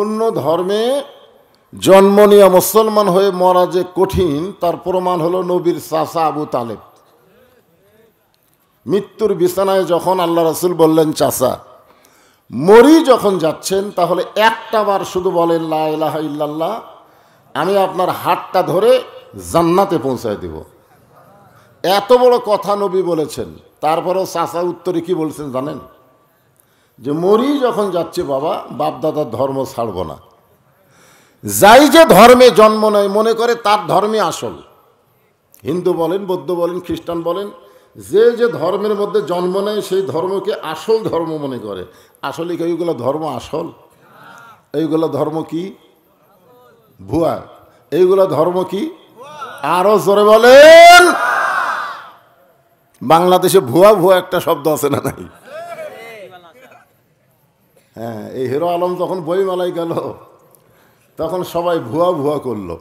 অন্য ধর্মে জন্ম নিয়ে মুসলমান হয়ে মরা যে কঠিন তার প্রমাণ হলো নবীর চাষা আবু তালেব মৃত্যুর বিছানায় যখন আল্লাহ রসুল বললেন চাষা মরি যখন যাচ্ছেন তাহলে একটা বার শুধু বলেন লাহ ইল্লাল্লাহ আমি আপনার হাতটা ধরে জান্নাতে পৌঁছায় দেব এত বড় কথা নবী বলেছেন তারপরেও চাষা উত্তরে কি বলছেন জানেন যে মরি যখন যাচ্ছে বাবা বাপদাদার ধর্ম ছাড়ব না যাই যে ধর্মে জন্ম নেয় মনে করে তার ধর্মে আসল হিন্দু বলেন বৌদ্ধ বলেন খ্রিস্টান বলেন যে যে ধর্মের মধ্যে জন্ম নেয় সেই ধর্মকে আসল ধর্ম মনে করে আসলে কি ওইগুলো ধর্ম আসল এইগুলো ধর্ম কি ভুয়া এইগুলো ধর্ম কি আরও জোরে বলেন বাংলাদেশে ভুয়া ভুয়া একটা শব্দ আছে না নাই হ্যাঁ এই হিরো আলম যখন বইমেলায় গেল তখন সবাই ভুয়া ভুয়া করলো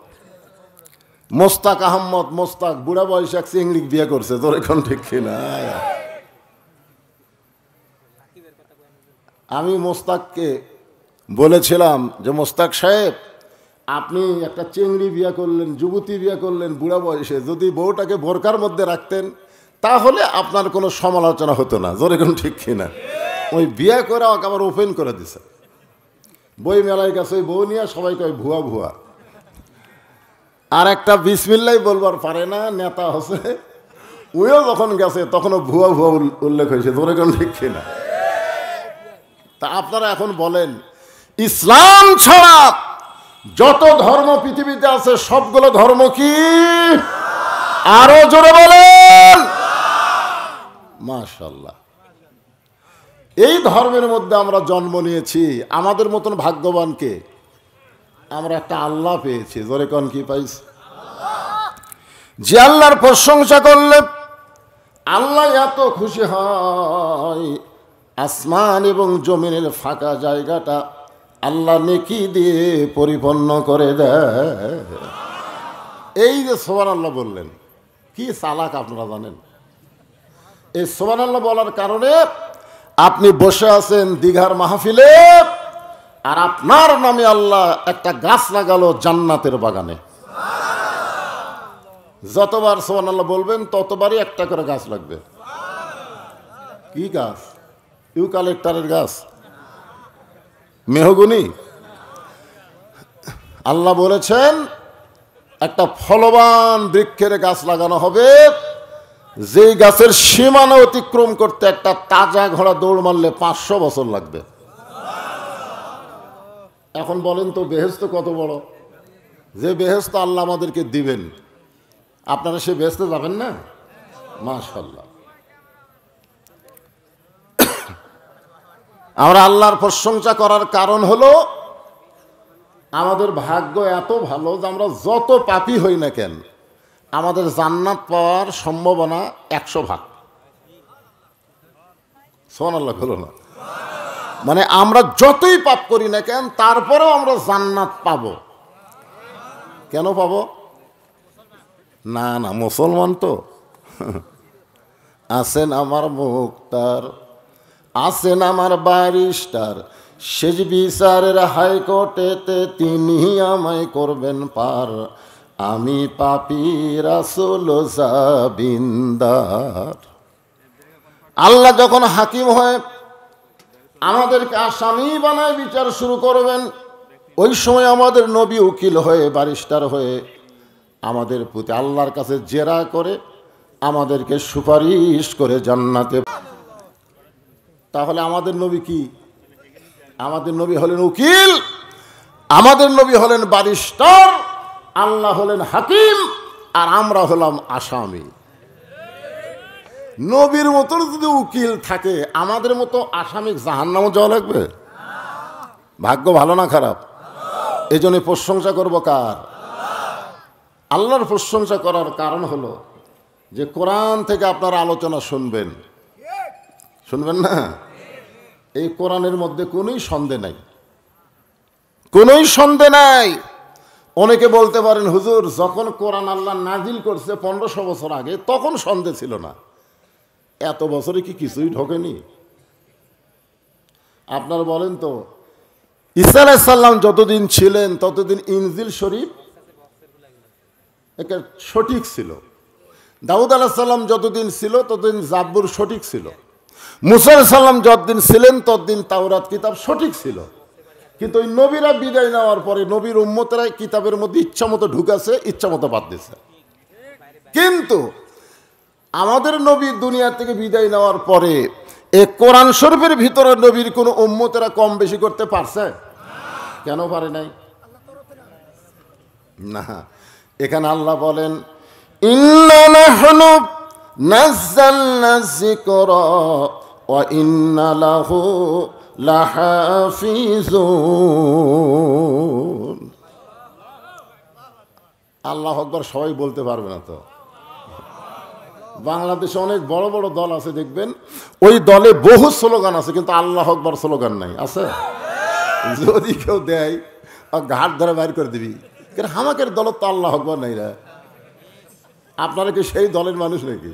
মোস্তাক আহম্মদ মোস্তাক বুড়া বয়সে এক চিংড়ি বিয়ে করছে তোর এখন ঠিক কিনা আমি মোস্তাককে বলেছিলাম যে মোস্তাক সাহেব আপনি একটা চিংড়ি বিয়ে করলেন যুবতী বিয়ে করলেন বুড়া বয়সে যদি বউটাকে বোরকার মধ্যে রাখতেন তাহলে আপনার কোনো সমালোচনা হতো না জোরে কোন ঠিক কিনা ওই বিয়ে করে ওকে আবার ওপেন করে দিছে বই মেলায় গেছে ওই বউ নিয়ে সবাই কয় ভুয়া ভুয়া আর একটা বিসমিল্লাই বলবার পারে না নেতা হসে ওইও যখন গেছে তখনও ভুয়া ভুয়া উল্লেখ হয়েছে ধরে কেন ঠিক না তা আপনারা এখন বলেন ইসলাম ছাড়া যত ধর্ম পৃথিবীতে আছে সবগুলো ধর্ম কি আরো জোরে বলেন মাশাল্লাহ এই ধর্মের মধ্যে আমরা জন্ম নিয়েছি আমাদের মতন ভাগ্যবানকে আমরা একটা আল্লাহ পেয়েছি জোরে কন কি পাইস যে আল্লাহর প্রশংসা করলে আল্লাহ এত খুশি হয় আসমান এবং জমিনের ফাঁকা জায়গাটা আল্লাহ নেকি দিয়ে পরিপূর্ণ করে দেয় এই যে সোমান আল্লাহ বললেন কি চালাক আপনারা জানেন এই সোমান আল্লাহ বলার কারণে আপনি বসে আছেন দীঘার মাহফিলে আর আপনার নামে আল্লাহ একটা গাছ লাগালো জান্নাতের বাগানে যতবার সোহান আল্লাহ বলবেন ততবারই একটা করে গাছ লাগবে কি গাছ ইউকালেক্টারের গাছ মেহগুনি আল্লাহ বলেছেন একটা ফলবান বৃক্ষের গাছ লাগানো হবে যে গাছের সীমানা অতিক্রম করতে একটা তাজা ঘোড়া দৌড় মারলে পাঁচশো বছর লাগবে এখন বলেন তো বেহেস্ত কত বড় যে বেহেস্ত আল্লাহ আমাদেরকে দিবেন আপনারা সে বেহেস্তে যাবেন না মাশাল্লাহ আমরা আল্লাহর প্রশংসা করার কারণ হলো আমাদের ভাগ্য এত ভালো যে আমরা যত পাপি হই না কেন আমাদের জান্নাত পাওয়ার সম্ভাবনা একশো ভাগ সোনাল্লা হলো না মানে আমরা যতই পাপ করি না কেন তারপরেও আমরা জান্নাত পাব কেন পাব না না মুসলমান তো আছেন আমার মুক্তার আছেন আমার বারিস্টার সেজ বিচারের হাইকোর্টেতে তিনি আমায় করবেন পার আমি পাপি রাসুল সাবিন্দার আল্লাহ যখন হাকিম হয় আমাদেরকে আসামি বানায় বিচার শুরু করবেন ওই সময় আমাদের নবী উকিল হয়ে বারিস্টার হয়ে আমাদের প্রতি আল্লাহর কাছে জেরা করে আমাদেরকে সুপারিশ করে জান্নাতে তাহলে আমাদের নবী কি আমাদের নবী হলেন উকিল আমাদের নবী হলেন বারিস্টার আল্লাহ হলেন হাকিম আর আমরা হলাম আসামি নবীর মতন যদি উকিল থাকে আমাদের মতো আসামি জাহান্নামও যাওয়া লাগবে ভাগ্য ভালো না খারাপ এই জন্য প্রশংসা করব কার আল্লাহর প্রশংসা করার কারণ হলো যে কোরআন থেকে আপনারা আলোচনা শুনবেন শুনবেন না এই কোরআনের মধ্যে কোনোই সন্দেহ নাই কোনোই সন্দেহ নাই অনেকে বলতে পারেন হুজুর যখন কোরআন আল্লাহ নাজিল করছে পনেরোশো বছর আগে তখন সন্দেহ ছিল না এত বছরে কি কিছুই ঢোকেনি আপনার বলেন তো ইসা আলাইসাল্লাম যতদিন ছিলেন ততদিন ইনজিল শরীফ এটা সঠিক ছিল দাউদ আলাহিসাল্লাম যতদিন ছিল ততদিন জাব্বুর সঠিক ছিল মুসা আলাহিসাল্লাম যতদিন ছিলেন ততদিন তাওরাত কিতাব সঠিক ছিল কিন্তু ওই নবীরা বিদায় নেওয়ার পরে নবীর উম্মতরা কিতাবের মধ্যে ইচ্ছা মতো ঢুকাছে ইচ্ছা মতো বাদ দিছে কিন্তু আমাদের নবী দুনিয়া থেকে বিদায় নেওয়ার পরে এ কোরআন শরীফের ভিতরে নবীর কোনো উম্মতেরা কম বেশি করতে পারছে কেন পারে নাই না এখানে আল্লাহ বলেন ইন্না লাহাফিজুন আল্লাহ আকবর সবাই বলতে পারবে না তো বাংলাদেশে অনেক বড় বড় দল আছে দেখবেন ওই দলে বহু স্লোগান আছে কিন্তু আল্লাহ আকবর স্লোগান নাই আছে যদি কেউ দেয় ঘাট ধরে বাইর করে দিবি কিন্তু হামাকের দলত তো আল্লাহ আকবর নাই রা আপনারা কি সেই দলের মানুষ নাকি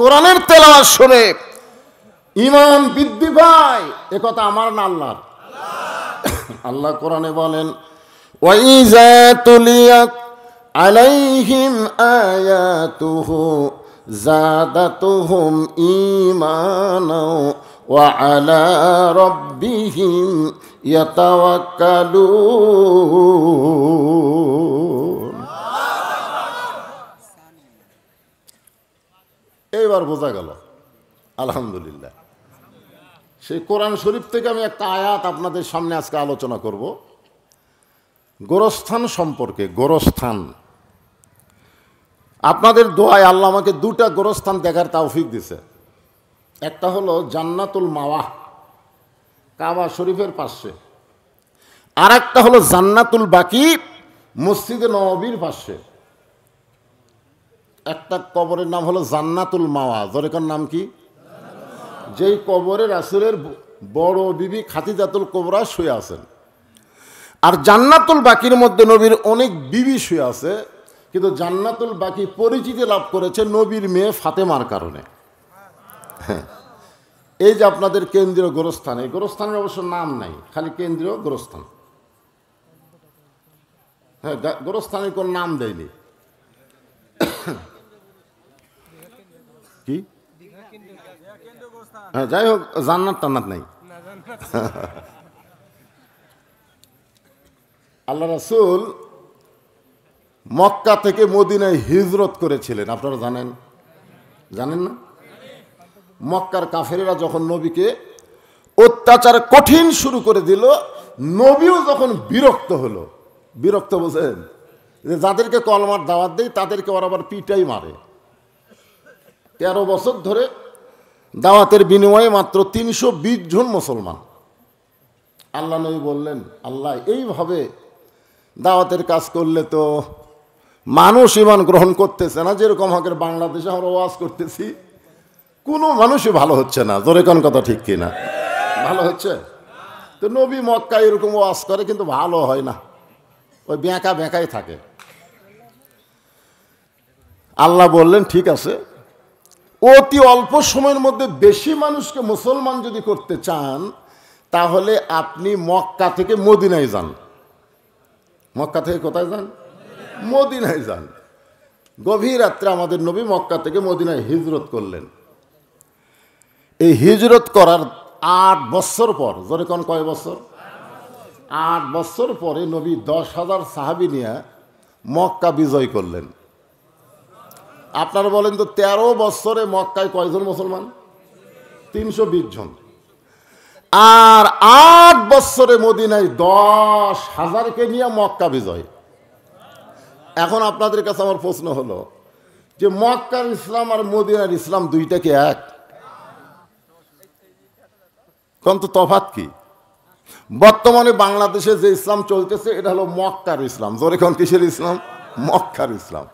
কোরআনের তেলা শুনে ইমান বৃদ্ধি পায় এ কথা আমার না আল্লাহর আল্লাহ কোরআনে বলেন ওয়াইজা তুলিয়াত আলাইহিম আয়াতুহু জাদাতুহুম ঈমানাও ওয়া আলা রাব্বিহিম ইয়াতাওয়াক্কালুন এইবার বোঝা গেল আলহামদুলিল্লাহ সেই কোরআন শরীফ থেকে আমি একটা আয়াত আপনাদের সামনে আজকে আলোচনা করব গোরস্থান সম্পর্কে গোরস্থান আপনাদের দোয়ায় আল্লাহ আমাকে দুটা গোরস্থান দেখার তাওফিক দিছে একটা হলো জান্নাতুল মাওয়াহ কাবা শরীফের পাশে আর একটা হলো জান্নাতুল বাকি মসজিদে নবীর পাশে একটা কবরের নাম হলো জান্নাতুল মাওয়া জরেকার নাম কি যেই কবরে রাসুলের বড় বিবি খাতিজাতুল কবরা শুয়ে আছেন আর জান্নাতুল বাকির মধ্যে নবীর অনেক বিবি শুয়ে আছে কিন্তু জান্নাতুল বাকি পরিচিতি লাভ করেছে নবীর মেয়ে ফাতেমার কারণে হ্যাঁ। এই যে আপনাদের কেন্দ্রীয় গোরস্থান এই গোরস্থানের অবশ্য নাম নাই খালি কেন্দ্রীয় গোরস্থান হ্যাঁ গোরস্থানের কোন নাম দেয়নি হ্যাঁ যাই হোক জান্নাত টান্নাত নাই আল্লাহ রাসুল মক্কা থেকে মদিনায় হিজরত করেছিলেন আপনারা জানেন জানেন না মক্কার কাফেরেরা যখন নবীকে অত্যাচার কঠিন শুরু করে দিল নবীও যখন বিরক্ত হলো বিরক্ত বোঝেন যে যাদেরকে কলমার দাওয়াত দেয় তাদেরকে ওরা আবার পিটাই মারে তেরো বছর ধরে দাওয়াতের বিনিময়ে মাত্র তিনশো জন মুসলমান আল্লাহ নবী বললেন আল্লাহ এইভাবে দাওয়াতের কাজ করলে তো মানুষ ইমান গ্রহণ করতেছে না যেরকম হকের বাংলাদেশে আমরা ওয়াজ করতেছি কোনো মানুষই ভালো হচ্ছে না জোরে কোন কথা ঠিক কিনা ভালো হচ্ছে তো নবী মক্কা এরকম ওয়াজ করে কিন্তু ভালো হয় না ওই বেঁকা বেঁকাই থাকে আল্লাহ বললেন ঠিক আছে অতি অল্প সময়ের মধ্যে বেশি মানুষকে মুসলমান যদি করতে চান তাহলে আপনি মক্কা থেকে মদিনায় যান মক্কা থেকে কোথায় যান মদিনায় যান গভীর রাত্রে আমাদের নবী মক্কা থেকে মদিনায় হিজরত করলেন এই হিজরত করার আট বছর পর জোরে কোন কয় বছর আট বছর পরে নবী দশ হাজার সাহাবি নিয়ে মক্কা বিজয় করলেন আপনারা বলেন তো তেরো বছরে মক্কায় কয়জন মুসলমান তিনশো বিশ জন আর আট বছরে মদিনায় দশ হাজারকে নিয়ে মক্কা বিজয় এখন আপনাদের কাছে আমার প্রশ্ন হলো যে মক্কার ইসলাম আর মদিনার ইসলাম দুইটাকে এক কন্ত তফাত কি বর্তমানে বাংলাদেশে যে ইসলাম চলতেছে এটা হলো মক্কার ইসলাম জোরে কন কিসের ইসলাম মক্কার ইসলাম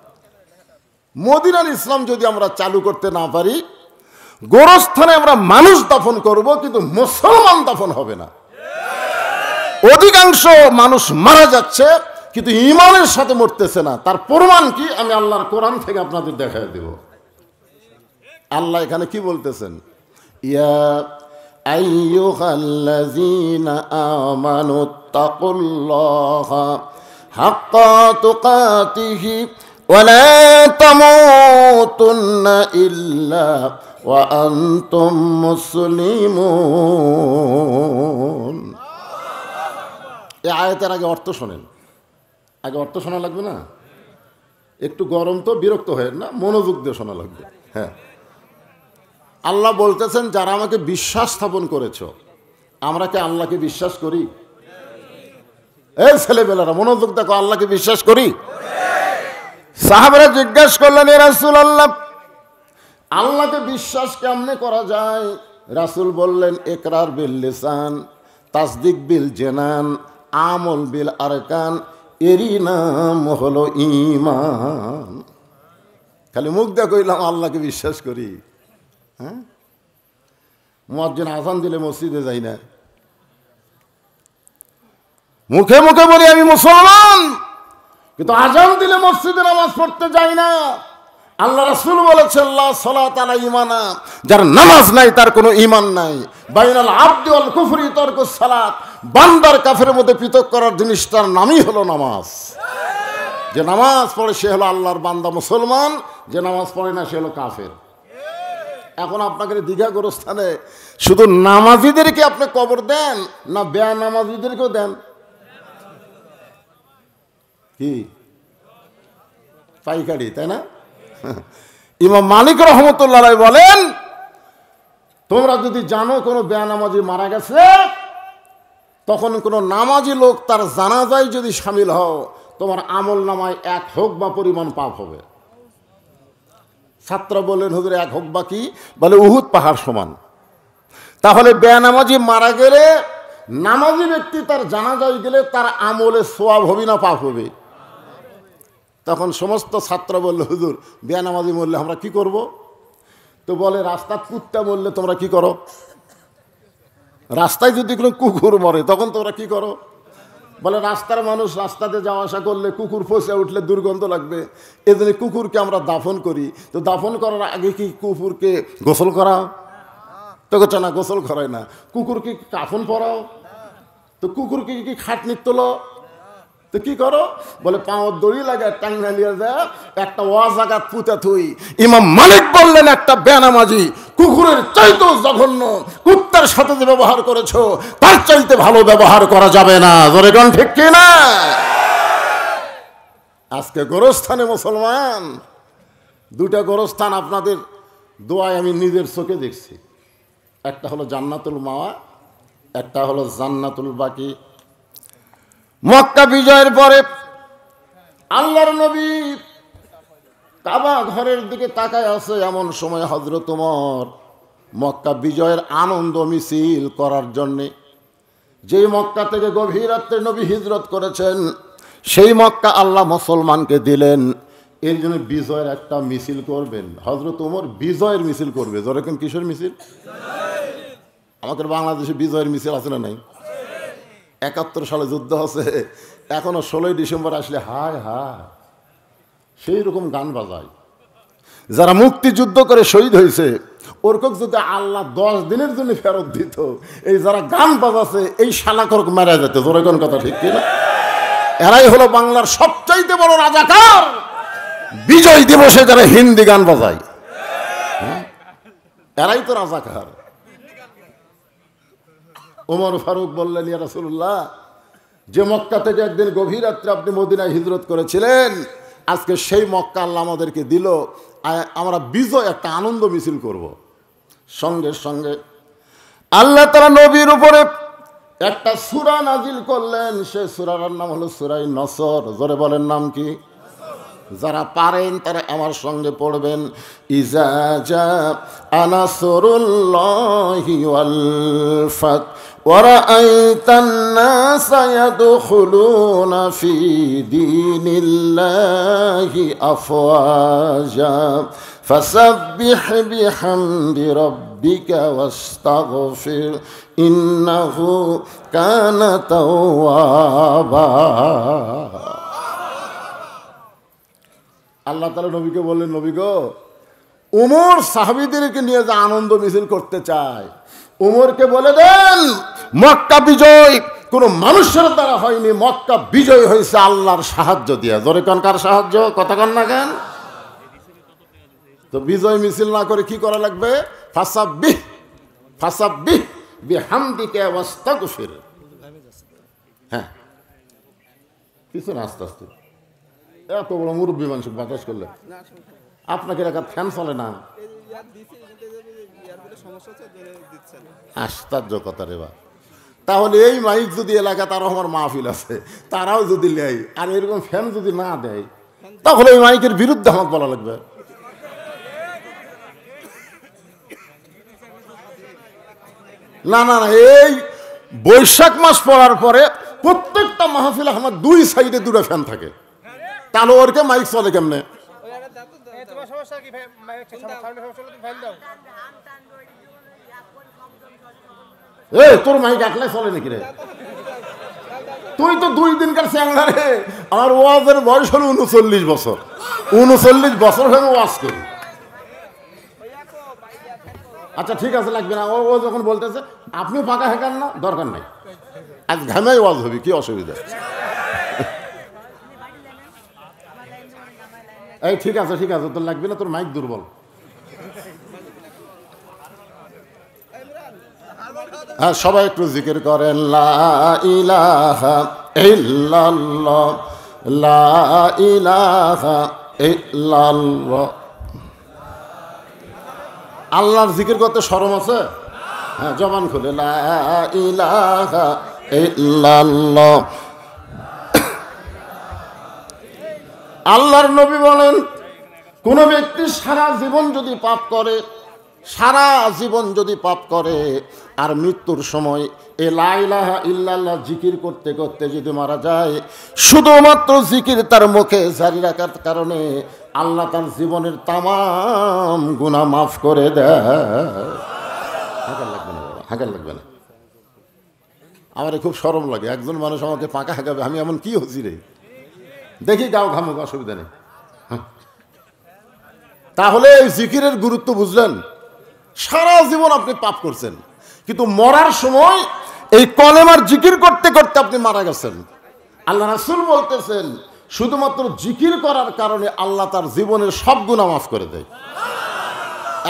মদিনার ইসলাম যদি আমরা চালু করতে না পারি গোরস্থানে আমরা মানুষ দাফন করব কিন্তু মুসলমান দাফন হবে না অধিকাংশ মানুষ মারা যাচ্ছে কিন্তু ইমানের সাথে মরতেছে না তার প্রমাণ কি আমি আল্লাহর কোরআন থেকে আপনাদের দেখা দেব আল্লাহ এখানে কি বলতেছেন ইয়া হাক্কা তুকাতিহি ولا تموتن إلا وأنتم مسلمون এই আয়াতের আগে অর্থ শোনেন আগে অর্থ শোনা লাগবে না একটু গরম তো বিরক্ত হয়ে না মনোযোগ দিয়ে শোনা লাগবে হ্যাঁ আল্লাহ বলতেছেন যারা আমাকে বিশ্বাস স্থাপন করেছ আমরা কি আল্লাহকে বিশ্বাস করি এই ছেলেবেলারা মনোযোগ দেখো আল্লাহকে বিশ্বাস করি সাহাবরা জিজ্ঞাসা করলেন এ রাসুল আল্লাহ আল্লাহকে বিশ্বাস কেমনে করা যায় রাসুল বললেন একরার বিল লিসান তাসদিক বিল জেনান আমল বিল আরকান এরই নাম হলো ইমান খালি মুখ দেখ কইলাম আল্লাহকে বিশ্বাস করি হ্যাঁ মজ্জন আসান দিলে মসজিদে যাই না মুখে মুখে বলি আমি মুসলমান কিন্তু আজান দিলে মসজিদে নামাজ পড়তে যায় না আল্লাহ রাসুল বলেছে সলা ইমানা যার নামাজ নাই তার কোনো ইমান নাই বাইনাল আব্দুল কুফরি তর্ক সালাত বান্দার কাফের মধ্যে পৃথক করার জিনিসটার নামই হলো নামাজ যে নামাজ পড়ে সে হলো আল্লাহর বান্দা মুসলমান যে নামাজ পড়ে না সে হলো কাফের এখন আপনাকে দীঘা গোরস্থানে শুধু নামাজিদেরকে আপনি কবর দেন না বেয়া নামাজিদেরকেও দেন কি পাইকারি তাই না ইমাম মালিক রহমতুল্লাহ বলেন তোমরা যদি জানো কোনো বেয়ানামাজি মারা গেছে তখন কোনো নামাজি লোক তার যায় যদি সামিল হও তোমার আমল নামায় এক হোক বা পরিমাণ পাপ হবে ছাত্র বললেন হুজুর এক হোক বা কি বলে উহুদ পাহাড় সমান তাহলে বেয়ানামাজি মারা গেলে নামাজি ব্যক্তি তার যায় গেলে তার আমলে সোয়াব হবে না পাপ হবে তখন সমস্ত ছাত্র বললো হুজুর বেয়ানামাজি মরলে আমরা কি করব। তো বলে রাস্তার কুত্তা মরলে তোমরা কি করো রাস্তায় যদি কোনো কুকুর মরে তখন তোমরা কি করো বলে রাস্তার মানুষ রাস্তাতে যাওয়া আসা করলে কুকুর ফসে উঠলে দুর্গন্ধ লাগবে এদিনে কুকুরকে আমরা দাফন করি তো দাফন করার আগে কি কুকুরকে গোসল করাও তো না গোসল করায় না কুকুরকে কাফন পরাও তো কুকুরকে কি খাটনি তোলো তো কি করো বলে পাও দড়ি লাগে টাঙ্গা নিয়ে যা একটা ওয়াজাগা পুঁতে থুই ইমাম মালিক বললেন একটা বেনামাজি কুকুরের চাইতেও জঘন্য কুত্তার সাথে যে ব্যবহার করেছো তার চাইতে ভালো ব্যবহার করা যাবে না গান ঠিক কি না আজকে গোরস্থানে মুসলমান দুটা গোরস্থান আপনাদের দোয়ায় আমি নিজের চোখে দেখছি একটা হলো জান্নাতুল মাওয়া একটা হলো জান্নাতুল বাকি মক্কা বিজয়ের পরে আল্লাহর নবী কাবা ঘরের দিকে তাকায় আছে এমন সময় হজরত তোমার মক্কা বিজয়ের আনন্দ মিছিল করার জন্যে যেই মক্কা থেকে গভীর রাত্রে নবী হিজরত করেছেন সেই মক্কা আল্লাহ মুসলমানকে দিলেন এর জন্য বিজয়ের একটা মিছিল করবেন হজরত ওমর বিজয়ের মিছিল করবে যেরকম কিশোর মিছিল আমাদের বাংলাদেশে বিজয়ের মিছিল আছে না নাই একাত্তর সালে যুদ্ধ আছে এখনও ষোলোই ডিসেম্বর আসলে হায় হায় সেই রকম গান বাজায় যারা মুক্তিযুদ্ধ করে শহীদ হয়েছে ওরকম যদি আল্লাহ দশ দিনের জন্য ফেরত দিত এই যারা গান বাজাচ্ছে এই শালাকর মারা যেত জোরেকন কথা ঠিক কিনা এরাই হলো বাংলার সবচাইতে বড় রাজাকার বিজয় দিবসে যারা হিন্দি গান বাজায় হ্যাঁ? এরাই তো রাজাকার ওমর ফারুক বললেন ইয়া রাসুল্লাহ যে মক্কা থেকে একদিন গভীর রাত্রে আপনি মদিনায় হিজরত করেছিলেন আজকে সেই মক্কা আল্লাহ আমাদেরকে দিল আমরা বিজয় একটা আনন্দ মিছিল করব। সঙ্গে সঙ্গে আল্লাহ তারা নবীর উপরে একটা সুরা নাজিল করলেন সে সুরার নাম হলো সুরাই নসর জোরে বলেন নাম কি যারা পারেন তারা আমার সঙ্গে পড়বেন ইজা যা আনাসরুল্লাহ ورأيت الناس يدخلون في دين الله أفواجا فسبح بحمد ربك واستغفر إنه كان توابا আল্লাহ তালা নবীকে বললেন নবী গো উমর সাহাবিদেরকে নিয়ে যে আনন্দ মিছিল করতে চায় উমরকে বলে দেন মক্কা বিজয় কোনো মানুষের দ্বারা হয়নি মক্কা বিজয় হয়েছে আল্লাহর সাহায্য দিয়া জোরে কনকার সাহায্য কথা কন না কেন তো বিজয় মিছিল না করে কি করা লাগবে ফাসাব্বিহ ফাসাব্বিহ হ্যাঁ কিছু না আস্তে আস্তে এত বড় মুরব্বী মানুষ বাতাস করলে আপনাকে এলাকার ফ্যান চলে না আশ্চর্য কথা রে বা তাহলে এই মাইক যদি এলাকা তারও আমার মাহফিল আছে তারাও যদি নেয় আর এরকম ফ্যান যদি না দেয় তাহলে এই মাইকের বিরুদ্ধে আমার বলা লাগবে না না না এই বৈশাখ মাস পড়ার পরে প্রত্যেকটা মাহফিল আমার দুই সাইডে দুটো ফ্যান থাকে তাহলে ওরকে মাইক চলে কেমনে এ তোর মাইক একলাই চলে নাকি রে তুই তো দুই দিনকার চ্যাংলা রে আমার ওয়াজের বয়স হলো উনচল্লিশ বছর উনচল্লিশ বছর হয়ে ওয়াজ করি আচ্ছা ঠিক আছে লাগবে না ও যখন বলতেছে আপনিও পাকা হেকান না দরকার নাই আজ ঘামে ওয়াজ হবি কি অসুবিধা এই ঠিক আছে ঠিক আছে তোর লাগবে না তোর মাইক দুর্বল হ্যাঁ, সবাই একটু জিকির করেন আল্লাহর জিকির করতে সরম আছে হ্যাঁ জবান খুলে আল্লাহর নবী বলেন কোন ব্যক্তি সারা জীবন যদি পাপ করে সারা জীবন যদি পাপ করে আর মৃত্যুর সময় এ লাইলাহা ইল্লাল্লাহ জিকির করতে করতে যদি মারা যায় শুধুমাত্র জিকির তার মুখে জারি রাখার কারণে আল্লাহ তার জীবনের তামাম গুণা মাফ করে দেয় লাগবে না হাঁকার লাগবে না আমার খুব সরম লাগে একজন মানুষ আমাকে পাকা হাঁকাবে আমি এমন কি হচ্ছি রে দেখি গাও ঘামুক অসুবিধা নেই হ্যাঁ। তাহলে এই জিকিরের গুরুত্ব বুঝলেন সারা জীবন আপনি পাপ করছেন কিন্তু মরার সময় এই কলেমার জিকির করতে করতে আপনি মারা গেছেন আল্লাহ রাসুল বলতেছেন শুধুমাত্র জিকির করার কারণে আল্লাহ তার জীবনের সব গুণা মাফ করে দেয়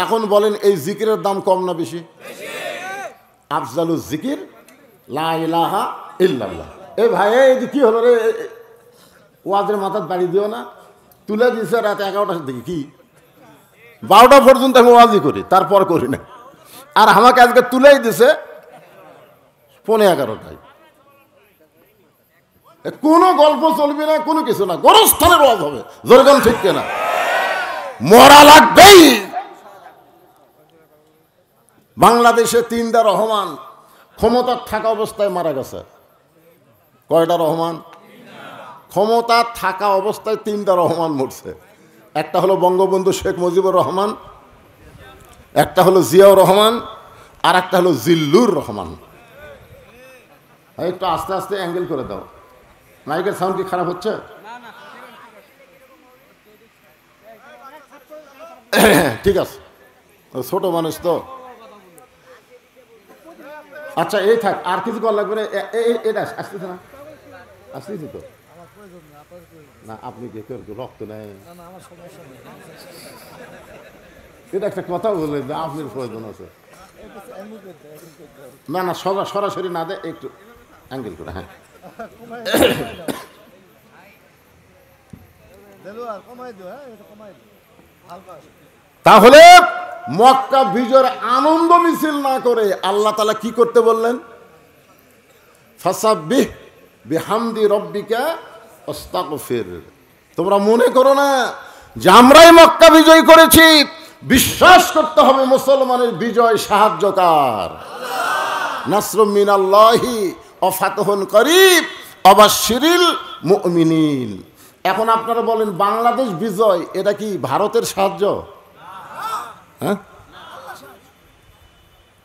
এখন বলেন এই জিকিরের দাম কম না বেশি আফজালু জিকির লাহা এ ভাই এই কি হলো রে ওয়াজের মাথার বাড়ি দিও না তুলে দিছে রাত এগারোটার দিকে কি বারোটা পর্যন্ত আমি ওয়াজি করি তারপর করি না আর আমাকে আজকে তুলেই দিছে পনে এগারোটায় কোনো গল্প চলবে না কোনো কিছু না গরস্থানের ওয়াজ হবে জোরগান ঠিক না মরা লাগবেই বাংলাদেশে তিনটা রহমান ক্ষমতা থাকা অবস্থায় মারা গেছে কয়টা রহমান ক্ষমতা থাকা অবস্থায় তিনটা রহমান মরছে একটা হলো বঙ্গবন্ধু শেখ মুজিবুর রহমান একটা হলো জিয়াউর রহমান আর একটা হলো জিল্লুর রহমান একটু আস্তে আস্তে অ্যাঙ্গেল করে দাও মাইকের সাউন্ড কি খারাপ হচ্ছে ঠিক আছে ছোট মানুষ তো আচ্ছা এই থাক আর কিছু কল লাগবে না এটা আসতেছে না আসতেছে তো না আপনি কি কেউ রক্ত নেয় এটা একটা কথা বলে আপনার প্রয়োজন আছে না না সদা সরাসরি না দেয় একটু অ্যাঙ্গেল করে হ্যাঁ তাহলে মক্কা বিজয়ের আনন্দ মিছিল না করে আল্লাহ তালা কি করতে বললেন ফাসাব্বিহ বিহামদি রব্বিকা অস্তাকফির তোমরা মনে করো না যে আমরাই মক্কা বিজয় করেছি বিশ্বাস করতে হবে মুসলমানের বিজয় সাহায্যকার নাসরমিন আল্লাহি অফাতহন করিব অবাশিরিল মুমিনিন এখন আপনারা বলেন বাংলাদেশ বিজয় এটা কি ভারতের সাহায্য হ্যাঁ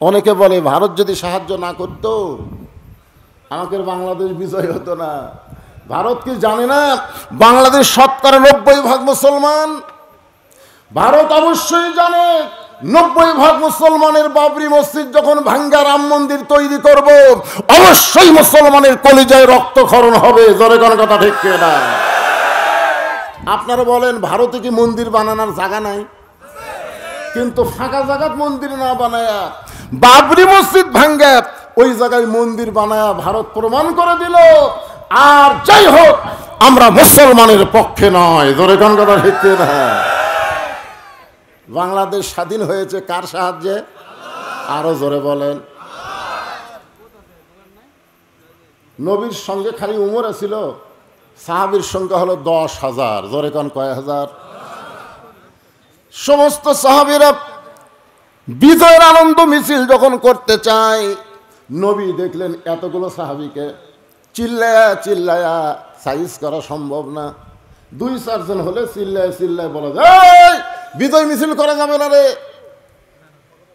অনেকে বলে ভারত যদি সাহায্য না করতো আমাদের বাংলাদেশ বিজয় হতো না ভারত কি জানে না বাংলাদেশ সত্তরে নব্বই ভাগ মুসলমান ভারত অবশ্যই জানে নব্বই ভাগ মুসলমানের বাবরি মসজিদ যখন ভাঙ্গা রাম মন্দির তৈরি করব অবশ্যই মুসলমানের কলিজায় রক্তক্ষরণ হবে জোরে কথা ঠিক না আপনারা বলেন ভারতে কি মন্দির বানানোর জায়গা নাই কিন্তু ফাঁকা জায়গাত মন্দির না বানায়া বাবরি মসজিদ ভাঙ্গা ওই জায়গায় মন্দির বানায়া ভারত প্রমাণ করে দিল আর যাই হোক আমরা মুসলমানের পক্ষে নয় ধরে কোন কথা বাংলাদেশ স্বাধীন হয়েছে কার সাহায্যে আরো জোরে বলেন নবীর সঙ্গে খালি উমর ছিল সাহাবির সংখ্যা হলো দশ হাজার জোরে কন কয় হাজার সমস্ত সাহাবিরা বিজয়ের আনন্দ মিছিল যখন করতে চায় নবী দেখলেন এতগুলো সাহাবিকে চিল্লায়া চিল্লায়া সাইজ করা সম্ভব না দুই চারজন হলে চিল্লায় চিল্লায় বলা যায় বিজয় মিছিল করা যাবে না রে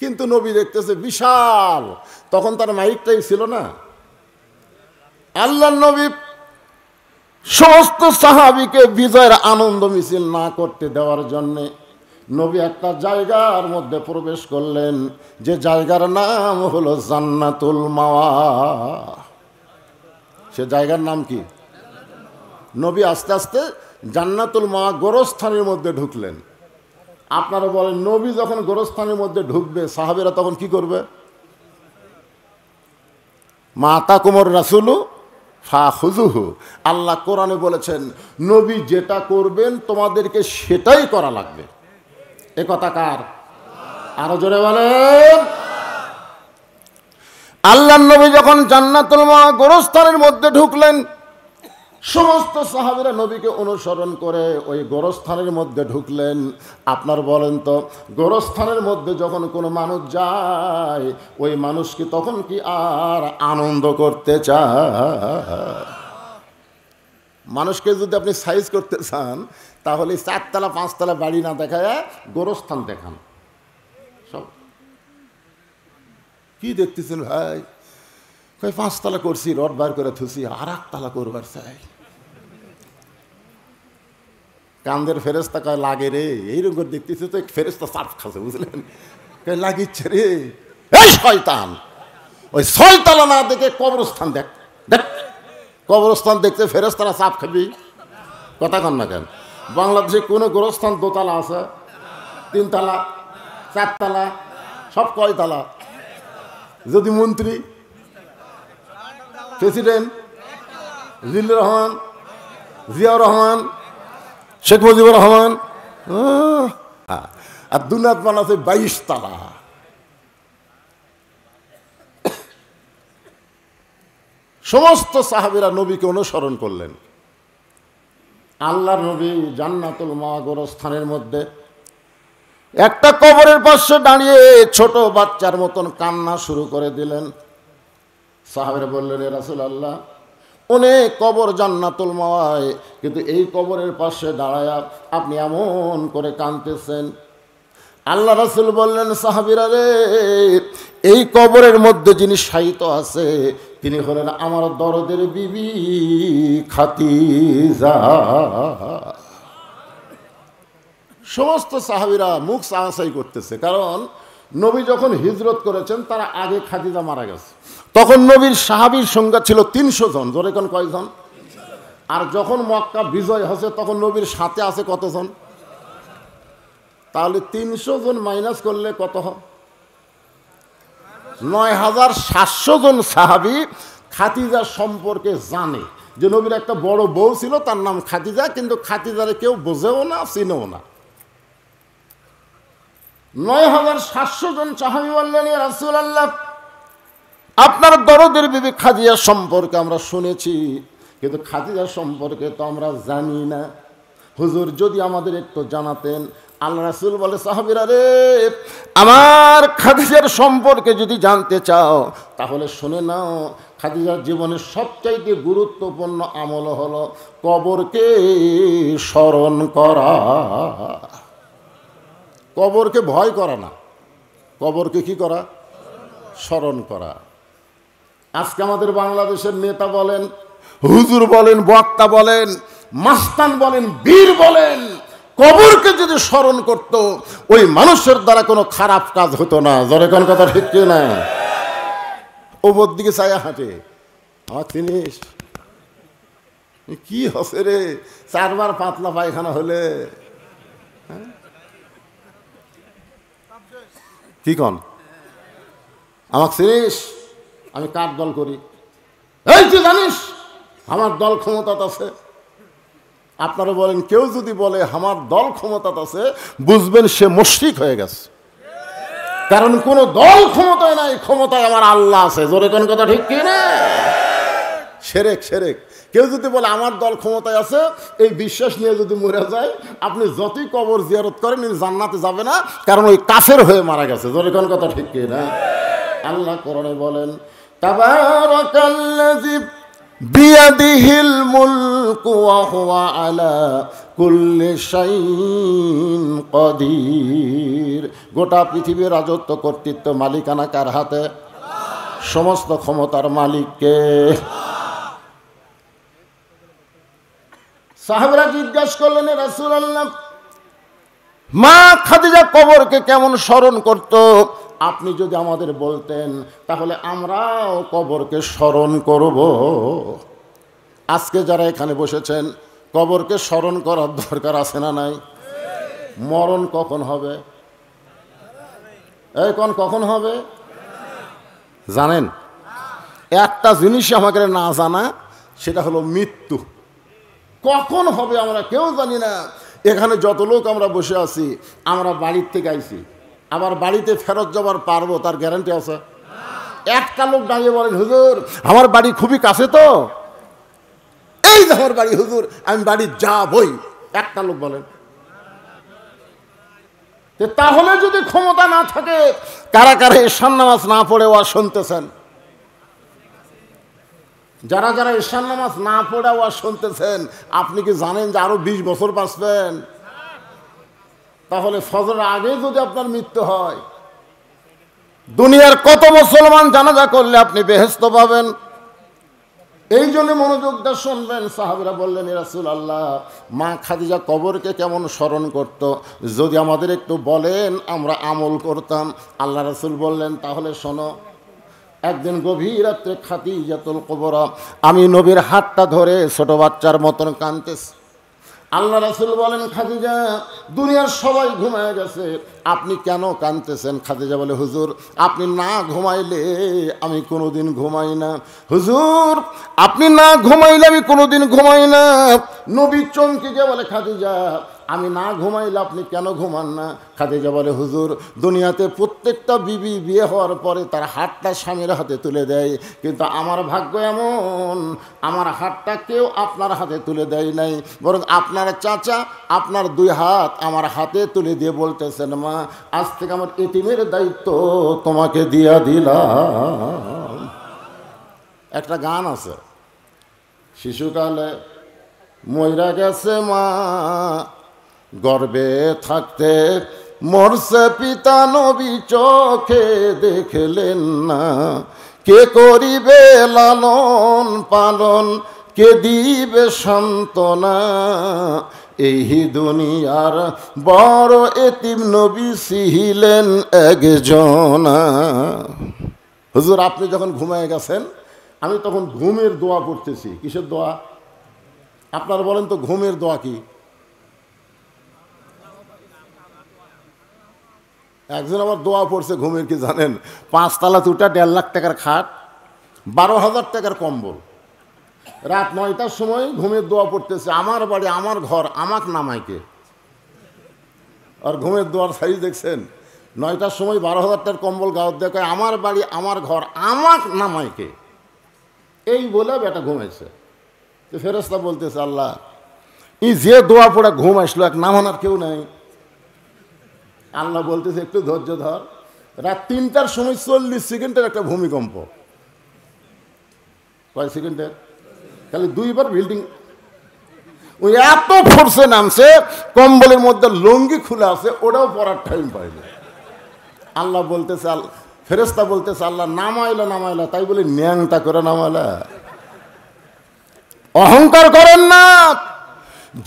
কিন্তু নবী দেখতেছে বিশাল তখন তার মাইকটাই ছিল না আল্লাহ নবী সমস্ত সাহাবিকে বিজয়ের আনন্দ মিছিল না করতে দেওয়ার জন্যে নবী একটা জায়গার মধ্যে প্রবেশ করলেন যে জায়গার নাম হলো জান্নাতুল মাওয়া সে জায়গার নাম কি নবী আস্তে আস্তে জান্নাতুল মা গোরস্থানের মধ্যে ঢুকলেন আপনারা বলেন নবী যখন গোরস্থানের মধ্যে ঢুকবে সাহাবেরা তখন কি করবে মাতা কুমর রাসুলু ফা হুজুহু আল্লাহ কোরআনে বলেছেন নবী যেটা করবেন তোমাদেরকে সেটাই করা লাগবে এ কথা কার আরো জোরে বলেন আল্লাহ নবী যখন জান্নাতুল মা গোরস্থানের মধ্যে ঢুকলেন সমস্ত সাহাবিরা নবীকে অনুসরণ করে ওই গোরস্থানের মধ্যে ঢুকলেন আপনার বলেন তো গোরস্থানের মধ্যে যখন কোনো মানুষ যায় ওই মানুষ কি তখন কি আর আনন্দ করতে চায় মানুষকে যদি আপনি সাইজ করতে চান তাহলে চারতলা পাঁচতলা বাড়ি না দেখায় গোরস্থান দেখান সব কি দেখতেছেন ভাই কয় পাঁচতলা করছি রড বার করে থুসি আর একতলা করবার চাই কান্দের ফেরেস্তা কয় লাগে রে এইরকম করে দেখতেছে তো ফেরেস্তা সাপ খাচ্ছে বুঝলেন কয় লাগিচ্ছে রে এই শয়তান ওই ছয়তলা না দেখে কবরস্থান দেখ দেখ কবরস্থান দেখতে ফেরেস্তারা সাপ খাবি কথা কন না কেন বাংলাদেশে কোনো গোরস্থান দোতলা আছে তিনতলা চারতলা সব কয়তলা যদি মন্ত্রী প্রেসিডেন্ট জিল রহমান জিয়াউর রহমান শেখ মুজিবুর রহমান আর দুনাত আছে বাইশ তালা সমস্ত সাহাবিরা নবীকে অনুসরণ করলেন আল্লাহ নবী জান্নাতুল মা গোরস্থানের মধ্যে একটা কবরের পাশে দাঁড়িয়ে ছোট বাচ্চার মতন কান্না শুরু করে দিলেন সাহাবের বললেন রাসুল আল্লাহ অনেক কবর জান্নাতুল মাওয়ায় কিন্তু এই কবরের পাশে দাঁড়ায় আপনি এমন করে কাঁদতেছেন আল্লাহ রাসুল বললেন সাহাবিরা রে এই কবরের মধ্যে যিনি সাহিত আছে তিনি হলেন আমার দরদের বিবি খাতিজা সমস্ত সাহাবিরা মুখ সাহাশাই করতেছে কারণ নবী যখন হিজরত করেছেন তারা আগে খাদিজা মারা গেছে তখন নবীর সাহাবির সংখ্যা ছিল তিনশো জন জোরে কোন কয়জন আর যখন মক্কা বিজয় হচ্ছে তখন নবীর সাথে আছে কতজন তাহলে তিনশো জন মাইনাস করলে কত হয় নয় হাজার সাতশো জন সাহাবি খাতিজা সম্পর্কে জানে যে নবীর একটা বড় বউ ছিল তার নাম খাতিজা কিন্তু খাতিজারে কেউ বোঝেও না চিনেও না নয় হাজার সাতশো জন সাহাবি বললেন রাসুল আল্লাহ আপনার দরদের বিবি খাদিজা সম্পর্কে আমরা শুনেছি কিন্তু খাদিজা সম্পর্কে তো আমরা জানি না হুজুর যদি আমাদের একটু জানাতেন আল্লাহ রাসুল বলে সাহাবিরা রে আমার খাদিজার সম্পর্কে যদি জানতে চাও তাহলে শুনে নাও খাদিজার জীবনের সবচাইতে গুরুত্বপূর্ণ আমল হলো কবরকে স্মরণ করা কবরকে ভয় করা না কবরকে কি করা স্মরণ করা আজকে আমাদের বাংলাদেশের নেতা বলেন হুজুর বলেন বক্তা বলেন মাস্তান বলেন বীর বলেন কবরকে যদি স্মরণ করত ওই মানুষের দ্বারা কোনো খারাপ কাজ হতো না জরে কোন কথা ঠিক না ওপর দিকে চায়া হাঁটে জিনিস কি হসে রে চারবার পাতলা পায়খানা হলে হ্যাঁ কি কন আমাকে চিনিস আমি কার দল করি এই তুই জানিস আমার দল ক্ষমতা আছে আপনারা বলেন কেউ যদি বলে আমার দল ক্ষমতা আছে বুঝবেন সে মুশ্রিক হয়ে গেছে কারণ কোন দল ক্ষমতায় নাই ক্ষমতায় আমার আল্লাহ আছে জোরে কোন কথা ঠিক কি না সেরেক সেরেক কেউ যদি বলে আমার দল ক্ষমতায় আছে এই বিশ্বাস নিয়ে যদি মরে যায় আপনি যতই কবর জিয়ারত করেন জান্নাতে যাবে না কারণ ওই কাফের হয়ে মারা গেছে জোরেখান কথা ঠিক কি না আল্লাহ করণে বলেন বিয়াদিহিল মুলক ওয়া হুয়া আলা কুল্লি শাইন কদির গোটা পৃথিবীর রাজত্ব কর্তৃত্ব মালিকানা কার হাতে সমস্ত ক্ষমতার মালিককে সাহেবরা জিজ্ঞাসা করলেন রাসুল আল্লাহ মা খাদিজা কবরকে কেমন স্মরণ করত আপনি যদি আমাদের বলতেন তাহলে আমরাও কবরকে স্মরণ করব আজকে যারা এখানে বসেছেন কবরকে স্মরণ করার দরকার আছে না নাই মরণ কখন হবে এই কন কখন হবে জানেন একটা জিনিস আমাকে না জানা সেটা হলো মৃত্যু কখন হবে আমরা কেউ জানি না এখানে যত লোক আমরা বসে আছি আমরা বাড়ির থেকে আইছি আবার বাড়িতে ফেরত যাবার পারবো তার গ্যারান্টি আছে একটা লোক দাঁড়িয়ে বলেন হুজুর আমার বাড়ি খুবই কাছে তো এই আমার বাড়ি হুজুর আমি বাড়ি যাবই একটা লোক বলেন তাহলে যদি ক্ষমতা না থাকে কারা কারা এসান নামাজ না পড়ে ওয়া শুনতেছেন যারা যারা ঈশান নামাজ না পড়া ওয়াজ শুনতেছেন আপনি কি জানেন যে আরও বিশ বছর বাঁচবেন তাহলে ফজরের আগে যদি আপনার মৃত্যু হয় দুনিয়ার কত মুসলমান জানাজা করলে আপনি বেহেস্ত পাবেন এই জন্য মনোযোগটা শুনবেন সাহাবিরা বললেন রাসুল আল্লাহ মা খাদিজা কবরকে কেমন স্মরণ করত যদি আমাদের একটু বলেন আমরা আমল করতাম আল্লাহ রাসুল বললেন তাহলে শোনো একদিন গভীর রাত্রে খাতি জাতুল কবরা আমি নবীর হাতটা ধরে ছোট বাচ্চার মতন কানতেছি আল্লাহ রাসুল বলেন খাদিজা দুনিয়ার সবাই ঘুমায় গেছে আপনি কেন কানতেছেন খাদিজা বলে হুজুর আপনি না ঘুমাইলে আমি কোনোদিন ঘুমাই না হুজুর আপনি না ঘুমাইলে আমি কোনোদিন ঘুমাই না নবী চমকিকে বলে খাদিজা আমি না ঘুমাইলে আপনি কেন ঘুমান না খাদিজা বলে হুজুর দুনিয়াতে প্রত্যেকটা বিবি বিয়ে হওয়ার পরে তার হাতটা স্বামীর হাতে তুলে দেয় কিন্তু আমার ভাগ্য এমন আমার হাতটা কেউ আপনার হাতে তুলে দেয় নাই বরং আপনার চাচা আপনার দুই হাত আমার হাতে তুলে দিয়ে বলতেছেন মা আজ থেকে আমার এটিমের দায়িত্ব তোমাকে দিয়া দিলাম একটা গান আছে শিশুকালে ময়রা গেছে মা গর্বে থাকতে মরসে পিতা নবী চোখে দেখলেন না কে করিবে লালন পালন কে দিবে সান্ত্বনা এই দুনিয়ার বড় এতিম নবী সিহিলেন একজন হুজুর আপনি যখন ঘুমায় গেছেন আমি তখন ঘুমের দোয়া করতেছি কিসের দোয়া আপনারা বলেন তো ঘুমের দোয়া কি একজন আমার দোয়া পড়ছে ঘুমের কি জানেন পাঁচতলা দুটা দেড় লাখ টাকার খাট বারো হাজার টাকার কম্বল রাত নয়টার সময় ঘুমের দোয়া পড়তেছে আমার বাড়ি আমার ঘর আমার নামাইকে আর ঘুমের দোয়ার সাইজ দেখছেন নয়টার সময় বারো হাজারটার কম্বল গাওয়ার দেখায় আমার বাড়ি আমার ঘর আমার নামাইকে এই বলে বেটা ঘুমাইছে ফেরস্তা বলতেছে আল্লাহ ই যে দোয়া পড়ে ঘুম আসলো এক নামানার কেউ নেই আল্লাহ বলতেছে একটু ধৈর্য ধর রাত তিনটার সময় চল্লিশ সেকেন্ডের একটা ভূমিকম্প কয় সেকেন্ডের তাহলে দুইবার বিল্ডিং ওই এত ফোর্সে নামছে কম্বলের মধ্যে লুঙ্গি খুলে আছে ওটাও পড়ার টাইম পাইনি আল্লাহ বলতেছে চাল ফেরেস্তা বলতেছে আল্লাহ নামাইলা নামাইলা তাই বলে ন্যাংটা করে নামাইলা অহংকার করেন না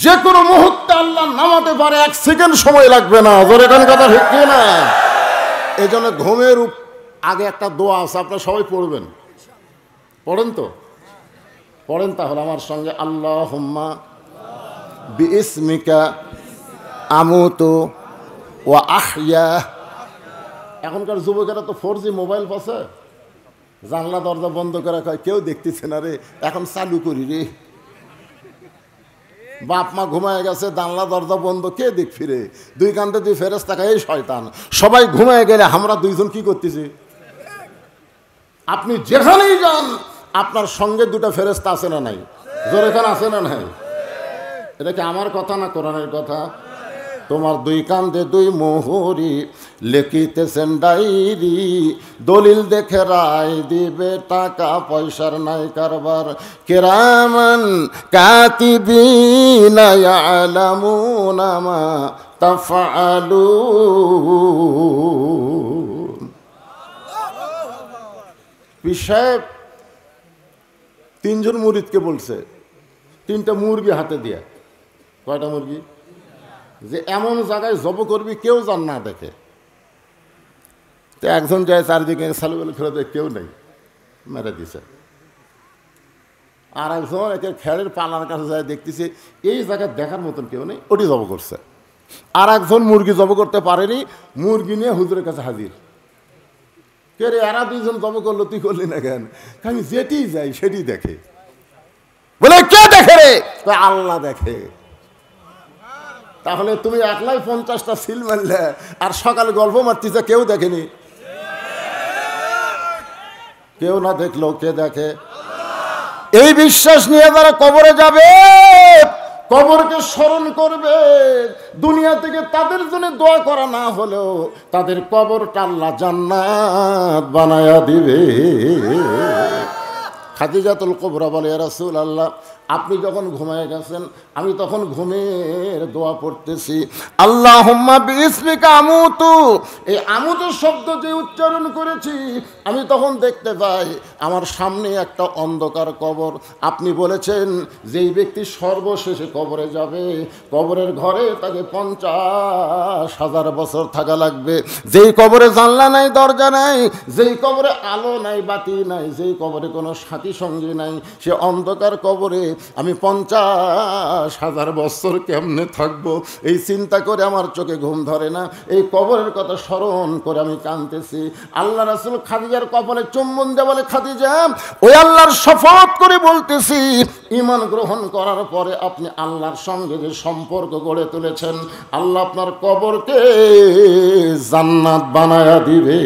যে কোনো মুহূর্তে আল্লাহ নামাতে পারে এক সেকেন্ড সময় লাগবে না জোরে কান কথা ঠিক না এই জন্য ঘুমের আগে একটা দোয়া আছে আপনার সবাই পড়বেন পড়েন তো পড়েন তাহলে আমার সঙ্গে আল্লাহ হোম্মা বিসমিকা ওয়া ও আহিয়া এখনকার যুবকেরা তো ফোর জি মোবাইল পাশে জানলা দরজা বন্ধ করে কয় কেউ দেখতেছে না রে এখন চালু করি রে বাপ মা ঘুমায় গেছে দানলা দরজা বন্ধ কে দিক ফিরে দুই কান্তে দুই ফেরেস থাকা এই শয়তান সবাই ঘুমায় গেলে আমরা দুইজন কি করতেছি আপনি যেখানেই যান আপনার সঙ্গে দুটা ফেরেস্তা আছে না নাই জোরেখান আছে না নাই এটা কি আমার কথা না কোরআনের কথা তোমার দুই কান্দে দুই মোহরি লেখিতেছেন ডাইরি দলিল দেখে রায় দিবে টাকা পয়সার নাই কারবার কেরামান কাতি ইয়ালামুনা মা তাফআলুন তিনজন মুরিদকে বলছে তিনটা মুরগি হাতে দিয়া কয়টা মুরগি যে এমন জায়গায় জব করবি কেউ যান না দেখে তো একজন যায় চারিদিকে সালুবেল ফেলে দেয় কেউ নেই মেরে দিছে আর একজন একে খেলের পালার কাছে যায় দেখতেছে এই জায়গায় দেখার মতন কেউ নেই ওটি জব করছে আর একজন মুরগি জব করতে পারেনি মুরগি নিয়ে হুজুরের কাছে হাজির কে রে এরা দুইজন জব করলো তুই করলি না কেন আমি যেটি যাই সেটি দেখে বলে কে দেখে রে আল্লাহ দেখে তাহলে তুমি একলাই পঞ্চাশটা সিল মারলে আর সকালে গল্প মারতেছে কেউ দেখেনি কেউ না দেখলো কে দেখে এই বিশ্বাস নিয়ে তারা কবরে যাবে কবরকে স্মরণ করবে দুনিয়া থেকে তাদের জন্য দোয়া করা না হলেও তাদের কবর টাল্লা জান্নাত বানায়া দিবে খাদিজাতুল কবরা বলে রাসুল আল্লাহ আপনি যখন ঘুমায় গেছেন আমি তখন ঘুমের দোয়া পড়তেছি আল্লাহ হোম্মাবিসমিকা আমুতু এই আমুতু শব্দ যে উচ্চারণ করেছি আমি তখন দেখতে পাই আমার সামনে একটা অন্ধকার কবর আপনি বলেছেন যেই ব্যক্তি সর্বশেষে কবরে যাবে কবরের ঘরে তাকে পঞ্চাশ হাজার বছর থাকা লাগবে যেই কবরে জানলা নাই দরজা নাই যেই কবরে আলো নাই বাতি নাই যেই কবরে কোনো সাথী সঙ্গী নাই সে অন্ধকার কবরে আমি পঞ্চাশ হাজার বছর কেমনে থাকবো এই চিন্তা করে আমার চোখে ঘুম ধরে না এই কবরের কথা স্মরণ করে আমি কাঁদতেছি আল্লাহ রাসুল খাদিজার কপালে চুম্বন দেওয়া বলে খাদিজা ওই আল্লাহর শপথ করে বলতেছি ইমান গ্রহণ করার পরে আপনি আল্লাহর সঙ্গে যে সম্পর্ক গড়ে তুলেছেন আল্লাহ আপনার কবরকে জান্নাত বানায়া দিবে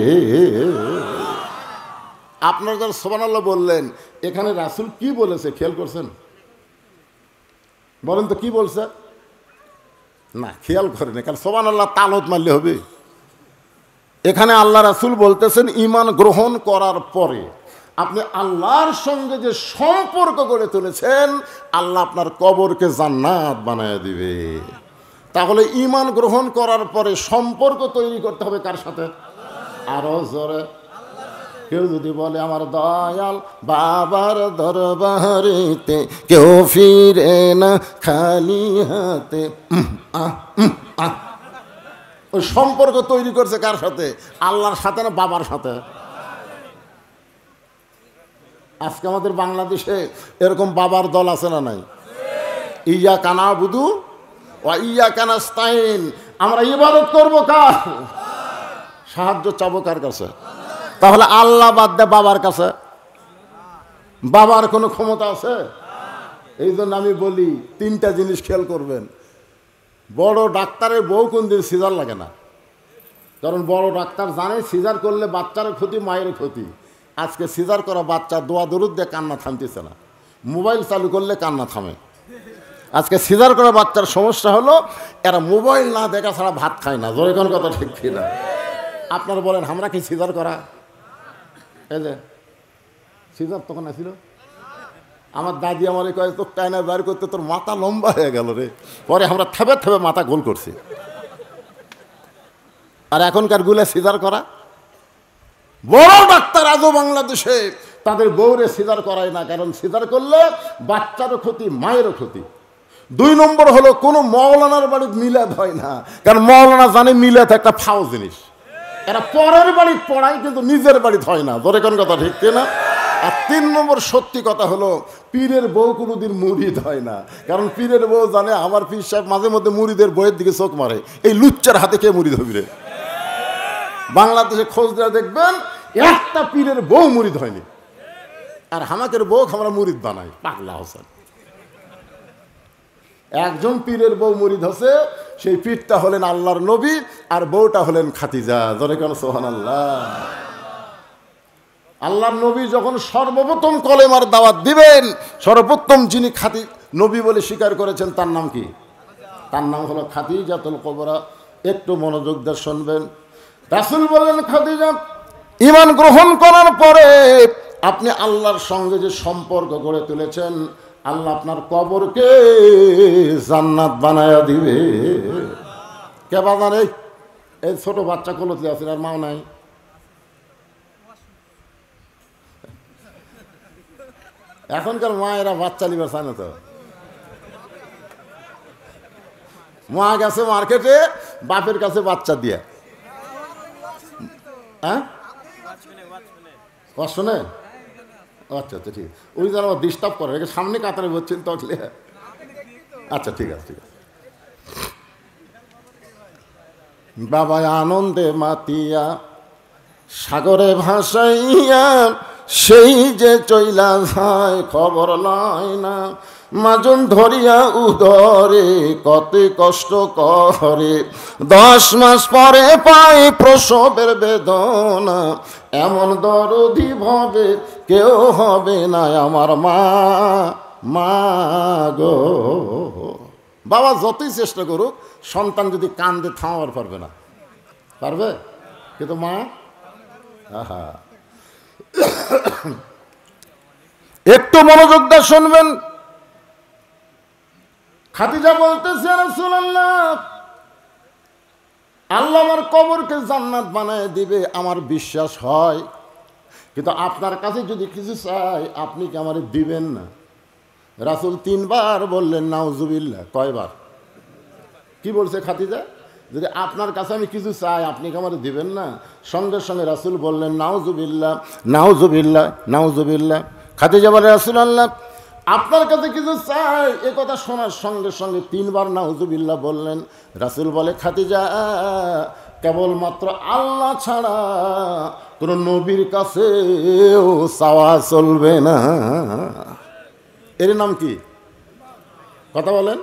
আপনার যখন সোমান আল্লাহ বললেন এখানে রাসুল কি বলেছে খেয়াল করছেন বলেন তো কি বলছে না খেয়াল করেনি কারণ সবান আল্লাহ তালত মারলে হবে এখানে আল্লাহ রাসুল বলতেছেন ইমান গ্রহণ করার পরে আপনি আল্লাহর সঙ্গে যে সম্পর্ক গড়ে তুলেছেন আল্লাহ আপনার কবরকে জান্নাত বানায় দিবে তাহলে ইমান গ্রহণ করার পরে সম্পর্ক তৈরি করতে হবে কার সাথে আরও জোরে কেউ যদি বলে আমার দয়াল বাবার দরবারেতে কেউ ফিরে না খালি হাতে ওই সম্পর্ক তৈরি করছে কার সাথে আল্লাহর সাথে না বাবার সাথে আজকে আমাদের বাংলাদেশে এরকম বাবার দল আছে না নাই ইয়া কানা বুধু ইয়া কানা স্টাইন আমরা ইবাদত করবো কার সাহায্য চাবো কার কাছে তাহলে আল্লাহ বাদ দে বাবার কাছে বাবার কোনো ক্ষমতা আছে এই জন্য আমি বলি তিনটা জিনিস খেয়াল করবেন বড় ডাক্তারের বউ কোন দিন সিজার লাগে না কারণ বড় ডাক্তার জানে সিজার করলে বাচ্চারও ক্ষতি মায়ের ক্ষতি আজকে সিজার করা বাচ্চা দোয়া দরুদ দিয়ে কান্না থামতেছে না মোবাইল চালু করলে কান্না থামে আজকে সিজার করা বাচ্চার সমস্যা হলো এরা মোবাইল না দেখা ছাড়া ভাত খায় না জোরে কোনো কথা ঠিক না আপনারা বলেন আমরা কি সিজার করা এই যে সিজার তখন আসিল আমার দাদি আমার কয়ে তোর টাইনা বার করতে তোর মাথা লম্বা হয়ে গেল রে পরে আমরা থেবে থেবে মাথা গোল করছি আর এখনকার গুলে সিজার করা বড় ডাক্তার আজও বাংলাদেশে তাদের বউরে সিজার করায় না কারণ সিজার করলে বাচ্চারও ক্ষতি মায়েরও ক্ষতি দুই নম্বর হলো কোনো মওলানার বাড়ির মিলাদ হয় না কারণ মওলানা জানে মিলাদ একটা ফাও জিনিস এরা পরের বাড়ি পড়ায় কিন্তু নিজের বাড়ি হয় না ধরে কোন কথা ঠিক না আর তিন নম্বর সত্যি কথা হলো পীরের বউ কোনোদিন মুড়িদ হয় না কারণ পীরের বউ জানে আমার পীর সাহেব মাঝে মধ্যে মুড়িদের বইয়ের দিকে চোখ মারে এই লুচ্চার হাতে কে মুড়িদ হবিরে বাংলাদেশে খোঁজ দেওয়া দেখবেন একটা পীরের বউ মুড়িদ হয়নি আর হামাকের বউ আমরা মুড়িদ বানাই পাগলা হোসেন একজন পীরের বউ মুরিদ ধসে সেই পীরটা হলেন আল্লাহর নবী আর বউটা হলেন খাতিজা জনে কেন সোহান আল্লাহ আল্লাহর নবী যখন সর্বপ্রথম কলেমার দাওয়াত দিবেন সর্বপ্রথম যিনি খাতি নবী বলে স্বীকার করেছেন তার নাম কি তার নাম হলো খাদিজাতুল কবরা একটু মনোযোগ দিয়ে শুনবেন রাসুল বলেন খাদিজা ইমান গ্রহণ করার পরে আপনি আল্লাহর সঙ্গে যে সম্পর্ক গড়ে তুলেছেন আল্লাহ আপনার কবরকে জান্নাত বানায়া দিবে কে বাজার এই এই ছোট বাচ্চা কলতে আছে আর মাও নাই এখনকার মায়েরা বাচ্চা নিবার চায় না তো মা গেছে মার্কেটে বাপের কাছে বাচ্চা দিয়ে হ্যাঁ কষ্ট নেই আচ্ছা আচ্ছা ঠিক আছে উনি যারা আমার ডিস্টার্ব করেন একে সামনে কাতারে বলছেন তো আচ্ছা ঠিক আছে ঠিক আছে বাবা আনন্দে মাতিয়া সাগরে ভাসাইয়া সেই যে চইলা যায় খবর নয় না মাজন ধরিয়া উদরে কত কষ্ট করে দশ মাস পরে পায় প্রসবের বেদনা এমন দরদি ভাবে কেউ হবে না আমার মা মা গো বাবা যতই চেষ্টা করুক সন্তান যদি কান্দে থামাবার পারবে না পারবে কিন্তু মা একটু মনোযোগ দা শুনবেন খাতিজা বলতেছে রসুল্লাহ আল্লাহ আমার কবরকে জান্নাত বানায় দিবে আমার বিশ্বাস হয় কিন্তু আপনার কাছে যদি কিছু চাই আপনি কি আমার দিবেন না রাসুল তিনবার বললেন নাউজুবিল্লা কয়বার কি বলছে খাতিজা যদি আপনার কাছে আমি কিছু চাই আপনি কি আমার দিবেন না সঙ্গে সঙ্গে রাসুল বললেন নাউজুবিল্লা নাউজুবিল্লা নাউজুবিল্লা খাতিজা বলে রাসুল আল্লাহ আপনার কাছে কিছু চাই এ কথা শোনার সঙ্গে সঙ্গে তিনবার নাহুজুবিল্লাহ বললেন রাসুল বলে খাতিজা কেবলমাত্র আল্লাহ ছাড়া কোনো নবীর কাছে চাওয়া চলবে না এর নাম কি কথা বলেন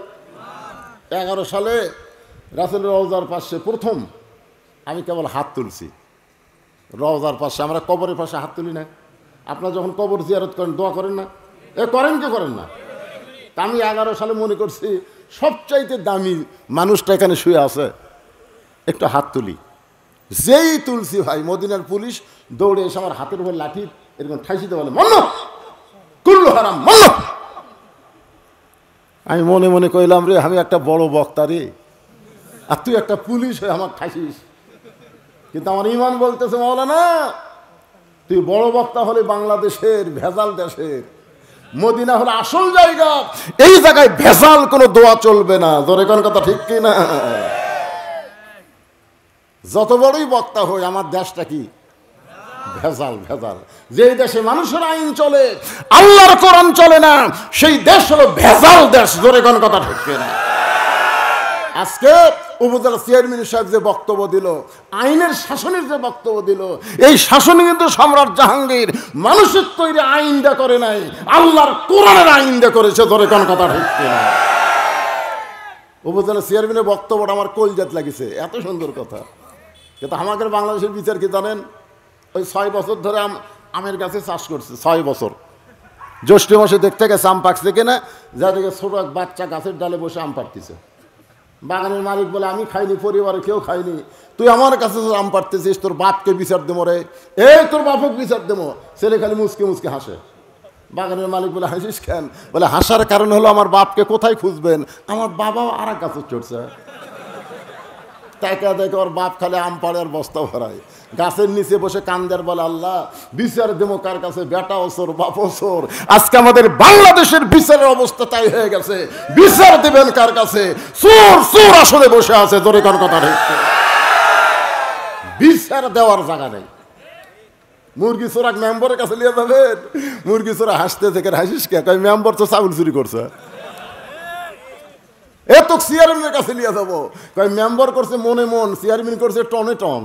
এগারো সালে রাসুল রওজার পাশে প্রথম আমি কেবল হাত তুলছি রওজার পাশে আমরা কবরের পাশে হাত তুলি না আপনারা যখন কবর জিয়ারত করেন দোয়া করেন না এ করেন কি করেন না তা আমি এগারো সালে মনে করছি সবচাইতে দামি মানুষটা এখানে শুয়ে আছে একটু হাত তুলি যেই তুলছি ভাই মদিনার পুলিশ দৌড়ে এসে আমার হাতের উপর লাঠি এরকম ঠাইসিতে বলে মন্ন কুল্লু হারাম মন্ন আমি মনে মনে কইলাম রে আমি একটা বড় বক্তা রে আর তুই একটা পুলিশ হয়ে আমার ঠাইসিস কিন্তু আমার ইমান বলতেছে মাওলানা তুই বড় বক্তা হলে বাংলাদেশের ভেজাল দেশের মদিনা হলো আসল জায়গা এই জায়গায় ভেজাল কোনো দোয়া চলবে না জোরে কোন কথা ঠিক কি না যত বড়ই বক্তা হই আমার দেশটা কি ভেজাল ভেজাল যে দেশে মানুষের আইন চলে আল্লাহর কোরআন চলে না সেই দেশ হলো ভেজাল দেশ জোরে কোন কথা ঠিক না আজকে উপজেলা চেয়ারম্যান সাহেব যে বক্তব্য দিল আইনের শাসনের যে বক্তব্য দিল এই শাসন কিন্তু সম্রাট জাহাঙ্গীর মানুষের তৈরি আইনটা করে নাই আল্লাহর কোরআনের আইনটা করেছে ধরে কোন কথা ঢুকছে না উপজেলা চেয়ারম্যানের বক্তব্যটা আমার কলজাত লাগিছে এত সুন্দর কথা কিন্তু আমাদের বাংলাদেশের বিচার কি জানেন ওই ছয় বছর ধরে আমের কাছে চাষ করছে ছয় বছর জ্যৈষ্ঠ মাসে দেখতে গেছে আম পাকছে কিনা যা দেখে ছোট এক বাচ্চা গাছের ডালে বসে আম পাকতেছে বাগানের মালিক বলে আমি খাইনি পরিবারে কেউ খাইনি তুই আমার কাছে আম পারতেছিস তোর বাপকে বিচার দেবো রে এই তোর বাপকে বিচার দেবো ছেলে খালি মুসকে মুসকে হাসে বাগানের মালিক বলে হাসিস কেন বলে হাসার কারণ হলো আমার বাপকে কোথায় খুঁজবেন আমার বাবাও আর গাছে চড়ছে তাই দেখে ওর বাপ খালে আম পাড়ে আর বস্তা ভরায় গাছের নিচে বসে কান্দার বলে আল্লাহ বিচার দেবো কার কাছে বেটা ওসর বাপ ওসর আজকে আমাদের বাংলাদেশের বিচারের অবস্থা তাই হয়ে গেছে বিচার দেবেন কার কাছে চোর চোর আসলে বসে আছে দরে কার কথা বিচার দেওয়ার জায়গা নেই মুরগি চোরাক মেম্বরের কাছে নিয়ে যাবেন মুরগি চোরা হাসতে থেকে হাসিস কে কয় মেম্বর তো চাউল চুরি করছে এত চেয়ারম্যানের কাছে নিয়ে যাবো কয় মেম্বর করছে মনে মন চেয়ারম্যান করছে টনে টন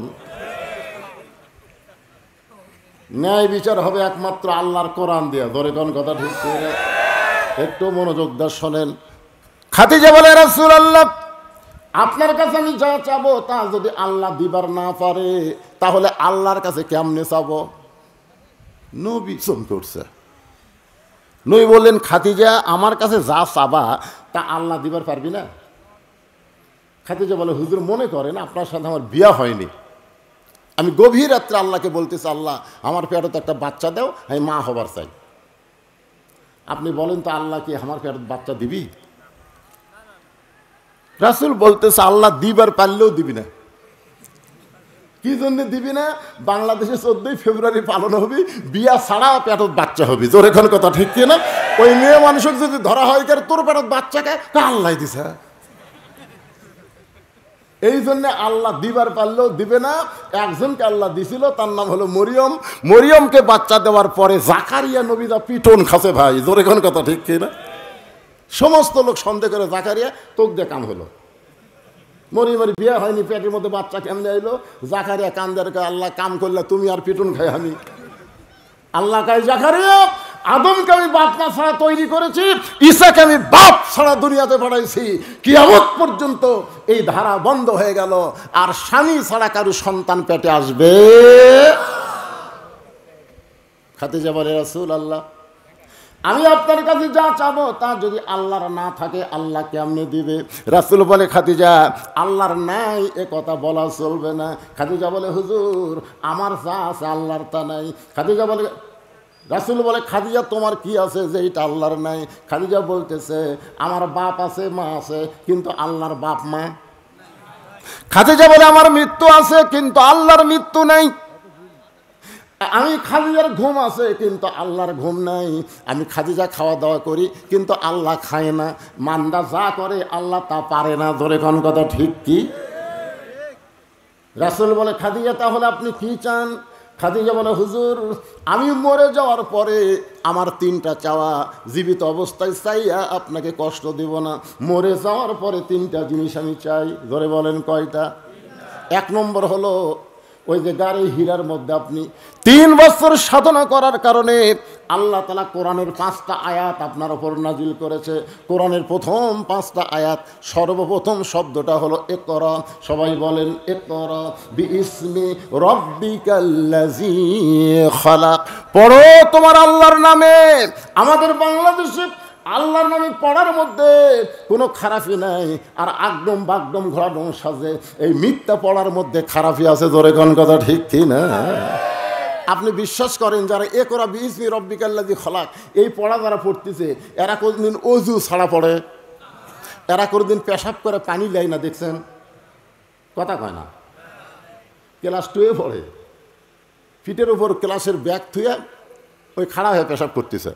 ন্যায় বিচার হবে একমাত্র আল্লাহর কোরআন দিয়া ধরে কোন কথা ঠিক একটু মনোযোগ দাস শোনেন খাতিজা বলে রাসুল আল্লাহ আপনার কাছে আমি যা চাবো তা যদি আল্লাহ দিবার না পারে তাহলে আল্লাহর কাছে কেমনে চাব নবী চমকে উঠছে নই বললেন খাতিজা আমার কাছে যা চাবা তা আল্লাহ দিবার পারবি না খাতিজা বলে হুজুর মনে করেন আপনার সাথে আমার বিয়া হয়নি আমি গভীর রাত্রে আল্লাহকে বলতেছি আল্লাহ আমার পেটত একটা বাচ্চা দাও আমি মা হবার চাই আপনি বলেন তো আল্লাহ কি আমার পেটত বাচ্চা দিবি রাসুল বলতেছে আল্লাহ দিবার পারলেও দিবি না কি জন্য দিবি না বাংলাদেশে চোদ্দই ফেব্রুয়ারি পালন হবি বিয়া ছাড়া পেটত বাচ্চা হবি তোর এখন কথা ঠিক কি না ওই মেয়ে মানুষের যদি ধরা হয় তোর পেটত বাচ্চাকে আল্লাহ দিছে এই জন্য আল্লাহ দিবার পারলেও দিবে না একজনকে আল্লাহ দিছিল তার নাম হলো মরিয়ম মরিয়মকে বাচ্চা দেওয়ার পরে জাকারিয়া নবীরা পিটন খাসে ভাই জোরে কোন কথা ঠিক কি না সমস্ত লোক সন্দেহ করে জাকারিয়া তোক দিয়ে কাম হলো মরি মরি বিয়ে হয়নি পেটের মধ্যে বাচ্চা কেমনে এলো জাকারিয়া কান্দারকে আল্লাহ কাম করলে তুমি আর পিটন খাই আমি আল্লাহ কাই জাকারিয়া আদমকে আমি বাপ ছাড়া তৈরি করেছি ঈশাকে আমি বাপ ছাড়া দুনিয়াতে পাঠাইছি কিয়ামত পর্যন্ত এই ধারা বন্ধ হয়ে গেল আর স্বামী ছাড়া কারো সন্তান পেটে আসবে খাতিজা বলে রাসুল আল্লাহ আমি আপনার কাছে যা চাব তা যদি আল্লাহর না থাকে আল্লাহ কেমনে দিবে রাসুল বলে খাদিজা আল্লাহর নাই এ কথা বলা চলবে না খাদিজা বলে হুজুর আমার চা আছে আল্লাহর তা নাই খাদিজা বলে রাসুল বলে খাদিজা তোমার কি আছে যে এটা আল্লাহর নাই খাদিজা বলতেছে আমার বাপ আছে মা আছে কিন্তু আল্লাহর বাপ মা খাদিজা বলে আমার মৃত্যু আছে কিন্তু আল্লাহর মৃত্যু নাই আমি খাদিজার ঘুম আছে কিন্তু আল্লাহর ঘুম নাই আমি খাদিজা খাওয়া দাওয়া করি কিন্তু আল্লাহ খায় না মান্দা যা করে আল্লাহ তা পারে না ধরে কোন কথা ঠিক কি রাসুল বলে খাদিজা তাহলে আপনি কি চান খাদিজা বলে হুজুর আমি মরে যাওয়ার পরে আমার তিনটা চাওয়া জীবিত অবস্থায় চাইয়া আপনাকে কষ্ট দিব না মরে যাওয়ার পরে তিনটা জিনিস আমি চাই ধরে বলেন কয়টা এক নম্বর হলো ওই যে গাড়ি হীরার মধ্যে আপনি তিন বছর সাধনা করার কারণে আল্লাহ তালা কোরআনের পাঁচটা আয়াত আপনার ওপর নাজিল করেছে কোরআনের প্রথম পাঁচটা আয়াত সর্বপ্রথম শব্দটা হলো এ কর সবাই বলেন এ কর বিসমি রব্বিকাল্লাজি খালাক পড়ো তোমার আল্লাহর নামে আমাদের বাংলাদেশে আল্লাহর নামে পড়ার মধ্যে কোনো খারাপই নাই আর আগডম বাগডম ঘোরাডম সাজে এই মিথ্যা পড়ার মধ্যে খারাপই আছে জোরে কোন কথা ঠিক কি না আপনি বিশ্বাস করেন যারা এ করা বিসমি রব্বিকাল্লাদি খলাক এই পড়া যারা পড়তেছে এরা কোনদিন অজু ছাড়া পড়ে এরা কোনদিন পেশাব করে পানি দেয় না দেখছেন কথা কয় না ক্লাস টুয়ে পড়ে পিঠের উপর ক্লাসের ব্যাগ থুয়ে ওই খাড়া হয়ে পেশাব করতেছে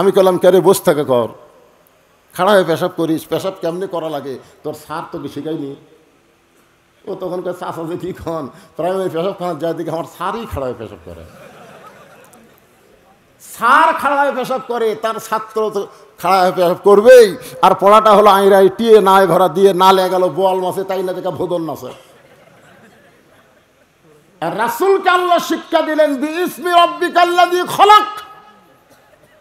আমি কলাম ক্যারে বস থাকে কর খাড়া হয়ে পেশাব করিস পেশাব কেমনি করা লাগে তোর সার তোকে শেখাইনি ও তখনকার চাষা যে কী খন প্রাইমারি পেশাব খান যায় দিকে আমার সারই খাড়া হয়ে পেশাব করে সার খাড়া হয়ে পেশাব করে তার ছাত্র তো খাড়া হয়ে পেশাব করবেই আর পড়াটা হলো আইরাই টিয়ে নাই ভরা দিয়ে না লেগে গেল বোয়াল মাসে তাই না দেখা ভোদন মাসে রাসুলকে আল্লাহ শিক্ষা দিলেন ইসমি রব্বিক আল্লাহ দিয়ে খলাক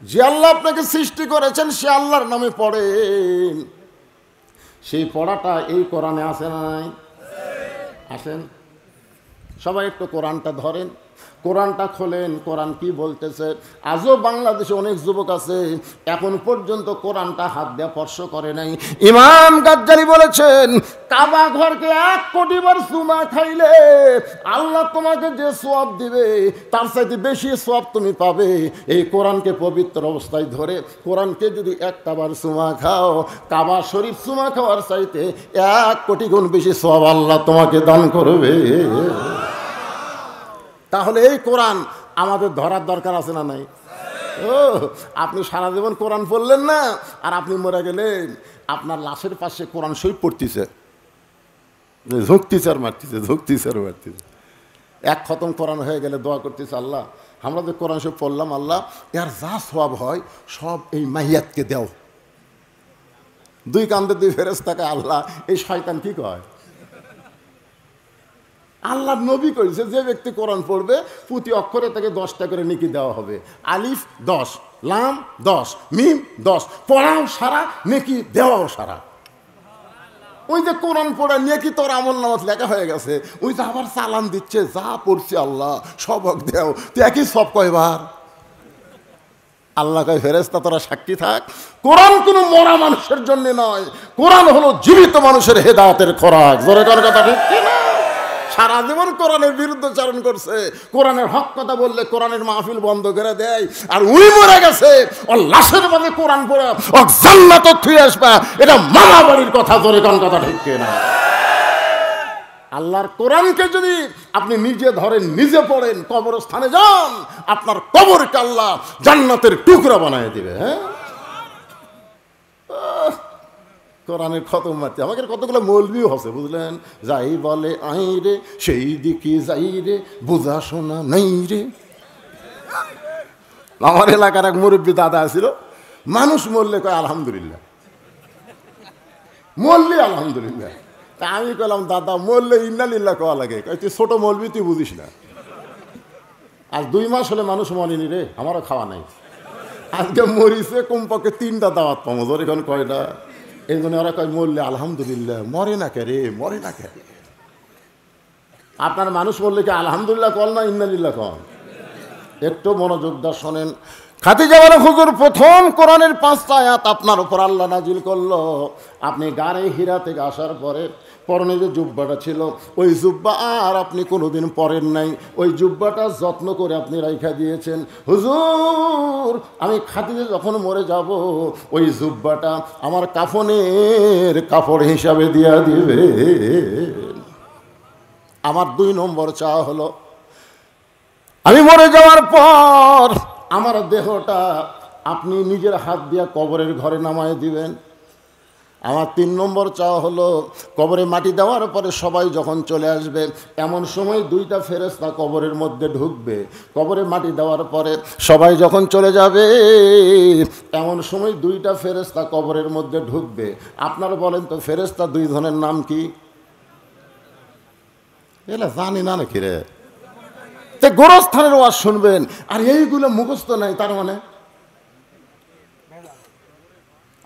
যে আল্লাহ আপনাকে সৃষ্টি করেছেন সে আল্লাহর নামে পড়েন সেই পড়াটা এই কোরআনে আসে নাই আসেন সবাই একটু কোরআনটা ধরেন কোরআনটা খোলেন কোরআন কি বলতেছে আজও বাংলাদেশে অনেক যুবক আছে এখন পর্যন্ত কোরআনটা হাত দেওয়া স্পর্শ করে নাই ইমাম গাজ্জারি বলেছেন কাবা ঘরকে এক কোটি বার চুমা খাইলে আল্লাহ তোমাকে যে সোয়াব দিবে তার সাথে বেশি সোয়াব তুমি পাবে এই কোরআনকে পবিত্র অবস্থায় ধরে কোরআনকে যদি এক কাবার চুমা খাও কাবা শরীফ চুমা খাওয়ার চাইতে এক কোটি গুণ বেশি সোয়াব আল্লাহ তোমাকে দান করবে তাহলে এই কোরআন আমাদের ধরার দরকার আছে না নাই ও আপনি সারা জীবন কোরআন পড়লেন না আর আপনি মরে গেলেন আপনার লাশের পাশে কোরআন সই পড়তেছে ঝুঁকতিছে আর মারতেছে ঝুঁকতিছে আর মারতেছে এক খতম কোরআন হয়ে গেলে দোয়া করতেছে আল্লাহ আমরা যে কোরআন সব পড়লাম আল্লাহ এর যা সব হয় সব এই মাহিয়াতকে দেও দুই কান্দে দুই ফেরেস থাকে আল্লাহ এই শয়তান কি কয় আল্লাহ নবী করেছে যে ব্যক্তি কোরআন পড়বে প্রতি অক্ষরে তাকে দশটা করে নেকি দেওয়া হবে আলিফ দশ লাম দশ মিম দশ পড়াও সারা নেকি দেওয়াও সারা ওই যে কোরআন পড়া নেকি তোর আমল নামাজ লেখা হয়ে গেছে ওই যে আবার সালাম দিচ্ছে যা পড়ছে আল্লাহ সবক দেও তুই একই সব কয়বার আল্লাহ কয় ফেরেস্তা তোরা সাক্ষী থাক কোরআন কোনো মরা মানুষের জন্য নয় কোরআন হলো জীবিত মানুষের হেদায়তের খোরাক জোরে কথা ঠিক না সারা জীবন কোরআনের বিরুদ্ধে চারণ করছে কোরআনের হক কথা বললে কোরআনের মাহফিল বন্ধ করে দেয় আর উই মরে গেছে ও লাশের মধ্যে কোরআন পড়ে ও থুয়ে আসবা এটা মামাবাড়ির কথা ধরে কোন কথা ঠিক না আল্লাহর কোরআনকে যদি আপনি নিজে ধরেন নিজে পড়েন কবরস্থানে যান আপনার কবরকে আল্লাহ জান্নাতের টুকরা বানিয়ে দিবে হ্যাঁ কোরআনের খতম মারতে আমাদের কতগুলো মৌলবিও হসে বুঝলেন যাই বলে আই রে সেই দিকে যাই রে বোঝা শোনা নেই রে আমার এলাকার এক মুরব্বী দাদা ছিল মানুষ মরলে কয় আলহামদুলিল্লাহ মরলে আলহামদুলিল্লাহ তা আমি কলাম দাদা মরলে ইন্নালিল্লা কয়া লাগে তুই ছোট মরবি তুই বুঝিস না আজ দুই মাস হলে মানুষ মরেনি রে আমারও খাওয়া নাই আজকে মরিছে কমপক্ষে তিনটা দাওয়াত পাবো ধর এখন কয়টা এই ওরা কয় মরলে আলহামদুলিল্লাহ মরে না কে রে মরে না কে আপনার মানুষ বললে কি আলহামদুলিল্লাহ কল না ইন্দালিল্লা কল একটু মনোযোগ দা শোনেন যাওয়ার হুজুর প্রথম কোরআনের পাঁচটা আয়াত আপনার উপর আল্লাহ নাজিল করলো আপনি গাড়ি হিরা থেকে আসার পরে পরনে যে জুব্বাটা ছিল ওই জুব্বা আর আপনি কোনোদিন পরেন নাই ওই জুব্বাটা যত্ন করে আপনি রাইখা দিয়েছেন হুজুর আমি খাতিতে যখন মরে যাব ওই জুব্বাটা আমার কাফনের কাপড় হিসাবে দিয়া দিবে আমার দুই নম্বর চা হলো আমি মরে যাওয়ার পর আমার দেহটা আপনি নিজের হাত দিয়া কবরের ঘরে নামায় দিবেন আমার তিন নম্বর চাওয়া হলো কবরে মাটি দেওয়ার পরে সবাই যখন চলে আসবে এমন সময় দুইটা ফেরেস্তা কবরের মধ্যে ঢুকবে কবরে মাটি দেওয়ার পরে সবাই যখন চলে যাবে এমন সময় দুইটা ফেরেস্তা কবরের মধ্যে ঢুকবে আপনারা বলেন তো ফেরেস্তা দুই ধরনের নাম কি এলে জানি না নাকি রে গোরস্থানের ওয়াজ শুনবেন আর এইগুলো মুখস্থ নাই তার মানে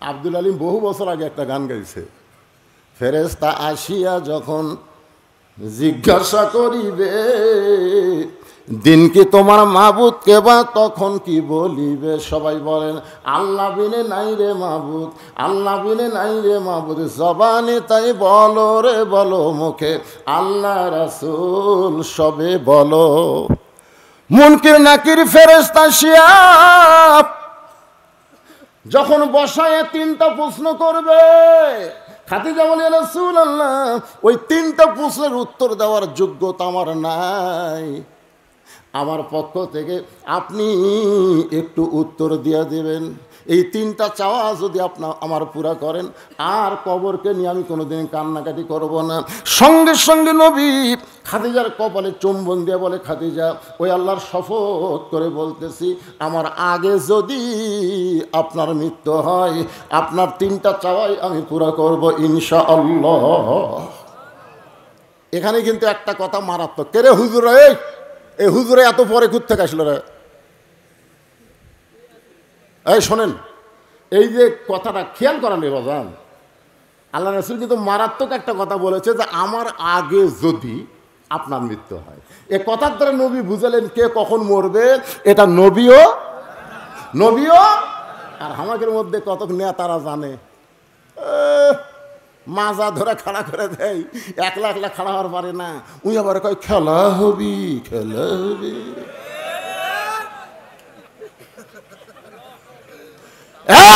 আব্দুল আলিম বহু বছর আগে একটা গান গাইছে ফেরেস্তা আসিয়া যখন জিজ্ঞাসা করিবে দিন কি তোমার মাবুদ কেবা তখন কি বলিবে সবাই বলেন আল্লা বিনে নাই রে মাবুত আল্লা বিনে নাই রে মাবুত জবানে তাই বলো রে বলো মুখে আল্লাহ রাসুল সবে বলো মুনকির নাকির ফেরেস্তা শিয়া যখন বসায় তিনটা প্রশ্ন করবে ওই তিনটা প্রশ্নের উত্তর দেওয়ার যোগ্যতা আমার নাই আমার পক্ষ থেকে আপনি একটু উত্তর দিয়ে দেবেন এই তিনটা চাওয়া যদি আপনার আমার পুরা করেন আর কবরকে নিয়ে আমি কোনোদিন কান্নাকাটি করব না সঙ্গে সঙ্গে নবী খাদিজার কপালে চুম্বন দিয়ে বলে খাদিজা ওই আল্লাহর শপথ করে বলতেছি আমার আগে যদি আপনার মৃত্যু হয় আপনার তিনটা চাওয়াই আমি পুরা করব ইনশা আল্লাহ এখানে কিন্তু একটা কথা মারাত্মক কেরে হুজুর এই হুজুরে এত পরে কোথেকে আসলো রে এই শোনেন এই যে কথাটা খেয়াল নেই বাজান আল্লাহ রসুল কিন্তু মারাত্মক একটা কথা বলেছে যে আমার আগে যদি আপনার মৃত্যু হয় এ কথার দ্বারা নবী বুঝালেন কে কখন মরবে এটা নবীও নবীও আর আমাদের মধ্যে কতক নেতারা জানে মাজা ধরে খাড়া করে দেয় একলা একলা খাড়া হওয়ার পারে না উনি আবার কয় খেলা হবি খেলা হবি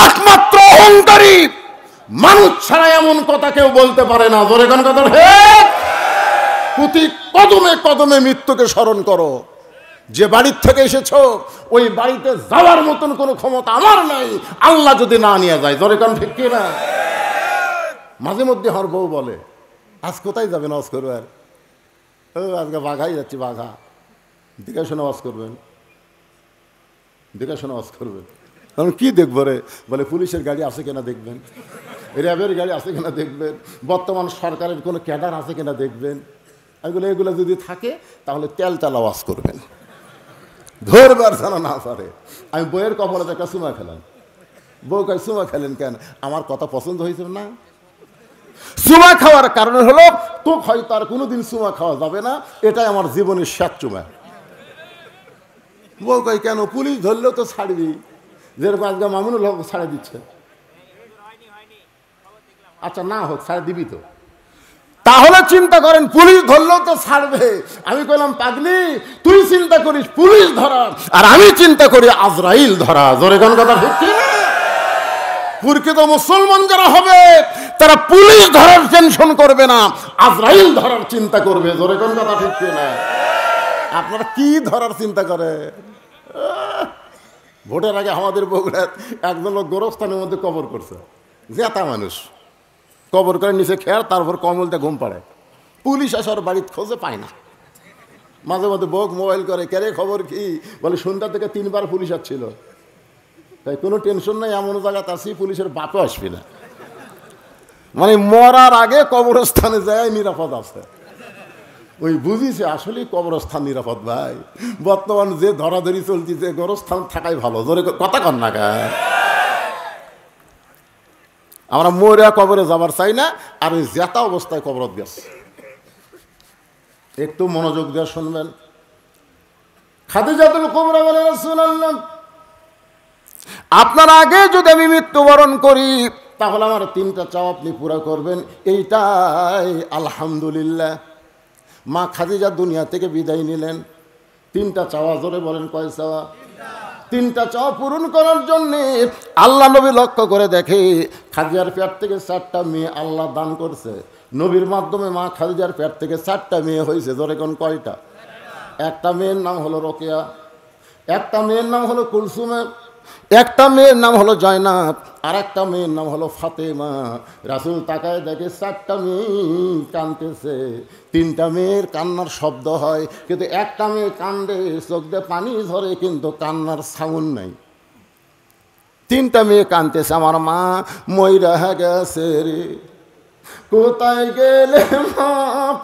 একমাত্র অহংকারী মানুষ ছাড়া এমন কথা কেউ বলতে পারে না জোরে কেন কথা প্রতি কদমে কদমে মৃত্যুকে স্মরণ করো যে বাড়ির থেকে এসেছ ওই বাড়িতে যাওয়ার মতন কোনো ক্ষমতা আমার নাই আল্লাহ যদি না নিয়ে যায় জোরে কোন ঠিক না মাঝে মধ্যে হর বউ বলে আজ কোথায় যাবেন আজ করবে ও আজকে বাঘাই যাচ্ছি বাঘা দেখে শুনে আজ করবেন দেখে শুনে আজ করবেন কারণ কী দেখব রে বলে পুলিশের গাড়ি আছে কিনা দেখবেন র্যাবের গাড়ি আছে কিনা দেখবেন বর্তমান সরকারের কোনো ক্যাডার আছে কিনা দেখবেন এগুলো এগুলো যদি থাকে তাহলে তেল তেল আওয়াজ করবেন ধরবার যেন না পারে আমি বইয়ের কপালে একটা সুমা খেলাম বউ কে সুমা খেলেন কেন আমার কথা পছন্দ হয়েছে না চুমা খাওয়ার কারণে হলো তো হয়তো আর কোনোদিন সুমা খাওয়া যাবে না এটাই আমার জীবনের শেষ চুমা বউ কয় কেন পুলিশ ধরলেও তো ছাড়বি যেরকম আজকে মামুনুল হক ছাড়ে দিচ্ছে আচ্ছা না হোক ছাড়ে দিবি তো তাহলে চিন্তা করেন পুলিশ ধরলেও তো ছাড়বে আমি কইলাম পাগলি তুই চিন্তা করিস পুলিশ ধরার আর আমি চিন্তা করি আজরাইল ধরা জোরে কোন কথা পুরকে তো মুসলমান যারা হবে তারা পুলিশ ধরার টেনশন করবে না আজরাইল ধরার চিন্তা করবে জোরে কোন কথা ঠিক না আপনারা কি ধরার চিন্তা করে ভোটের আগে আমাদের বগুড়া একজন লোক গোরস্থানের মধ্যে কবর করছে জেতা মানুষ কবর করে নিচে খেয়ার তারপর কমলতে ঘুম পাড়ে পুলিশ আসার বাড়ির খোঁজে পায় না মাঝে মাঝে বক মোবাইল করে রে খবর কি বলে সন্ধ্যা থেকে তিনবার পুলিশ আসছিল তাই কোনো টেনশন নাই এমন জায়গাতে আসি পুলিশের বাপে আসবি না মানে মরার আগে কবরস্থানে যায় নিরাপদ আছে ওই বুঝিছে আসলেই কবরস্থান নিরাপদ ভাই বর্তমান যে ধরাধরি যে গরস্থান থাকাই ভালো ধরে কথা কর না আমরা মরিয়া কবরে যাবার চাই না আর ওই জেতা অবস্থায় কবরত গেছে একটু মনোযোগ দিয়ে শুনবেন খাদিজাতুল কুবরা বলে আপনার আগে যদি আমি মৃত্যুবরণ করি তাহলে আমার তিনটা চাও আপনি পুরা করবেন এইটাই আলহামদুলিল্লাহ মা খাদিজা দুনিয়া থেকে বিদায় নিলেন তিনটা চাওয়া জোরে বলেন কয় চাওয়া তিনটা চাওয়া পূরণ করার জন্যে আল্লাহ নবী লক্ষ্য করে দেখে খাদিজার পেট থেকে চারটা মেয়ে আল্লাহ দান করছে নবীর মাধ্যমে মা খাদিজার পেট থেকে চারটা মেয়ে হয়েছে ধরে কোন কয়টা একটা মেয়ের নাম হলো রোকেয়া একটা মেয়ের নাম হলো কুলসুমের একটা মেয়ের নাম হলো জয়নাব আর একটা মেয়ের নাম হলো ফাতেমা রাসুল তাকায় দেখে চারটা মেয়ে কানতেছে তিনটা মেয়ের কান্নার শব্দ হয় কিন্তু একটা মেয়ে কান্দে চোখ দিয়ে পানি ধরে কিন্তু কান্নার সাউন্ড নাই তিনটা মেয়ে কানতেছে আমার মা ময়রা গেছে রে কোথায় গেলে মা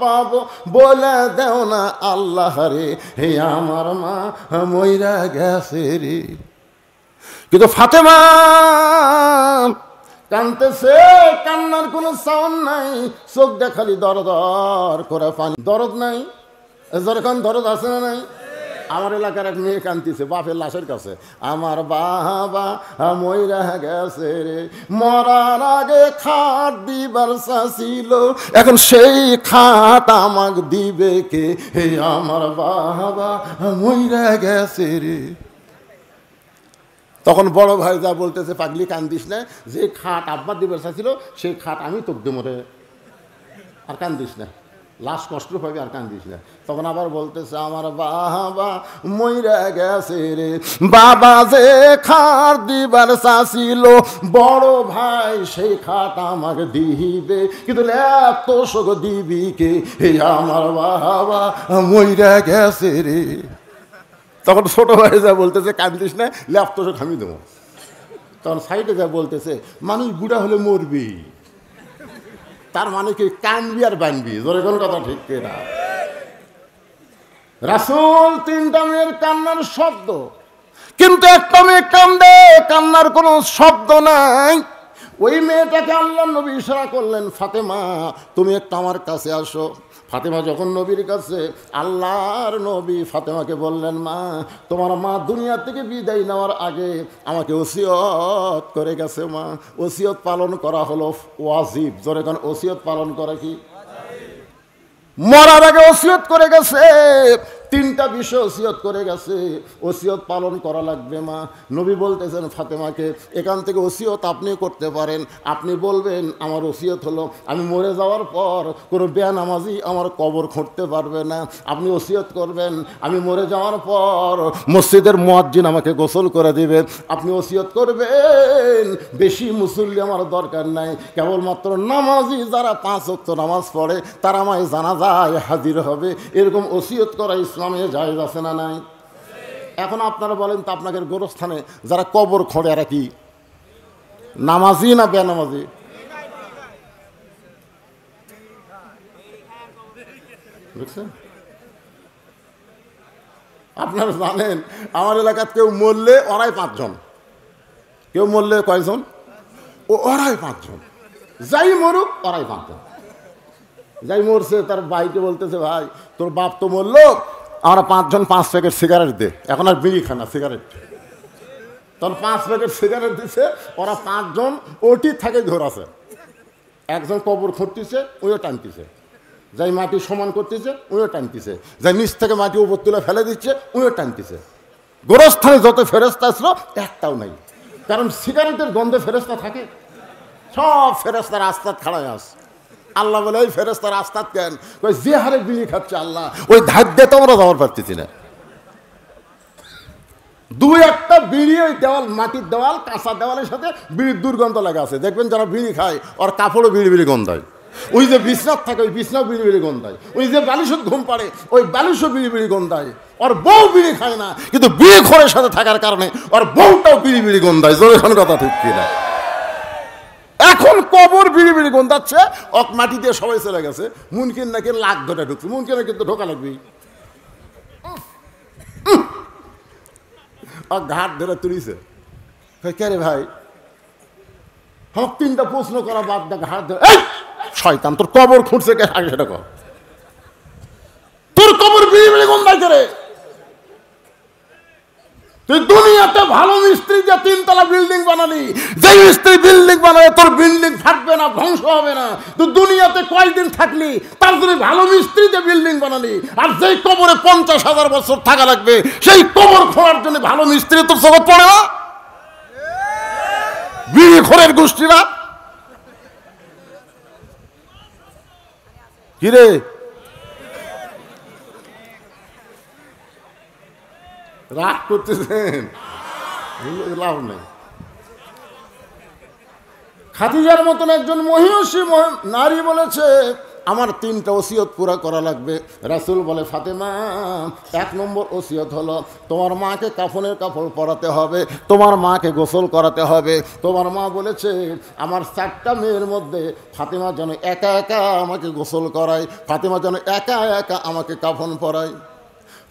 পাব বলে দেও না আল্লাহ রে হে আমার মা ময়রা গেছে রে কিন্তু ফাতেমা কানতেছে কান্নার কোনো সাউন্ড নাই চোখ দেখালি দরদর করে পানি দরদ নাই যখন দরদ আছে না নাই আমার এলাকার এক মেয়ে কান্দিছে বাপের লাশের কাছে আমার বাবা ময়রা গেছে রে মরার আগে খাট দিবার ছিল এখন সেই খাট আমাক দিবে কে হে আমার বাবা ময়রা গেছে রে তখন বড় ভাই যা বলতেছে পাগলি কান্দিস না যে খাট আব্বা দিবে ছিল সেই খাট আমি তোকদে মরে আর কান্দিস না লাশ কষ্ট পাবি আর কান্দিস না তখন আবার বলতেছে আমার বাবা মইরা গেছে রে বাবা যে খাট দিবার ছিল বড় ভাই সেই খাট আমাকে দিবে কিন্তু এত শোক দিবি কে আমার বাবা মইরা গেছে রে তখন ছোট ভাই যা বলতেছে কান্দিস না ল্যাপ তো খামি দেবো তখন সাইডে যা বলতেছে মানুষ বুড়া হলে মরবি তার মানে কি কানবি আর বানবি জোরে কোনো কথা ঠিক না রাসুল তিনটা মেয়ের কান্নার শব্দ কিন্তু একটা মেয়ে কান্দে কান্নার কোনো শব্দ নাই ওই মেয়েটাকে আল্লাহ নবী ইশারা করলেন ফাতেমা তুমি একটা আমার কাছে আসো ফাতেমা যখন নবীর কাছে আল্লাহর নবী ফাতেমাকে বললেন মা তোমার মা দুনিয়া থেকে বিদায় নেওয়ার আগে আমাকে ওসিয়ত করে গেছে মা ওসিয়ত পালন করা হলো ওয়াজিব জোরে কারণ ওসিয়ত পালন করা কি মরার আগে ওসিয়ত করে গেছে তিনটা বিষয় ওসিয়ত করে গেছে ওসিয়ত পালন করা লাগবে মা নবী বলতেছেন ফাতেমাকে এখান থেকে ওসিয়ত আপনি করতে পারেন আপনি বলবেন আমার ওসিয়ত হলো আমি মরে যাওয়ার পর কোনো বেয়ানামাজি আমার কবর খুঁটতে পারবে না আপনি ওসিয়ত করবেন আমি মরে যাওয়ার পর মসজিদের মোয়াজ্জিন আমাকে গোসল করে দিবে আপনি ওসিয়ত করবেন বেশি মুসল্লি আমার দরকার নাই কেবলমাত্র নামাজি যারা পাঁচ অক্ত নামাজ পড়ে তারা আমায় জানা যায় হাজির হবে এরকম ওসিয়ত করা ইসলাম জামে জায়েজ আছে না নাই এখন আপনারা বলেন তো আপনাদের গোরস্থানে যারা কবর খড়ে আর কি নামাজি না বেনামাজি বুঝছেন আপনারা জানেন আমার এলাকার কেউ মরলে অড়াই পাঁচজন কেউ মরলে কয়জন ও অড়াই পাঁচজন যাই মরুক অড়াই পাঁচজন যাই মরছে তার ভাইকে বলতেছে ভাই তোর বাপ তো মরল আমরা পাঁচজন পাঁচ প্যাকেট সিগারেট দে এখন আর বিড়ি খানা সিগারেট তখন পাঁচ প্যাকেট সিগারেট দিছে ওরা পাঁচজন ওটি থাকে ধরাছে একজন কবর খরতিছে ওইও টানতেছে যাই মাটি সমান করতেছে ওইও টানতেছে যাই নিচ থেকে মাটি উপর তুলে ফেলে দিচ্ছে ওইও টানতেছে গোরস্থানে যত ফেরস্তা আসলো একটাও নাই কারণ সিগারেটের গন্ধে ফেরস্তা থাকে সব ফেরস্তা রাস্তার খাড়ায় আস আল্লাহ বলে ওই ফেরস্তার আস্তাত কেন ওই যে হারে বিলি খাচ্ছে আল্লাহ ওই ধাদ্যে তো আমরা যাওয়ার পারতেছি না দু একটা বিড়ি ওই দেওয়াল মাটির দেওয়াল কাঁচা দেওয়ালের সাথে বিড়ির দুর্গন্ধ লাগা আছে দেখবেন যারা বিড়ি খায় ওর কাপড়ও বিড়ি বিড়ি গন্ধ হয় ওই যে বিছনাথ থাকে ওই বিছনাও বিড়ি বিড়ি গন্ধ হয় ওই যে বালিশত ঘুম পাড়ে ওই বালিশও বিড়ি বিড়ি গন্ধ হয় ওর বউ বিড়ি খায় না কিন্তু বিড়ি খোরের সাথে থাকার কারণে ওর বউটাও বিড়ি বিড়ি গন্ধ হয় জোরে কথা ঠিক কিনা এখন কবর বিড়ি বিড়ি গন্ধাচ্ছে অক মাটি দিয়ে সবাই চলে গেছে মুনকিন নাকি লাখ ধরা ঢুকছে মুনকিনে কিন্তু ঢোকা লাগবেই আর ঘাট ধরে তুলিছে কে রে ভাই হক তিনটা প্রশ্ন করা বাদ দেখ ঘাট ধরে শয়তান তোর কবর খুঁড়ছে কে আগে সেটা কর তোর কবর বিড়ি বিড়ি গন্ধাইছে রে তুই দুনিয়াতে ভালো মিস্ত্রি যে তিনতলা বিল্ডিং বানালি যে মিস্ত্রি বিল্ডিং বানাবে তোর বিল্ডিং থাকবে না ধ্বংস হবে না তুই দুনিয়াতে কয়েকদিন থাকলি তার তুই ভালো মিস্ত্রি যে বিল্ডিং বানালি আর যেই কবরে পঞ্চাশ হাজার বছর থাকা লাগবে সেই কবর খোলার জন্য ভালো মিস্ত্রি তোর সবত পড়ে না বিড়ি খোরের গোষ্ঠীরা কিরে রাগ করতেছেন লাভ নেই খাদিজার মতন একজন মহিষী নারী বলেছে আমার তিনটা ওসিয়ত পুরা করা লাগবে রাসুল বলে ফাতেমা এক নম্বর ওসিয়ত হলো তোমার মাকে কাফনের কাপড় পরাতে হবে তোমার মাকে গোসল করাতে হবে তোমার মা বলেছে আমার চারটা মেয়ের মধ্যে ফাতেমা যেন একা একা আমাকে গোসল করায় ফাতেমা যেন একা একা আমাকে কাফন পরায়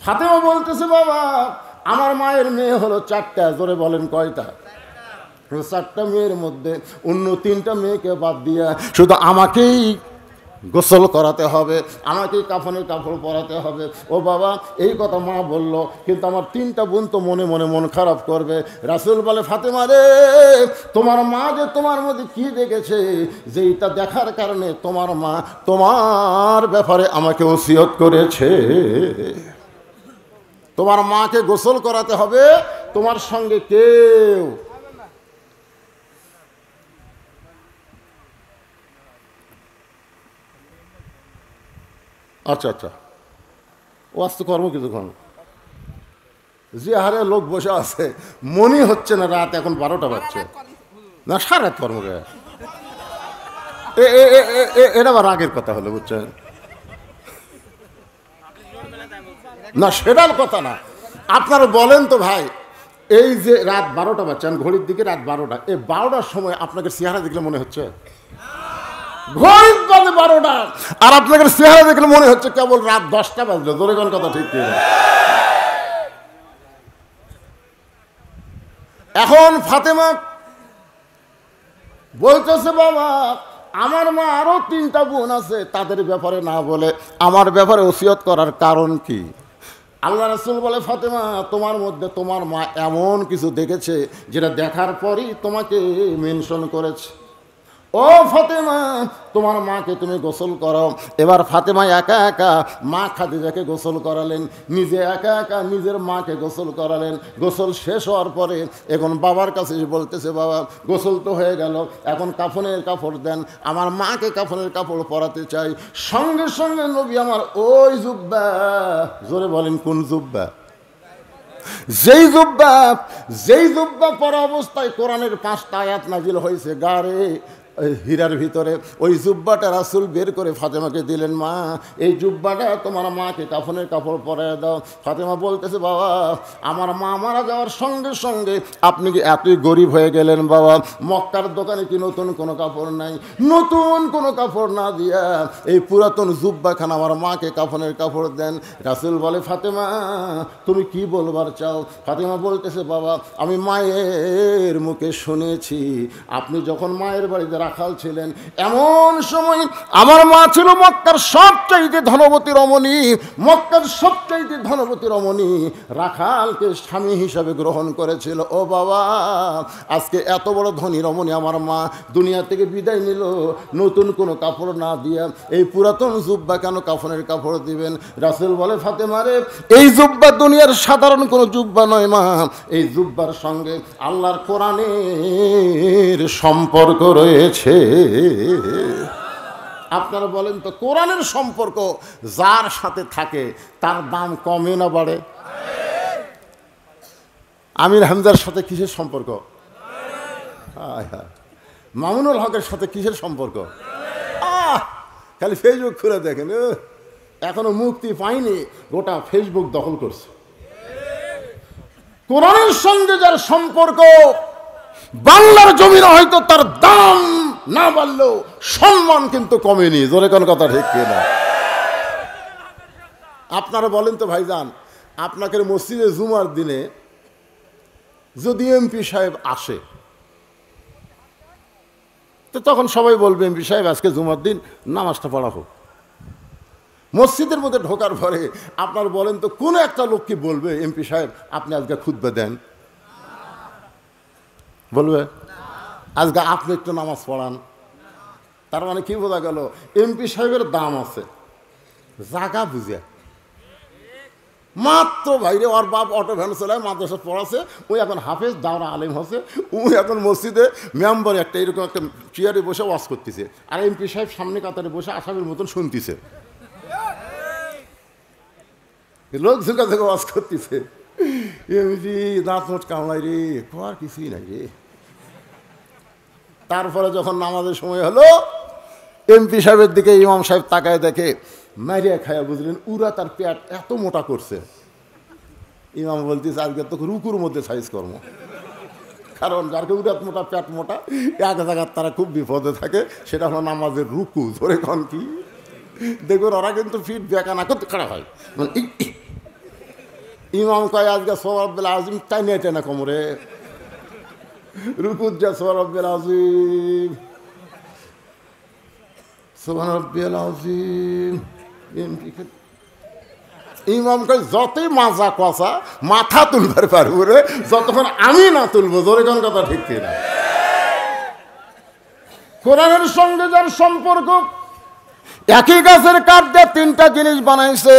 ফাতেমা বলতেছে বাবা আমার মায়ের মেয়ে হলো চারটা জোরে বলেন কয়টা চারটা মেয়ের মধ্যে অন্য তিনটা মেয়েকে বাদ দিয়ে শুধু আমাকেই গোসল করাতে হবে আমাকে কাফনে কাপড় পরাতে হবে ও বাবা এই কথা মা বলল কিন্তু আমার তিনটা বোন তো মনে মনে মন খারাপ করবে রাসুল বলে ফাতেমা রে তোমার মা যে তোমার মধ্যে কি দেখেছে যে এটা দেখার কারণে তোমার মা তোমার ব্যাপারে আমাকে ওসিয়ত করেছে তোমার মাকে গোসল করাতে হবে তোমার সঙ্গে কেউ আচ্ছা আচ্ছা ও আস্ত কর্ম কিছুক্ষণ যে হারে লোক বসে আছে মনে হচ্ছে না রাত এখন বারোটা বাজছে না সারা রাত কর্ম এটা আবার আগের কথা হলো বুঝছেন না সেটার কথা না আপনারা বলেন তো ভাই এই যে রাত বারোটা বাচ্চান ঘড়ির দিকে রাত বারোটা এই বারোটার সময় আপনাকে চেহারা দেখলে মনে হচ্ছে ঘড়ির বাজে বারোটা আর আপনাকে চেহারা দেখলে মনে হচ্ছে কেবল রাত দশটা বাজলো দোরেগণ কথা ঠিক এখন ফাতেমা বলতেছে বাবা আমার মা আরও তিনটা বোন আছে তাদের ব্যাপারে না বলে আমার ব্যাপারে ওসিয়ত করার কারণ কি আল্লাহ রসুল বলে ফাতেমা তোমার মধ্যে তোমার মা এমন কিছু দেখেছে যেটা দেখার পরই তোমাকে মেনশন করেছে ও ফাতেমা তোমার মাকে তুমি গোসল করো এবার ফাতেমা একা একা মা খাদিজাকে গোসল করালেন নিজে একা একা নিজের মাকে গোসল করালেন গোসল শেষ হওয়ার পরে এখন বাবার কাছে বলতেছে বাবা গোসল তো হয়ে গেল এখন কাফনের কাপড় দেন আমার মাকে কাফনের কাপড় পরাতে চাই সঙ্গে সঙ্গে নবী আমার ওই জুব্বা জোরে বলেন কোন জুব্বা যেই জুব্বা যেই জুব্বা পরা অবস্থায় কোরআনের পাঁচটা আয়াত নাজিল হয়েছে গাড়ে হীরার ভিতরে ওই জুব্বাটা রাসুল বের করে ফাতেমাকে দিলেন মা এই জুব্বাটা তোমার মাকে কাফনের কাপড় পরে দাও ফাতেমা বলতেছে বাবা আমার মা মারা যাওয়ার সঙ্গে সঙ্গে আপনি কি এতই গরিব হয়ে গেলেন বাবা মক্কার দোকানে কি নতুন কোনো কাপড় নাই নতুন কোনো কাপড় না দিয়া এই পুরাতন জুব্বাখান আমার মাকে কাফনের কাপড় দেন রাসুল বলে ফাতেমা তুমি কি বলবার চাও ফাতেমা বলতেছে বাবা আমি মায়ের মুখে শুনেছি আপনি যখন মায়ের বাড়িতে রাখাল ছিলেন এমন সময় আমার মা ছিল মক্কার সবচাইতে ধনবতী রমণী মক্কার সবচাইতে ধনবতী রমণী রাখালকে স্বামী হিসাবে গ্রহণ করেছিল ও বাবা আজকে এত বড় ধনী রমণী আমার মা দুনিয়া থেকে বিদায় নিল নতুন কোনো কাপড় না দিয়ে এই পুরাতন জুব্বা কেন কাফনের কাপড় দিবেন রাসেল বলে ফাতে মারে এই জুব্বা দুনিয়ার সাধারণ কোনো জুব্বা নয় মা এই জুব্বার সঙ্গে আল্লাহর কোরআনের সম্পর্ক রয়েছে হয়েছে আপনারা বলেন তো কোরআনের সম্পর্ক যার সাথে থাকে তার দাম কমে না বাড়ে আমির হামদার সাথে কিসের সম্পর্ক মামুনুল হকের সাথে কিসের সম্পর্ক আহ খালি ফেসবুক খুলে দেখেন এখনো মুক্তি পাইনি গোটা ফেসবুক দখল করছে কোরআনের সঙ্গে যার সম্পর্ক বাংলার জমির হয়তো তার দাম না বাড়লেও সম্মান কিন্তু কমেনি জোরে কোন কথা ঠিক না আপনারা বলেন তো ভাইজান আপনাকে মসজিদে জুমার দিনে যদি এমপি সাহেব আসে তো তখন সবাই বলবে এমপি সাহেব আজকে জুমার দিন নামাজটা পড়া হোক মসজিদের মধ্যে ঢোকার পরে আপনার বলেন তো কোনো একটা লোককে বলবে এমপি সাহেব আপনি আজকে খুদবে দেন বলবে আজকে আপনি একটু নামাজ পড়ান তার মানে কি বোঝা গেল এমপি সাহেবের দাম আছে জাগা বুঝে মাত্র ভাইরে ওর বাপ অটো ভ্যান চলায় মাদ্রাসা পড়াছে ওই এখন হাফেজ দাওরা আলেম হচ্ছে ওই এখন মসজিদে মেম্বার একটা এরকম একটা চেয়ারে বসে ওয়াশ করতেছে আর এমপি সাহেব সামনে কাতারে বসে আসামের মতন শুনতেছে লোক ঝুঁকা থেকে ওয়াশ করতেছে এমপি দাঁত মোট কামড়াই রে কোয়ার কিছুই নাই রে তারপরে যখন নামাজের সময় হলো এমপি সাহেবের দিকে ইমাম সাহেব তাকায় দেখে মারিয়া খায়া বুঝলেন উরা তার পেয়ার এত মোটা করছে ইমাম বলতেছে আজকে তোকে রুকুর মধ্যে সাইজ কর্ম কারণ যার উরাত মোটা পেট মোটা এক জায়গার তারা খুব বিপদে থাকে সেটা হলো নামাজের রুকু ধরে কন কি দেখুন ওরা কিন্তু ফিট বেঁকা না করতে খারাপ হয় মানে ইমাম কয় আজকে সবার বেলা আজমি টাইনে টেনা কোমরে রুকুজ্জা সোহারব্বেল আজিম আজিম ইমাম কয় যতই মাজা কষা মাথা তুলবার পারবো রে যতক্ষণ আমি না তুলবো জোরে কোন কথা ঠিক না কোরআনের সঙ্গে যার সম্পর্ক একই গাছের কাঠ দিয়ে তিনটা জিনিস বানাইছে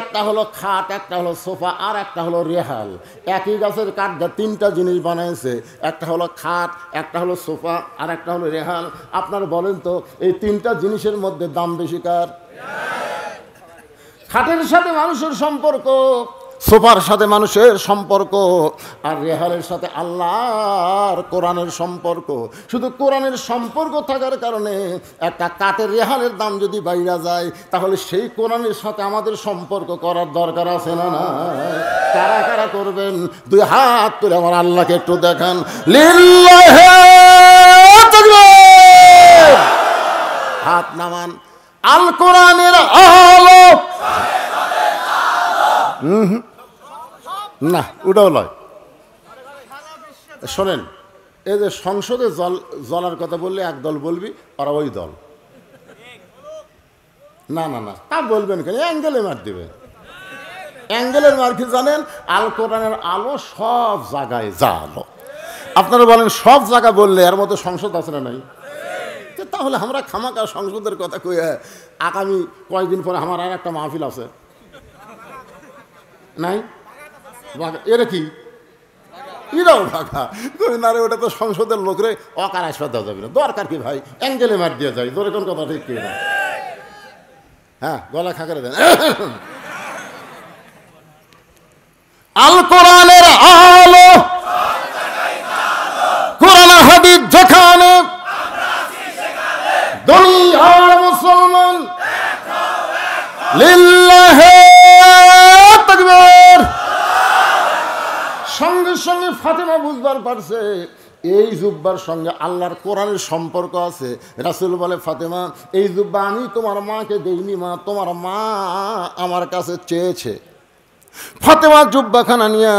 একটা হলো খাট একটা হলো সোফা আর একটা হলো রেহাল একই গাছের কাঠ দিয়ে তিনটা জিনিস বানাইছে একটা হলো খাট একটা হলো সোফা আর একটা হলো রেহাল আপনার বলেন তো এই তিনটা জিনিসের মধ্যে দাম বেশি কার খাটের সাথে মানুষের সম্পর্ক সোফার সাথে মানুষের সম্পর্ক আর রেহালের সাথে আল্লাহর কোরআনের সম্পর্ক শুধু কোরআনের সম্পর্ক থাকার কারণে একটা কাঠের রেহালের দাম যদি বাইরে যায় তাহলে সেই কোরআনের সাথে আমাদের সম্পর্ক করার দরকার আছে না না কারা কারা করবেন দুই হাত তুলে আমার আল্লাহকে একটু দেখান হাত নামান আল কোরআনের আলো হুম না ওটাও নয় শোনেন এই যে সংসদে জল জলার কথা বললে এক দল বলবি আর ওই দল না না না তা বলবেন কেন অ্যাঙ্গেলে মার দিবে অ্যাঙ্গেলের মার কি জানেন আল কোরআনের আলো সব জায়গায় যা আলো আপনারা বলেন সব জায়গা বললে এর মতো সংসদ আছে না নাই তাহলে আমরা খামাকা সংসদের কথা কই আগামী কয়েকদিন পরে আমার আর একটা মাহফিল আছে নাই এটা কি এটাও বাঘা তুমি না রে ওটা তো সংসদের লোকরে অকার আসবার দেওয়া যাবে না দরকার কি ভাই অ্যাঙ্গেলে মার দিয়ে যায় তোর কোন কথা ঠিক কি না হ্যাঁ গলা খাঁকরে দেন আল কোরআনের আলো কোরআন হাদিস যেখানে দুনিয়ার মুসলমান লিল্লাহে সঙ্গে সঙ্গে ফাতেমা বুঝবার পারছে এই জুব্বার সঙ্গে আল্লাহর কোরআনের সম্পর্ক আছে রাসুল বলে ফাতেমা এই জুব্বা আমি তোমার মাকে দেইনি মা তোমার মা আমার কাছে চেয়েছে ফাতেমা জুব্বাখানা নিয়ে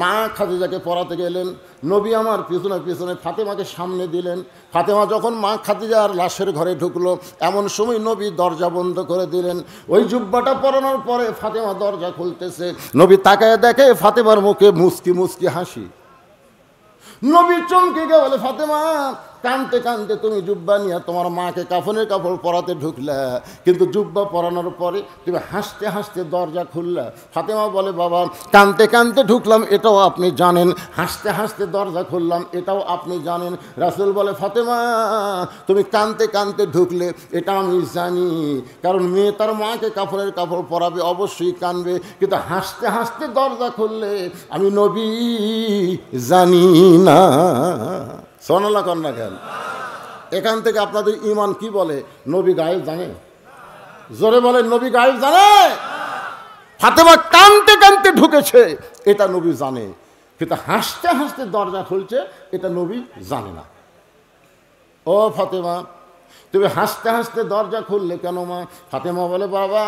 মা খাদিজাকে পড়াতে গেলেন নবী আমার পিছনে পিছনে ফাতেমাকে সামনে দিলেন ফাতেমা যখন মা খাদিজার লাশের ঘরে ঢুকলো এমন সময় নবী দরজা বন্ধ করে দিলেন ওই জুব্বাটা পরানোর পরে ফাতেমা দরজা খুলতেছে নবী তাকায় দেখে ফাতেমার মুখে মুসকি মুসকি হাসি নবী চমকে গেলে ফাতেমা কানতে কানতে তুমি জুব্বা নিয়ে তোমার মাকে কাফনের কাপড় পরাতে ঢুকলে কিন্তু জুব্বা পরানোর পরে তুমি হাসতে হাসতে দরজা খুললে ফাতেমা বলে বাবা কানতে কানতে ঢুকলাম এটাও আপনি জানেন হাসতে হাসতে দরজা খুললাম এটাও আপনি জানেন রাসুল বলে ফাতেমা তুমি কানতে কানতে ঢুকলে এটা আমি জানি কারণ মেয়ে তার মাকে কাপড়ের কাপড় পরাবে অবশ্যই কানবে কিন্তু হাসতে হাসতে দরজা খুললে আমি নবী জানি না সোনাল্লা কন্যা খেল এখান থেকে আপনাদের ইমান কি বলে নবী গায়েব জানে জোরে বলে নবী গায়েব জানে ফাতেমা কানতে কানতে ঢুকেছে এটা নবী জানে কিন্তু হাসতে হাসতে দরজা খুলছে এটা নবী জানে না ও ফাতেমা তুমি হাসতে হাসতে দরজা খুললে কেন মা ফাতেমা বলে বাবা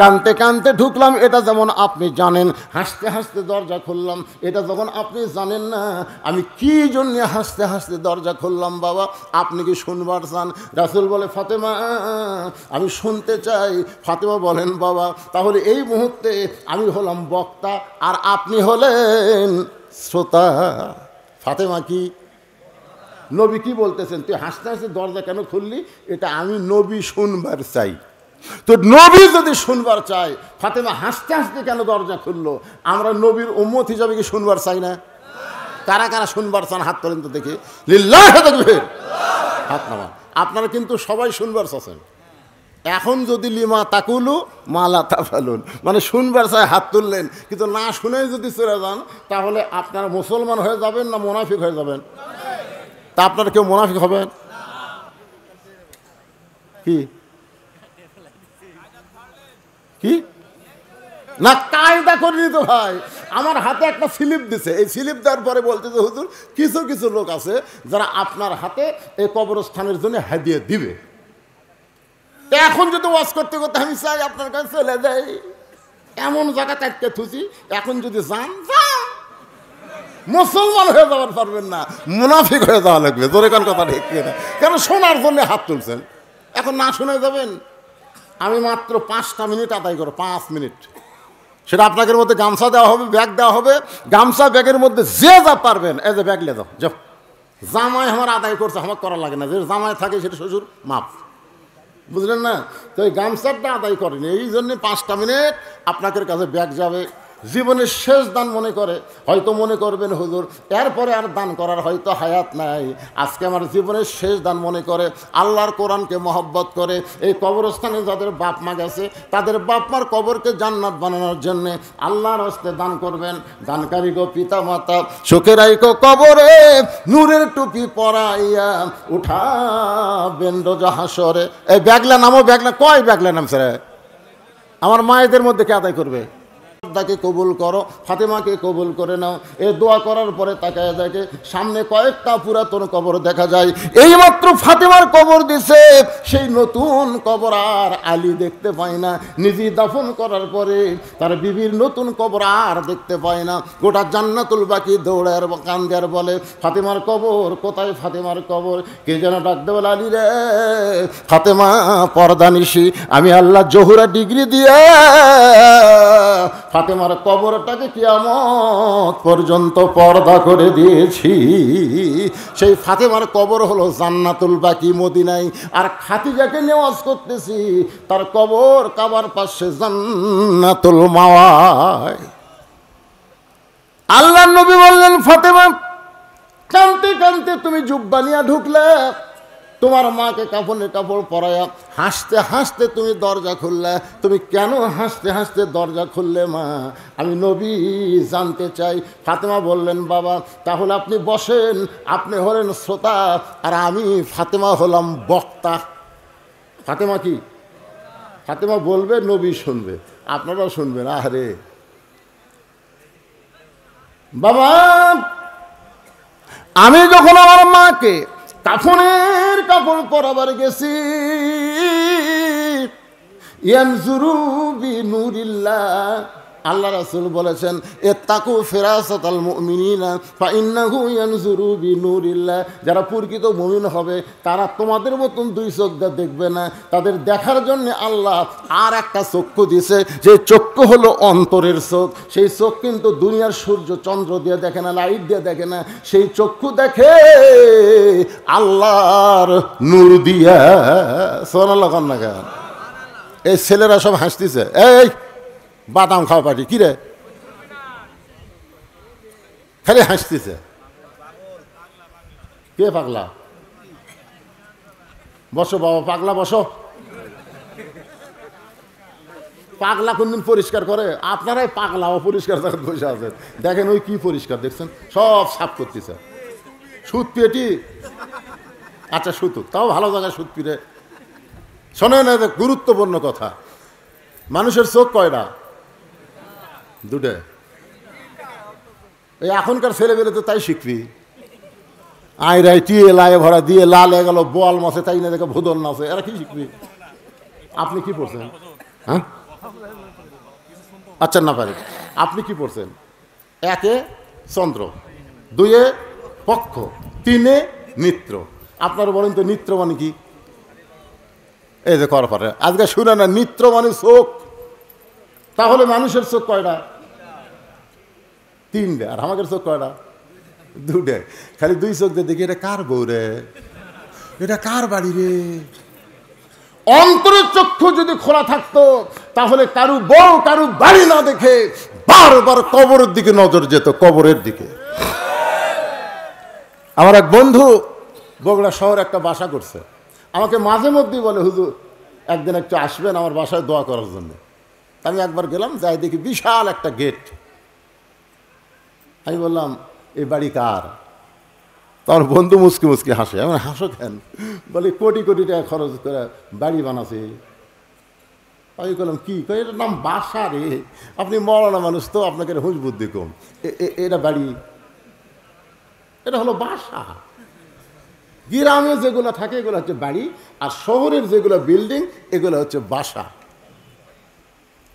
কানতে কানতে ঢুকলাম এটা যেমন আপনি জানেন হাসতে হাসতে দরজা খুললাম এটা যখন আপনি জানেন না আমি কি জন্য হাসতে হাসতে দরজা খুললাম বাবা আপনি কি শুনবার চান রাসুল বলে ফাতেমা আমি শুনতে চাই ফাতেমা বলেন বাবা তাহলে এই মুহূর্তে আমি হলাম বক্তা আর আপনি হলেন শ্রোতা ফাতেমা কি নবী কি বলতেছেন তুই হাসতে হাসতে দরজা কেন খুললি এটা আমি নবী শুনবার চাই তো নবী যদি শুনবার চাই ফাতেমা হাসতে হাসতে কেন দরজা খুললো আমরা নবীর উম্মত হিসাবে কি শুনবার চাই না কারা কারা শুনবার চান হাত তোলেন তো দেখি লিল্লাহ হাত নামা আপনারা কিন্তু সবাই শুনবার চাচ্ছেন এখন যদি লিমা তাকুলু মালা তাফালুন মানে শুনবার চায় হাত তুললেন কিন্তু না শুনেই যদি চলে যান তাহলে আপনারা মুসলমান হয়ে যাবেন না মোনাফিক হয়ে যাবেন তা আপনারা কেউ মোনাফিক হবেন কি কি না কায়দা করিনি তো ভাই আমার হাতে একটা স্লিপ দিছে এই স্লিপ দেওয়ার পরে যে হুজুর কিছু কিছু লোক আছে যারা আপনার হাতে এই কবরস্থানের জন্য হাদিয়ে দিবে এখন যদি ওয়াশ করতে করতে আমি চাই আপনার কাছে চলে যাই এমন জায়গা থাকতে থুচি এখন যদি যান যান মুসলমান হয়ে যাওয়ার পারবেন না মুনাফিক হয়ে যাওয়া লাগবে জোরে এখান কথা ঠিক কেন শোনার জন্য হাত তুলছেন এখন না শুনে যাবেন আমি মাত্র পাঁচটা মিনিট আদায় করো পাঁচ মিনিট সেটা আপনাদের মধ্যে গামছা দেওয়া হবে ব্যাগ দেওয়া হবে গামছা ব্যাগের মধ্যে যে যা পারবেন এ ব্যাগ লে দাও যাও জামাই আমার আদায় করছে আমার করা লাগে না যে জামাই থাকে সেটা শ্বশুর মাপ বুঝলেন না তো এই গামছাটা আদায় করেন এই জন্যে পাঁচটা মিনিট আপনাদের কাছে ব্যাগ যাবে জীবনের শেষ দান মনে করে হয়তো মনে করবেন হুজুর এরপরে আর দান করার হয়তো হায়াত নাই আজকে আমার জীবনের শেষ দান মনে করে আল্লাহর কোরআনকে মহব্বত করে এই কবরস্থানে যাদের বাপ মা গেছে তাদের বাপ মার কবরকে জান্নাত বানানোর জন্যে আল্লাহর হস্তে দান করবেন দানকারী গো পিতা মাতা শোকের গো কবরে নূরের টুপি পরাইয়া উঠা বেন্দ্র জাহাসরে এই ব্যাগলা নামও ব্যাগলা কয় ব্যাগলা নাম স্যার আমার মায়েদের মধ্যে কে আদায় করবে পর্দাকে কবুল করো ফাতেমাকে কবুল করে নাও এ দোয়া করার পরে তাকায় দেখে সামনে কয়েকটা পুরাতন কবর দেখা যায় এইমাত্র ফাতেমার কবর দিছে সেই নতুন কবর আর আলী দেখতে পায় না নিজে দাফন করার পরে তার বিবির নতুন কবর আর দেখতে পায় না গোটা জান্নাতুল বাকি দৌড়ের কান্দার বলে ফাতেমার কবর কোথায় ফাতেমার কবর কে যেন ডাকতে বলে আলী রে ফাতেমা পর্দা নিশি আমি আল্লাহ জহুরা ডিগ্রি দিয়ে ফাতেমার কবরটাকে কি আমত পর্যন্ত পর্দা করে দিয়েছি সেই ফাতেমার কবর হলো জান্নাতুল বাকি মদিনাই আর খাতিজাকে নেওয়াজ করতেছি তার কবর কাবার পাশে জান্নাতুল মাওয়ায় আল্লাহ নবী বললেন ফাতেমা কানতে কানতে তুমি জুব্বানিয়া ঢুকলে তোমার মাকে কাপড়ে কাপড় পরায়া হাসতে হাসতে তুমি দরজা খুললে তুমি কেন হাসতে হাসতে দরজা খুললে মা আমি নবী জানতে চাই ফাতেমা বললেন বাবা তাহলে আপনি বসেন আপনি হলেন শ্রোতা আর আমি ফাতেমা হলাম বক্তা ফাতেমা কি ফাতেমা বলবে নবী শুনবে আপনারাও শুনবেন আরে বাবা আমি যখন আমার মাকে কাফনের কাপড় পরাবার গেছি ইয়ানজুরু বি নুরিল্লাহ আল্লাহ রাসুল বলেছেন এ তাকু ফেরাসত আল মিনা বা ইন্নাহু ইয়ানজুরু নুরিল্লা যারা পুরকিত মমিন হবে তারা তোমাদের মতন দুই চোখটা দেখবে না তাদের দেখার জন্য আল্লাহ আর একটা চক্ষু দিছে যে চক্ষু হলো অন্তরের চোখ সেই চোখ কিন্তু দুনিয়ার সূর্য চন্দ্র দিয়ে দেখে না লাইট দিয়ে দেখে না সেই চক্ষু দেখে আল্লাহর নূর দিয়া সোনাল কন্যা এই ছেলেরা সব হাসতেছে এই বাদাম খাওয়া পাটি কিরে খালি হাসতেছে কে পাগলা বসো বাবা পাগলা বসো পাগলা কোনদিন পরিষ্কার করে আপনারাই পাগলা অপরিষ্কার বসে আছেন দেখেন ওই কি পরিষ্কার দেখছেন সব সাফ করতেছে সুত পেটি আচ্ছা সুতো তাও ভালো জায়গায় সুত পিড়ে শোনেন গুরুত্বপূর্ণ কথা মানুষের চোখ কয়টা দুটাই এই এখনকার ছেলেবেলে তো তাই শিখবি আইরাই টিয়ে লাই ভরা দিয়ে হয়ে গেল বোয়াল মাছে তাই না দেখে ভোদন মাসে এরা কি শিখবি আপনি কি পড়ছেন হ্যাঁ আচ্ছা না পারে আপনি কি পড়ছেন একে চন্দ্র দুয়ে পক্ষ তিনে নিত্র আপনার বলেন তো নিত্র মানে কি এই যে করার পারে আজকে শুনে না নিত্র মানে চোখ তাহলে মানুষের চোখ কয়টা তিনটে আর আমাকে চোখ কয়টা দুটে খালি দুই চোখ দেখি এটা কার বউ রে এটা কার বাড়ি রে অন্তরের চক্ষু যদি খোলা থাকতো তাহলে কারু বউ কারু বাড়ি না দেখে বারবার কবরের দিকে নজর যেত কবরের দিকে আমার এক বন্ধু বগুড়া শহরে একটা বাসা করছে আমাকে মাঝে মধ্যেই বলে হুজুর একদিন একটু আসবেন আমার বাসায় দোয়া করার জন্য আমি একবার গেলাম যাই দেখি বিশাল একটা গেট আমি বললাম এই বাড়ি কার তোমার বন্ধু মুসকি মুসকি হাসে আমার হাসো কেন বলে কোটি কোটি টাকা খরচ করে বাড়ি বানাছে আমি বললাম কী এটার নাম বাসা রে আপনি মরানা মানুষ তো আপনাকে হুঁজ বুদ্ধি কম এটা বাড়ি এটা হলো বাসা গ্রামে যেগুলো থাকে এগুলো হচ্ছে বাড়ি আর শহরের যেগুলো বিল্ডিং এগুলো হচ্ছে বাসা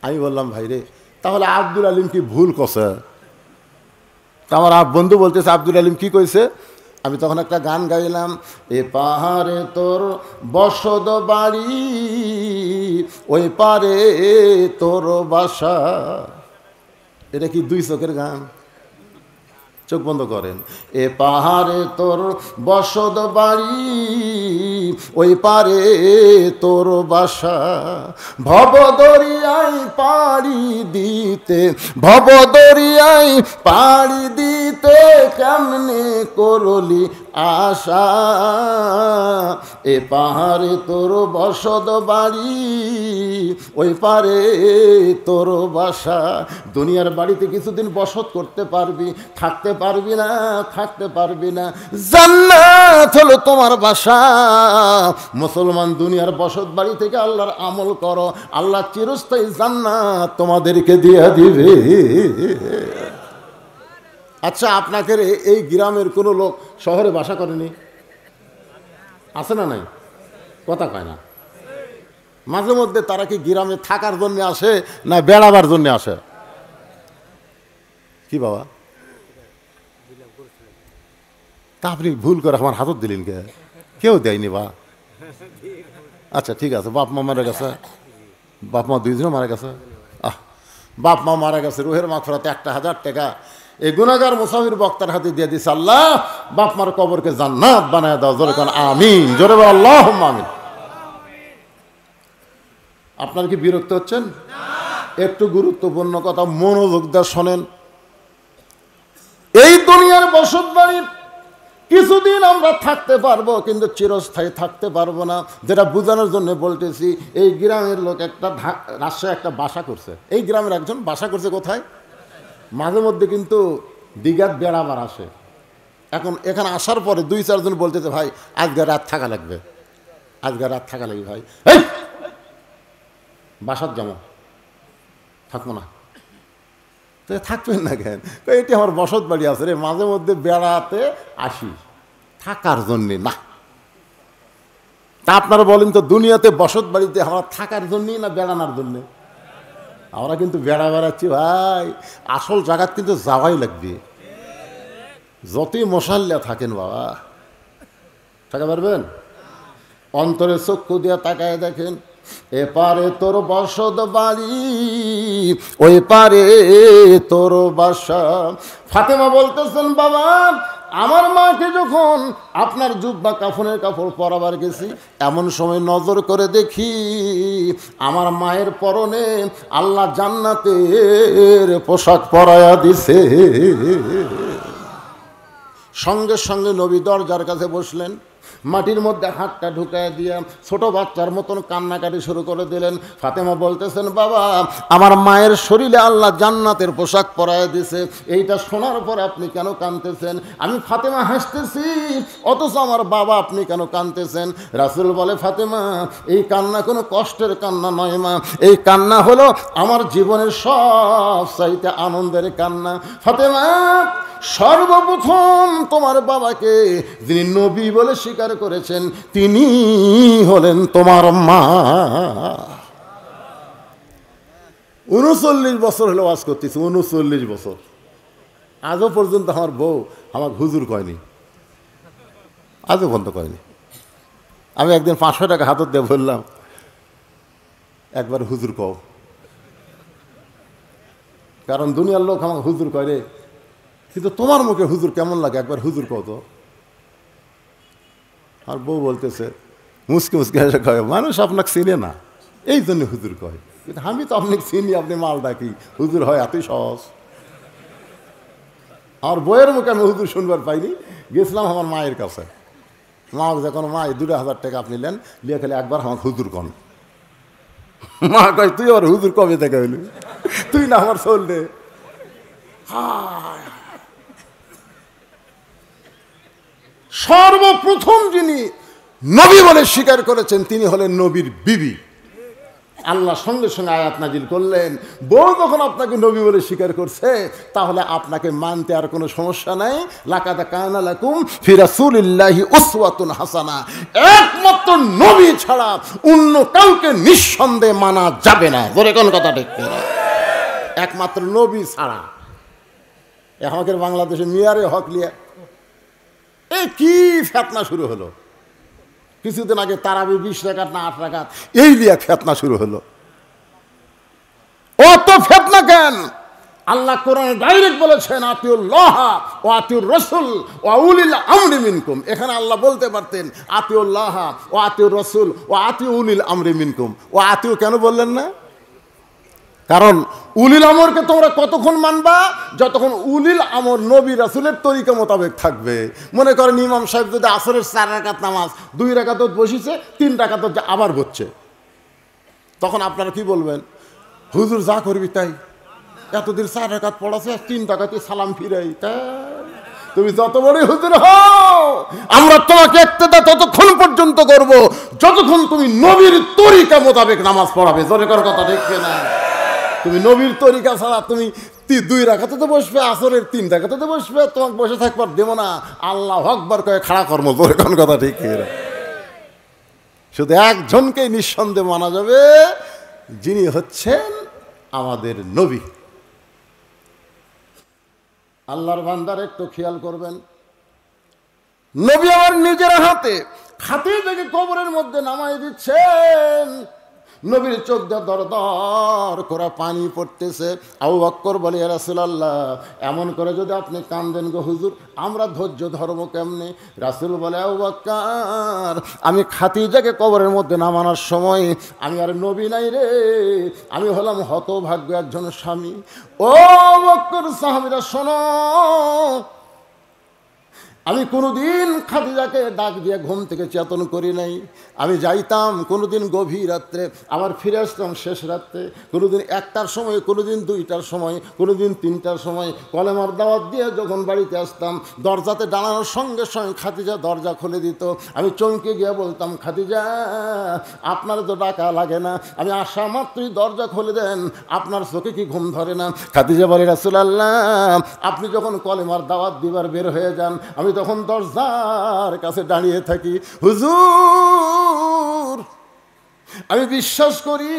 আমি বললাম ভাই রে তাহলে আব্দুল আলিম কি ভুল কষা তো আমার বন্ধু বলতেছে আব্দুল আলিম কি কইছে আমি তখন একটা গান গাইলাম এ পাহাড়ে তোর বসদ বাড়ি ওই পারে তোর বাসা এটা কি দুই চোখের গান চোখ বন্ধ করেন এ পাহাড়ে তোর বসত বাড়ি ওই পারে তোর বাসা ভবদরিয়াই পাড়ি দিতে ভবদরিয়াই পাড়ি দিতে কেমনে করলি আশা এ পাহাড়ে তোর বসত বাড়ি ওই পারে তোর বাসা দুনিয়ার বাড়িতে কিছুদিন বসত করতে পারবি থাকতে পারবি না থাকতে পারবি না জান্নাত হলো তোমার বাসা মুসলমান দুনিয়ার বসত বাড়ি থেকে আল্লাহর আমল করো আল্লাহ চিরস্থায়ী জান্নাত তোমাদেরকে দিয়ে দিবে আচ্ছা আপনাকে এই গ্রামের কোনো লোক শহরে বাসা করেনি আছে না নাই কথা কয় না মাঝে মধ্যে তারা কি গ্রামে থাকার জন্য আসে না বেড়াবার জন্য আসে কি বাবা তা আপনি ভুল করে আমার হাতত দিলেন কে কেউ দেয়নি বা আচ্ছা ঠিক আছে বাপ মা মারা গেছে বাপ মা দুইজনও মারা গেছে আহ বাপ মা মারা গেছে রোহের মাখ একটা হাজার টাকা এই গুণাগার মুসাফির বক্তার হাতে দিয়ে দিস আল্লাহ বাপমার কবরকে জান্নাত বানায় দাও জোরে কান আমিন জোরে আল্লাহ আমিন আপনার কি বিরক্ত হচ্ছেন একটু গুরুত্বপূর্ণ কথা মনোযোগ দিয়ে শোনেন এই দুনিয়ার বসত বাড়ির কিছুদিন আমরা থাকতে পারবো কিন্তু চিরস্থায়ী থাকতে পারবো না যেটা বোঝানোর জন্য বলতেছি এই গ্রামের লোক একটা রাজশাহী একটা বাসা করছে এই গ্রামের একজন বাসা করছে কোথায় মাঝে মধ্যে কিন্তু দীঘাত বেড়াবার আসে এখন এখানে আসার পরে দুই চারজন বলতেছে ভাই আজকে রাত থাকা লাগবে আজকে রাত থাকা লাগবে ভাই বাসার জমা থাকবো না তো থাকবেন না কেন এটি আমার বসত বাড়ি আছে রে মাঝে মধ্যে বেড়াতে আসি থাকার জন্যে না তা আপনারা বলেন তো দুনিয়াতে বসত বাড়িতে আমার থাকার জন্যই না বেড়ানোর জন্যে আমরা কিন্তু বেড়া বেড়াচ্ছি ভাই আসল জায়গাত কিন্তু যাওয়াই লাগবে যতই মশাল্লা থাকেন বাবা থাকা পারবেন অন্তরে চক্ষু দিয়া তাকায় দেখেন এপারে তোর বসত বাড়ি ওই পারে তোর বাসা ফাতেমা বলতেছেন বাবা আমার মাকে যখন আপনার বা কাফনের কাপড় পরাবার গেছি এমন সময় নজর করে দেখি আমার মায়ের পরনে আল্লাহ জান্নাতের পোশাক পরায়া দিছে সঙ্গে সঙ্গে নবী দরজার কাছে বসলেন মাটির মধ্যে হাতটা ঢুকায় দিয়ে ছোট বাচ্চার মতন কান্নাকাটি শুরু করে দিলেন ফাতেমা বলতেছেন বাবা আমার মায়ের শরীরে আল্লাহ জান্নাতের পোশাক পরায় দিছে এইটা শোনার পর আপনি কেন কানতেছেন আমি ফাতেমা হাসতেছি অথচ আমার বাবা আপনি কেন কানতেছেন রাসুল বলে ফাতেমা এই কান্না কোনো কষ্টের কান্না নয় মা এই কান্না হলো আমার জীবনের সব চাইতে আনন্দের কান্না ফাতেমা সর্বপ্রথম তোমার বাবাকে যিনি নবী বলে স্বীকার আবিষ্কার করেছেন তিনি হলেন তোমার মা উনচল্লিশ বছর হলে ওয়াজ করতেছি উনচল্লিশ বছর আজও পর্যন্ত আমার বউ আমার হুজুর কয়নি আজও বন্ধ কয়নি আমি একদিন পাঁচশো টাকা হাতত দিয়ে বললাম একবার হুজুর কও কারণ দুনিয়ার লোক আমাকে হুজুর করে কিন্তু তোমার মুখে হুজুর কেমন লাগে একবার হুজুর কও তো আর বউ বলতেছে মুসকে মুসকে কয় মানুষ আপনাকে চিনে না এই জন্য হুজুর কয় কিন্তু আমি তো আপনাকে চিনি আপনি মাল ডাকি হুজুর হয় এতই সহজ আর বইয়ের মুখে আমি হুজুর শুনবার পাইনি গেছিলাম আমার মায়ের কাছে মা যখন মা দুটো হাজার টাকা আপনি নেন লিয়ে খেলে একবার আমাকে হুজুর কন মা কয় তুই আবার হুজুর কবে থেকে হইলি তুই না আমার চল দে সর্বপ্রথম যিনি নবী বলে স্বীকার করেছেন তিনি হলেন নবীর বিবি আল্লাহ সঙ্গে সঙ্গে আয়াত নাজিল করলেন বউ যখন আপনাকে নবী বলে স্বীকার করছে তাহলে আপনাকে মানতে আর কোনো সমস্যা নাই লাকাতা কানা লাকুম ফিরাসুলিল্লাহি উসওয়াতুন হাসানা একমাত্র নবী ছাড়া অন্য কাউকে নিঃসন্দেহে মানা যাবে না ধরে কোন কথা ঠিক একমাত্র নবী ছাড়া এখন আমাদের বাংলাদেশে মিয়ারে হক লিয়া এ কি ফেতনা শুরু হলো কিছুদিন আগে তারাবি বিশ টাকা না আট টাকা এই দিয়ে ফেতনা শুরু হলো অত ফেতনা কেন আল্লাহ কোরআনে ডাইরেক্ট বলেছেন আতিউর লহা ও আতিউর রসুল ও উলিল আমরি মিনকুম এখানে আল্লাহ বলতে পারতেন আতিউর লাহা ও আতিউর রসুল ও আতিউ উলিল আমরি মিনকুম ও আতিউ কেন বললেন না কারণ উলিল আমরকে তোমরা কতক্ষণ মানবা যতক্ষণ উলিল আমর নবী রাসুলের তরিকা মোতাবেক থাকবে মনে করেন ইমাম সাহেব যদি আসরের চার রাখাত নামাজ দুই তো বসিছে তিন রাকাতত আবার বসছে তখন আপনারা কি বলবেন হুজুর যা করবি তাই এতদিন চার রাখাত পড়াছে তিন টাকাতে সালাম ফিরাই তাই তুমি যত বড়ই হুজুর হ আমরা তোমাকে দা ততক্ষণ পর্যন্ত করব যতক্ষণ তুমি নবীর তরিকা মোতাবেক নামাজ পড়াবে জোরে কর কথা দেখবে না তুমি নবীর তরিকা ছাড়া তুমি দুই রাখাতে তো বসবে আসরের তিন রাখাতে তো বসবে তোমাকে বসে থাকবার দেবো না আল্লাহ হকবার কয়ে খাড়া কর্ম করে কোন কথা ঠিক শুধু একজনকেই নিঃসন্দেহে মানা যাবে যিনি হচ্ছেন আমাদের নবী আল্লাহর ভান্ডার একটু খেয়াল করবেন নবী আমার নিজের হাতে হাতে থেকে কবরের মধ্যে নামাই দিচ্ছেন নবীর চোখ দিয়ে দরদর করে পানি পড়তেছে আবু বক্কর বলে রাসুলাল্লাহ এমন করে যদি আপনি কান্দেন গো হুজুর আমরা ধৈর্য ধর্ম কেমনে রাসুল বলে আবু বক্কার আমি খাতি খাতিজাকে কবরের মধ্যে নামানোর সময় আমি আর নবী নাই রে আমি হলাম হতভাগ্য একজন স্বামী ও বক্কর সাহাবিরা শোনো আমি কোনোদিন খাদিজাকে ডাক দিয়ে ঘুম থেকে চেতন করি নাই আমি যাইতাম কোনোদিন গভীর রাত্রে আবার ফিরে আসতাম শেষ রাত্রে কোনোদিন একটার সময় কোনোদিন দুইটার সময় কোনোদিন তিনটার সময় কলেমার দাওয়াত দিয়ে যখন বাড়িতে আসতাম দরজাতে ডালানোর সঙ্গে সঙ্গে খাদিজা দরজা খুলে দিত আমি চমকে গিয়ে বলতাম খাদিজা আপনার তো ডাকা লাগে না আমি আসা মাত্রই দরজা খুলে দেন আপনার চোখে কি ঘুম ধরে না খাদিজা বলে রাসুল আল্লাহ আপনি যখন কলেমার দাওয়াত দিবার বের হয়ে যান আমি তখন দরজার কাছে দাঁড়িয়ে থাকি হুজুর আমি বিশ্বাস করি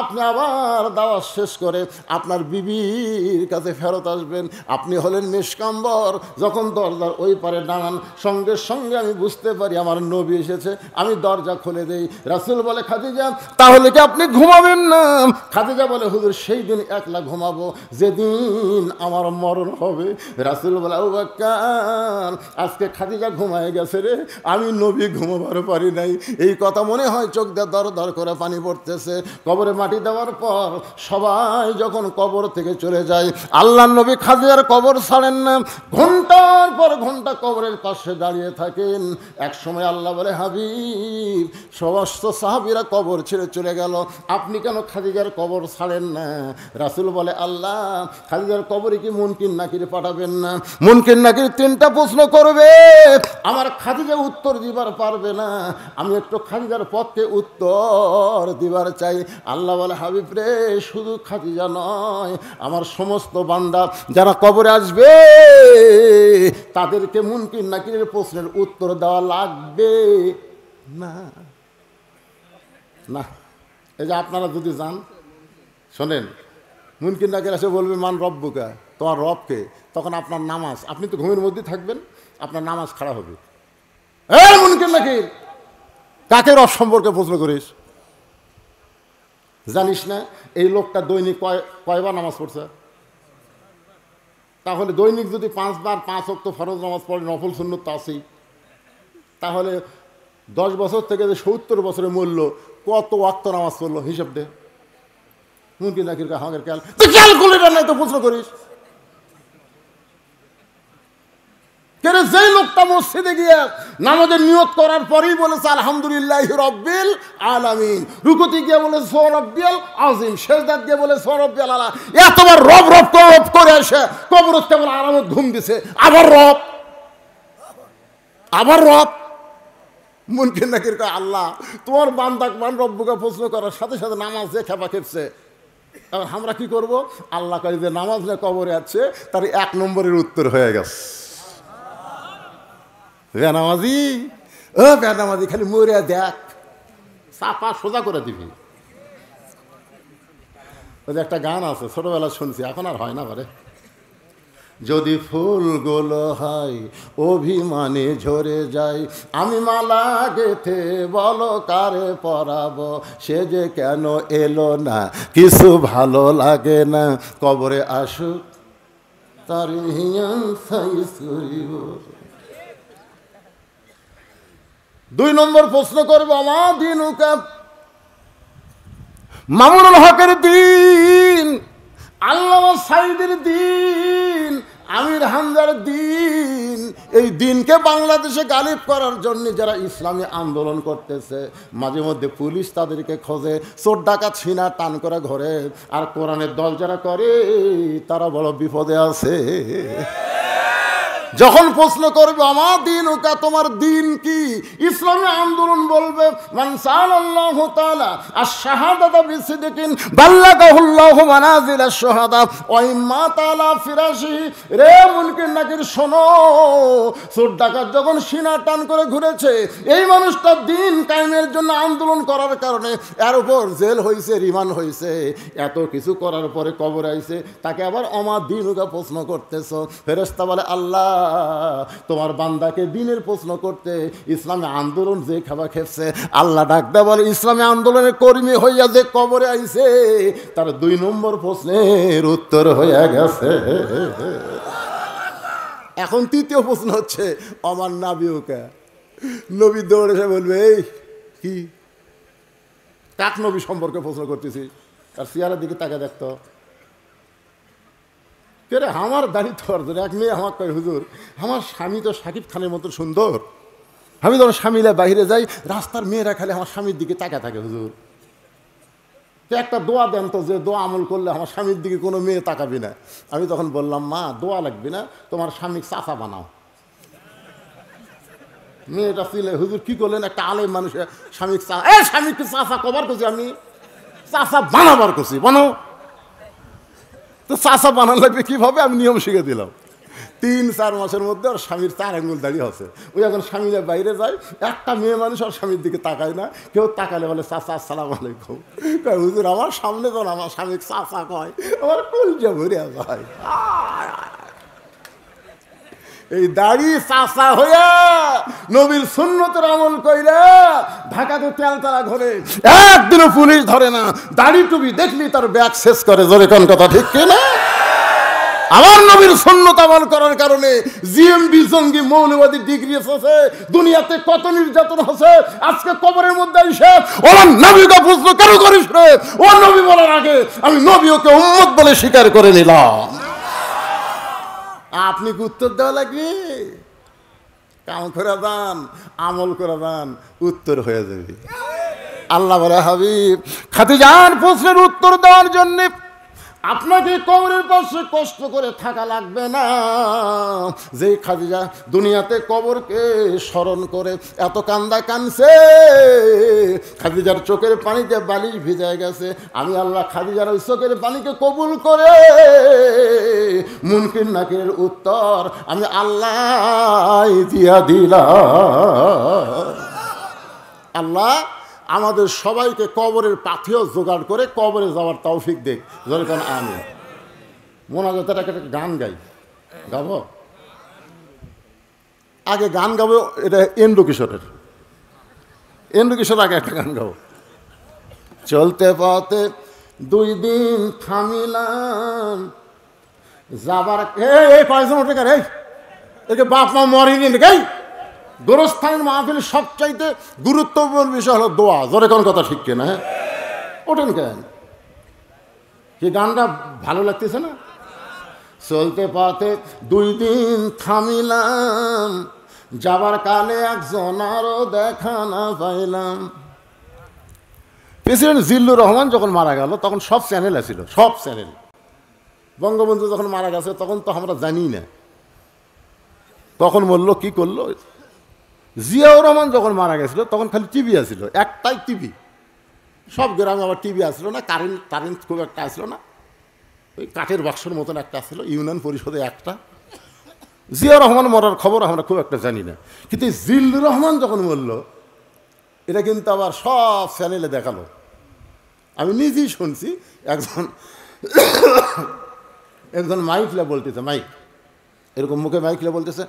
আপনি আবার দাওয়া শেষ করে আপনার বিবির কাছে ফেরত আসবেন আপনি হলেন নিষ্কাম্বর যখন দরজার ওই পারে দাঁড়ান সঙ্গে সঙ্গে আমি বুঝতে পারি আমার নবী এসেছে আমি দরজা খুলে দেই রাসুল বলে খাদিজা তাহলে কি আপনি ঘুমাবেন না খাদিজা বলে হুজুর সেই দিন একলা ঘুমাবো যেদিন আমার মরণ হবে রাসুল বলে ও আজকে খাদিজা ঘুমায় গেছে রে আমি নবী ঘুমাবার পারি নাই এই কথা মনে হয় চোখ দেওয়া দর দর করে পানি পড়তেছে কবরে মাটি দেওয়ার পর সবাই যখন কবর থেকে চলে যায় আল্লাহ নবী খাজিয়ার কবর ছাড়েন না ঘন্টার পর ঘন্টা কবরের পাশে দাঁড়িয়ে থাকেন এক সময় আল্লাহ বলে হাবিব সমস্ত সাহাবিরা কবর ছেড়ে চলে গেল আপনি কেন খাদিজার কবর ছাড়েন না রাসুল বলে আল্লাহ খাদিজার কবরে কি মুনকিন নাকির পাঠাবেন না মুনকিন নাকির তিনটা প্রশ্ন করবে আমার খাদিজা উত্তর দিবার পারবে না আমি একটু খাদিজার পক্ষে উত্তর বর দিবার চাই আল্লাহ বলে হাবিব রে শুধু খাদিজা নয় আমার সমস্ত বান্দা যারা কবরে আসবে তাদেরকে মুনকির নাকিরের প্রশ্নের উত্তর দেওয়া লাগবে না না এই যে আপনারা যদি যান শোনেন মুনকির নাকির এসে বলবে মান রব্বুকা তোমার রবকে তখন আপনার নামাজ আপনি তো ঘুমের মধ্যে থাকবেন আপনার নামাজ খারাপ হবে এ মুনকির নাকির কাকে রব সম্পর্কে প্রশ্ন করিস জানিস না এই লোকটা দৈনিক কয় কয়বার নামাজ পড়ছে তাহলে দৈনিক যদি পাঁচবার পাঁচ অক্ট ফরজ নামাজ পড়ে নফল শূন্য তো আসেই তাহলে দশ বছর থেকে যে সত্তর বছরের মূল্য কত অক্ত নামাজ পড়লো হিসেব দে মুরগি নাকির হাঙ্গের খেয়াল তুই খেয়াল তো প্রশ্ন করিস কেন যেই লোকটা মসজিদে গিয়ে নামাজের নিয়োগ করার পরেই বলেছে আলহামদুলিল্লাহ রব্বিল আলামিন রুকুতি গিয়ে বলে সৌরব্বিয়াল আজিম শেষদার গিয়ে বলে সৌরব্বিয়াল আলা এতবার রব রব রব করে আসে কবরত কেমন আরামত ঘুম দিছে আবার রব আবার রব মনকে আল্লাহ তোমার বান্দাক মান রব্বুকে প্রশ্ন করার সাথে সাথে নামাজ দিয়ে খেপা খেপছে আমরা কি করব আল্লাহ কাজে নামাজ না কবরে আছে তার এক নম্বরের উত্তর হয়ে গেছে ভেনামাজি ও ভেনামাজি খালি মরিয়া দেখ চাপা সোজা করে দিবি ওই যে একটা গান আছে ছোটবেলা শুনছি এখন আর হয় না পারে যদি ফুলগুলো হয় অভিমানে ঝরে যাই আমি মালা গেথে বলো কারে পরাবো সে যে কেন এলো না কিছু ভালো লাগে না কবরে আসুক তার হিয়ান সাই দুই নম্বর প্রশ্ন করবো আমার দিন মামুনুল হকের দিন আল্লাহ সাইদের দিন আমির হামজার দিন এই দিনকে বাংলাদেশে গালিব করার জন্য যারা ইসলামী আন্দোলন করতেছে মাঝে মধ্যে পুলিশ তাদেরকে খোঁজে চোর ডাকা ছিনা টান করে ঘরে আর কোরআনের দল যারা করে তারা বড় বিপদে আছে যখন প্রশ্ন করবে আমার দিন ওটা তোমার দিন কি ইসলামী আন্দোলন বলবে আল্লাহ আর শাহাদা রে মুনকির নাকির শোনো যখন সিনা টান করে ঘুরেছে এই মানুষটা দিন কায়েমের জন্য আন্দোলন করার কারণে এর উপর জেল হয়েছে রিমান্ড হয়েছে এত কিছু করার পরে কবর আইছে তাকে আবার অমা দিন প্রশ্ন করতেছ ফেরস্তা বলে আল্লাহ তোমার বান্দাকে দিনের প্রশ্ন করতে ইসলামে আন্দোলন যে খাবার খেপছে আল্লাহ ডাকতে বলে ইসলামে আন্দোলনের কর্মী হইয়া যে কবরে আইছে তার দুই নম্বর প্রশ্নের উত্তর হইয়া গেছে এখন তৃতীয় প্রশ্ন হচ্ছে আমার নাবিউকা নবী দৌড়ে এসে বলবে এই কি কাক নবী সম্পর্কে প্রশ্ন করতেছি তার সিয়ারের দিকে তাকে দেখতো তেরে আমার দাড়ি তোর ধরে এক মেয়ে আমার কয় হুজুর আমার স্বামী তো শাকিব খানের মতো সুন্দর আমি ধরো স্বামীরা বাহিরে যাই রাস্তার মেয়েরা খালি আমার স্বামীর দিকে তাকা থাকে হুজুর একটা দোয়া দেন তো যে দোয়া আমল করলে আমার স্বামীর দিকে কোনো মেয়ে তাকাবি না আমি তখন বললাম মা দোয়া লাগবে না তোমার স্বামী চাচা বানাও মেয়েটা ছিল হুজুর কি করলেন একটা আলে মানুষের স্বামী চা এ স্বামীকে চাচা কবার করছি আমি চাচা বানাবার করছি বানাও তো চাষা বানান লাগবে কীভাবে আমি নিয়ম শিখে দিলাম তিন চার মাসের মধ্যে ওর স্বামীর চার আঙ্গুল দাঁড়িয়ে আছে ওই এখন স্বামী বাইরে যায় একটা মেয়ে মানুষ ওর স্বামীর দিকে তাকায় না কেউ তাকালে বলে চাচা আসসালাম আলাইকুম হুজুর আমার সামনে যখন আমার স্বামী চাচা কয় আমার কুলজা ভরে যায় এই দাড়ি চাষা হইয়া নবীর সুন্নতের আমল কইরা তেল তারা ঘরে একদিনও পুলিশ ধরে না দাড়ি টুবি দেখলি তার ব্যাগ শেষ করে জোরে কোন কথা ঠিক কিনা আমার নবীর সন্ন্যত আমল করার কারণে জিএমবি জঙ্গি মৌলবাদী ডিগ্রি এসেছে দুনিয়াতে কত নির্যাতন হচ্ছে আজকে কবরের মধ্যে এসে ওরা নবী নবীকে বুঝলো কেন করিস রে ও নবী বলার আগে আমি নবী ওকে উম্মত বলে স্বীকার করে নিলাম আপনি উত্তর দেওয়া লাগবে কাম করে দেন আমল করে দান উত্তর হয়ে যাবে আল্লাহ বলে হাবিব খাদিজার প্রশ্নের উত্তর দেওয়ার জন্যে আপনাকে কবরের পাশে কষ্ট করে থাকা লাগবে না যেই খাদিজা দুনিয়াতে কবরকে স্মরণ করে এত কান্দা কানছে খাদিজার চোখের পানিতে বালিশ ভিজায় গেছে আমি আল্লাহ খাদিজার ওই চোখের পানিকে কবুল করে মুনকির নাকের উত্তর আমি আল্লাহ দিয়া দিলা আল্লাহ আমাদের সবাইকে কবরের পাথিও জোগাড় করে কবরে যাওয়ার তৌফিক দেখ যখন আমি মোনাজাতের একটা গান গাই গাব আগে গান গাবো এটা এন্ডু কিশোরের এন্ডু কিশোর আগে একটা গান গাবো চলতে পথে দুই দিন থামিলাম যাবার এই পাঁচজন উঠে এই একে বাপ মা দিন গাই গোরস্থানের মাহফিল সবচাইতে গুরুত্বপূর্ণ বিষয় হলো দোয়া জোরে কোন কথা ঠিক না হ্যাঁ ওঠেন কেন কি গানটা ভালো লাগতেছে না চলতে পাতে দুই দিন থামিলাম যাবার কালে একজন আরো দেখা না পাইলাম প্রেসিডেন্ট জিল্লুর রহমান যখন মারা গেল তখন সব চ্যানেল আছিল সব চ্যানেল বঙ্গবন্ধু যখন মারা গেছে তখন তো আমরা জানি না তখন বললো কি করলো জিয়াউর রহমান যখন মারা গেছিলো তখন খালি টিভি আছিল একটাই টিভি সব গ্রামে আবার টিভি আসলো না কারেন্ট কারেন্ট খুব একটা আসলো না ওই কাঠের বাক্সের মতন একটা আসলো ইউনিয়ন পরিষদে একটা জিয়া রহমান মরার খবর আমরা খুব একটা জানি না কিন্তু জিল রহমান যখন মরল এটা কিন্তু আবার সব চ্যানেলে দেখালো আমি নিজেই শুনছি একজন একজন মাইকলা বলতেছে মাইক এরকম মুখে মাইকলা বলতেছে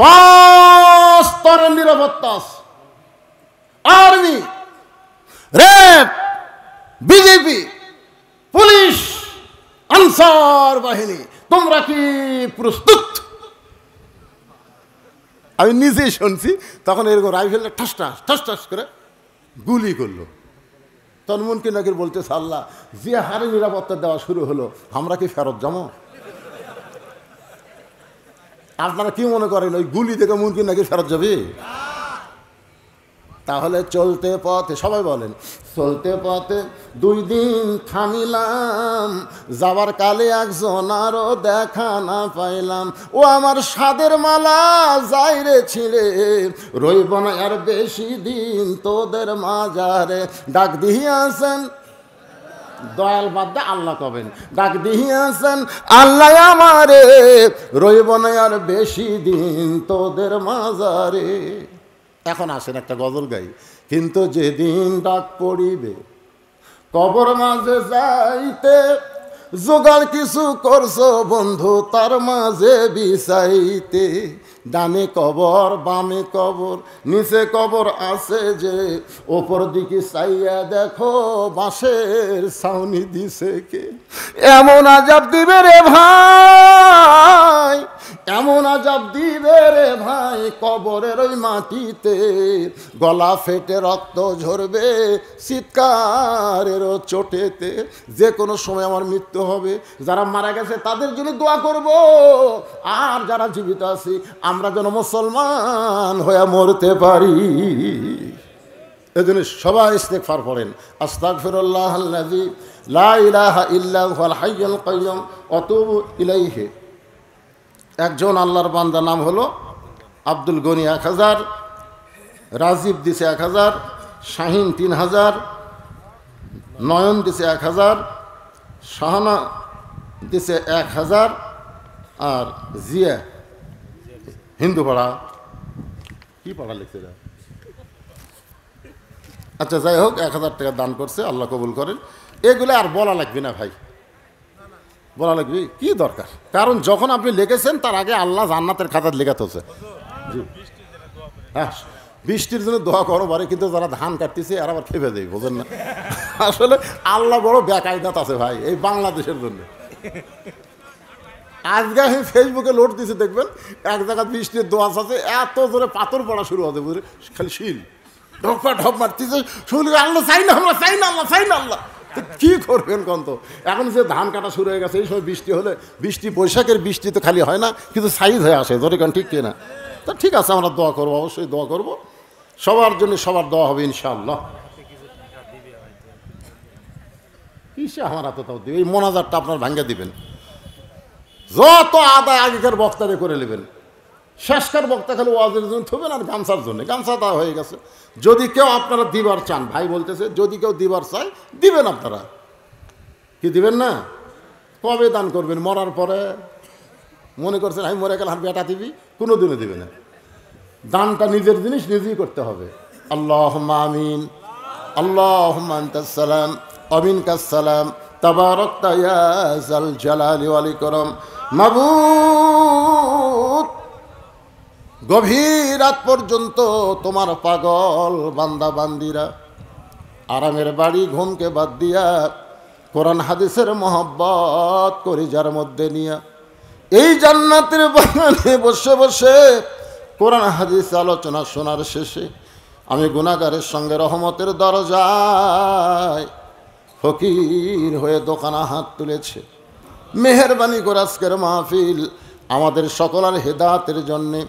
পাঁচ স্তরের army RAB BJP police Ansar বাহিনী তোমরা কি প্রস্তুত আমি নিজেই শুনছি তখন এরকম রাইফেলটা ঠাস ঠাস ঠাস ঠাস করে গুলি করলো তন্মনকে নাকি বলতে সাল্লাহ যে হারে নিরাপত্তা দেওয়া শুরু হলো আমরা কি ফেরত যাবো আপনারা কি মনে করেন ওই গুলি থেকে মুরগি নাকি ফেরত যাবে তাহলে চলতে পথে সবাই বলেন চলতে পথে দুই দিন থামিলাম যাবার কালে একজন আরও দেখা না পাইলাম ও আমার সাদের মালা যাই রে ছিঁড়ে রইব না আর বেশি দিন তোদের মাজারে ডাক আসেন দয়াল বাদ আল্লাহ কবেন ডাক দিহিয়াছেন আল্লাহ আমারে রইব না আর বেশি দিন তোদের মাজারে এখন আসেন একটা গজল গাই কিন্তু যেদিন ডাক পড়িবে কবর মাঝে যাইতে জোগাড় কিছু করছো বন্ধু তার মাঝে বিষাইতে ডানে কবর বামে কবর নিচে কবর আছে যে ওপর দিকে চাইয়া দেখো বাঁশের সাউনি দিছে কে এমন আজাব দিবে রে ভাই এমন আজাব দিবে রে ভাই কবরের ওই মাটিতে গলা ফেটে রক্ত ঝরবে শীতকারেরও চোটেতে যে কোনো সময় আমার মৃত্যু হবে যারা মারা গেছে তাদের জন্য দোয়া করব আর যারা জীবিত আছে আমরা যেন মুসলমান হয়ে মরতে পারি এজন্য সবাই ইস্তেক ফার করেন আস্তাক ফিরল্লাহ আল্লাহি লাহা ইলাইহে একজন আল্লাহর বান্দা নাম হলো আব্দুল গনি এক হাজার রাজীব দিছে এক হাজার শাহিন তিন হাজার নয়ন দিছে এক হাজার শাহানা দিছে এক হাজার আর জিয়া হিন্দু পাড়া কি পাড়া লিখছে এটা আচ্ছা যাই হোক এক হাজার টাকা দান করছে আল্লাহ কবুল করেন এগুলো আর বলা লাগবে না ভাই বলা লাগবে কি দরকার কারণ যখন আপনি লিখেছেন তার আগে আল্লাহ জান্নাতের খাতার লেখাতে হচ্ছে হ্যাঁ বৃষ্টির জন্য দোয়া করো বারে কিন্তু যারা ধান কাটতেছে আর আবার খেপে দেয় বোঝেন না আসলে আল্লাহ বড় বেকায়দাত আছে ভাই এই বাংলাদেশের জন্য আজকে আমি ফেসবুকে লোড দিছি দেখবেন এক জায়গা বৃষ্টির দোয়াশ আছে এত জোরে পাথর পড়া শুরু হবে বুঝলি খালি শিল ঢপা ঢপ মারতেছে শুনলি আল্লাহ চাই না আল্লাহ চাই না আল্লাহ চাই না আল্লাহ তো করবেন কন্ত এখন যে ধান কাটা শুরু হয়ে গেছে এই সময় বৃষ্টি হলে বৃষ্টি বৈশাখের বৃষ্টি তো খালি হয় না কিন্তু সাইজ হয়ে আসে ধরে কারণ ঠিক কিনা তা ঠিক আছে আমরা দোয়া করবো অবশ্যই দোয়া করব সবার জন্য সবার দোয়া হবে ইনশাআল্লাহ কিসে আমার হাতে তাও দিবে এই মোনাজারটা আপনার ভাঙ্গে দিবেন যত আদায় আগেকার বক্তারে করে নেবেন শেষকার বক্তা খালি ওয়াজের জন্য থবেন আর গামছার জন্য গামছা তা হয়ে গেছে যদি কেউ আপনারা দিবার চান ভাই বলতেছে যদি কেউ দিবার চায় দিবেন আপনারা কি দিবেন না কবে দান করবেন মরার পরে মনে করছেন আমি মরে গেলে আর বেটা দিবি কোনো দিনও দিবে না দানটা নিজের জিনিস নিজেই করতে হবে আল্লাহ আমিন আল্লাহ সালাম অমিন কাসালাম তবারক তায়াজাল জালালি করম মাবুত গভীর রাত পর্যন্ত তোমার পাগল বান্দা বান্দিরা আরামের বাড়ি ঘুমকে বাদ দিয়া কোরআন হাদিসের মহব্বত করি যার মধ্যে নিয়া এই জান্নাতের বাগানে বসে বসে কোরআন হাদিস আলোচনা শোনার শেষে আমি গুণাগারের সঙ্গে রহমতের দরজায় ফকির হয়ে দোকানা হাত তুলেছে মেহরবানি কর আজকের মাহফিল আমাদের সকলের হেদাতের জন্যে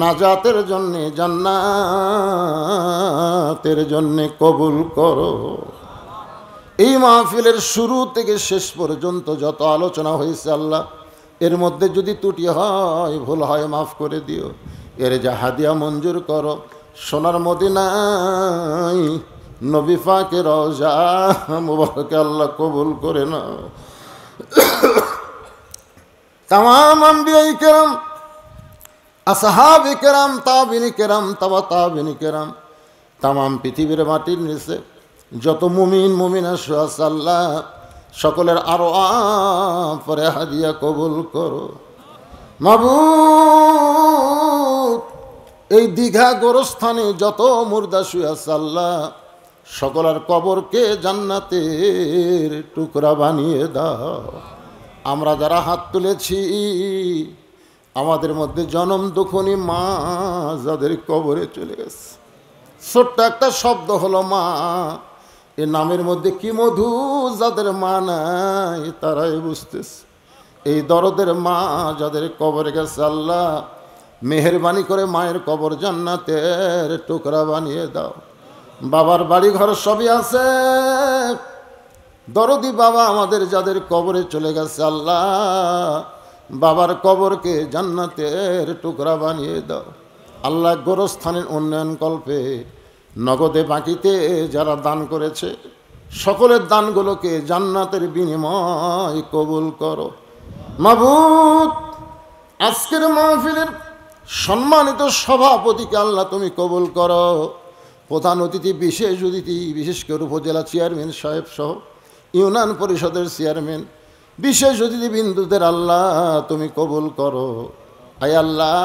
নাজাতের জন্যে জান্নাতের জন্যে কবুল করো এই মাহফিলের শুরু থেকে শেষ পর্যন্ত যত আলোচনা হয়েছে আল্লাহ এর মধ্যে যদি ত্রুটি হয় ভুল হয় মাফ করে দিও এর যা হাদিয়া মঞ্জুর করো সোনার মদিনাই নবী ফাঁকে রজা মুবারকে আল্লাহ কবুল করে না তাম আম্বিয়াই কেরাম আসাহাবি কেরাম তাবিনি কেরাম তাবা তাবিনি তাম পৃথিবীর মাটির নিচে যত মুমিন মুমিনা আল্লাহ সকলের আরো পরে হাদিয়া কবুল করো মাবু এই দীঘা গোরস্থানে যত মুর্দা শুয়াস সকলের কবরকে জান্নাতের টুকরা বানিয়ে দাও আমরা যারা হাত তুলেছি আমাদের মধ্যে জনম দুখনি মা যাদের কবরে চলে গেছে ছোট্ট একটা শব্দ হলো মা এ নামের মধ্যে কি মধু যাদের মা নাই তারাই বুঝতেছে এই দরদের মা যাদের কবরে গেছে আল্লাহ মেহরবানি করে মায়ের কবর জান্নাতের টুকরা বানিয়ে দাও বাবার বাড়ি ঘর সবই আছে দরদি বাবা আমাদের যাদের কবরে চলে গেছে আল্লাহ বাবার কবরকে জান্নাতের টুকরা বানিয়ে দাও আল্লাহ গোরস্থানের উন্নয়ন কল্পে নগদে বাকিতে যারা দান করেছে সকলের দানগুলোকে জান্নাতের বিনিময় কবুল করো মাবুত আজকের মাহফিলের সম্মানিত সভাপতিকে আল্লাহ তুমি কবুল করো প্রধান অতিথি বিশেষ অতিথি বিশেষ করে উপজেলা চেয়ারম্যান সাহেব সহ ইউনান পরিষদের চেয়ারম্যান বিশেষ অতিথি বিন্দুদের আল্লাহ তুমি কবুল করো আয় আল্লাহ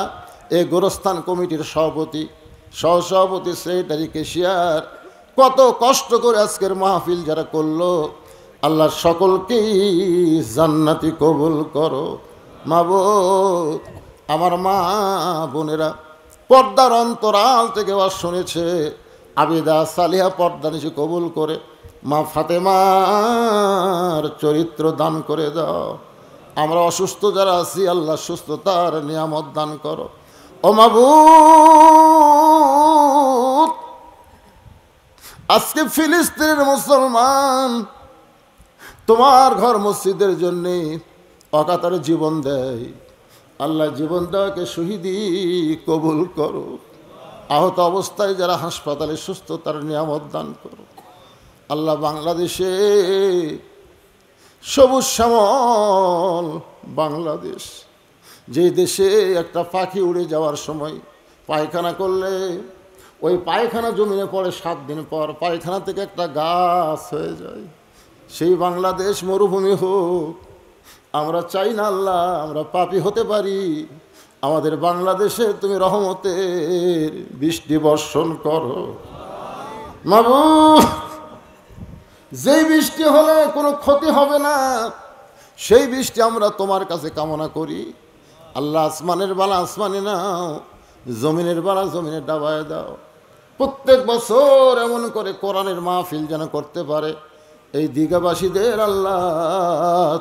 এ গোরস্থান কমিটির সভাপতি সহসভাপতি সেক্রেটারি কেশিয়ার কত কষ্ট করে আজকের মাহফিল যারা করলো আল্লাহ সকলকেই জান্নাতি কবুল করো মা আমার মা বোনেরা পর্দার অন্তরাল থেকে আবার শুনেছে আবিদা সালিহা পর্দানিশি কবুল করে মা ফাতেমার চরিত্র দান করে দাও আমরা অসুস্থ যারা আছি আল্লাহ সুস্থতার নিয়ামত দান করো ও মাবু আজকে ফিলিস্তিনের মুসলমান তোমার ঘর মসজিদের জন্যে অকাতারে জীবন দেয় আল্লাহ জীবন দেওয়াকে শহীদি কবুল করো আহত অবস্থায় যারা হাসপাতালে সুস্থ তার নিয়ামত দান করো আল্লাহ বাংলাদেশে সবুজ শ্যামল বাংলাদেশ যে দেশে একটা পাখি উড়ে যাওয়ার সময় পায়খানা করলে ওই পায়খানা জমিনে পড়ে সাত দিন পর পায়খানা থেকে একটা গাছ হয়ে যায় সেই বাংলাদেশ মরুভূমি হোক আমরা চাই না আল্লাহ আমরা পাপি হতে পারি আমাদের বাংলাদেশে তুমি রহমতের বৃষ্টি বর্ষণ করো মাবু যেই বৃষ্টি হলে কোনো ক্ষতি হবে না সেই বৃষ্টি আমরা তোমার কাছে কামনা করি আল্লাহ আসমানের বালা আসমানে নাও জমিনের বালা জমিনের ডাবায় দাও প্রত্যেক বছর এমন করে কোরআনের মাহফিল যেন করতে পারে এই দীঘাবাসীদের আল্লাহ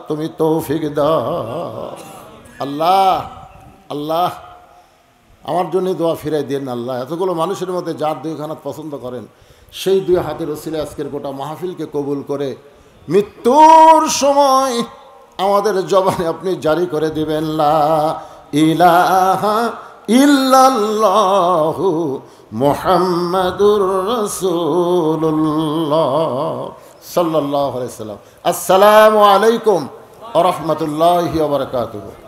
তুমি তৌফিক দাও আল্লাহ আল্লাহ আমার জন্যই দোয়া ফিরাই দেন আল্লাহ এতগুলো মানুষের মধ্যে যার দুই খানাত পছন্দ করেন সেই দুই হাতের ওসিলে আজকের গোটা মাহফিলকে কবুল করে মৃত্যুর সময় আমাদের জবানে আপনি জারি করে দিবেন লা ইলাহা সাল্লাম আসসালামু আলাইকুম আ রহমতুল্লাহ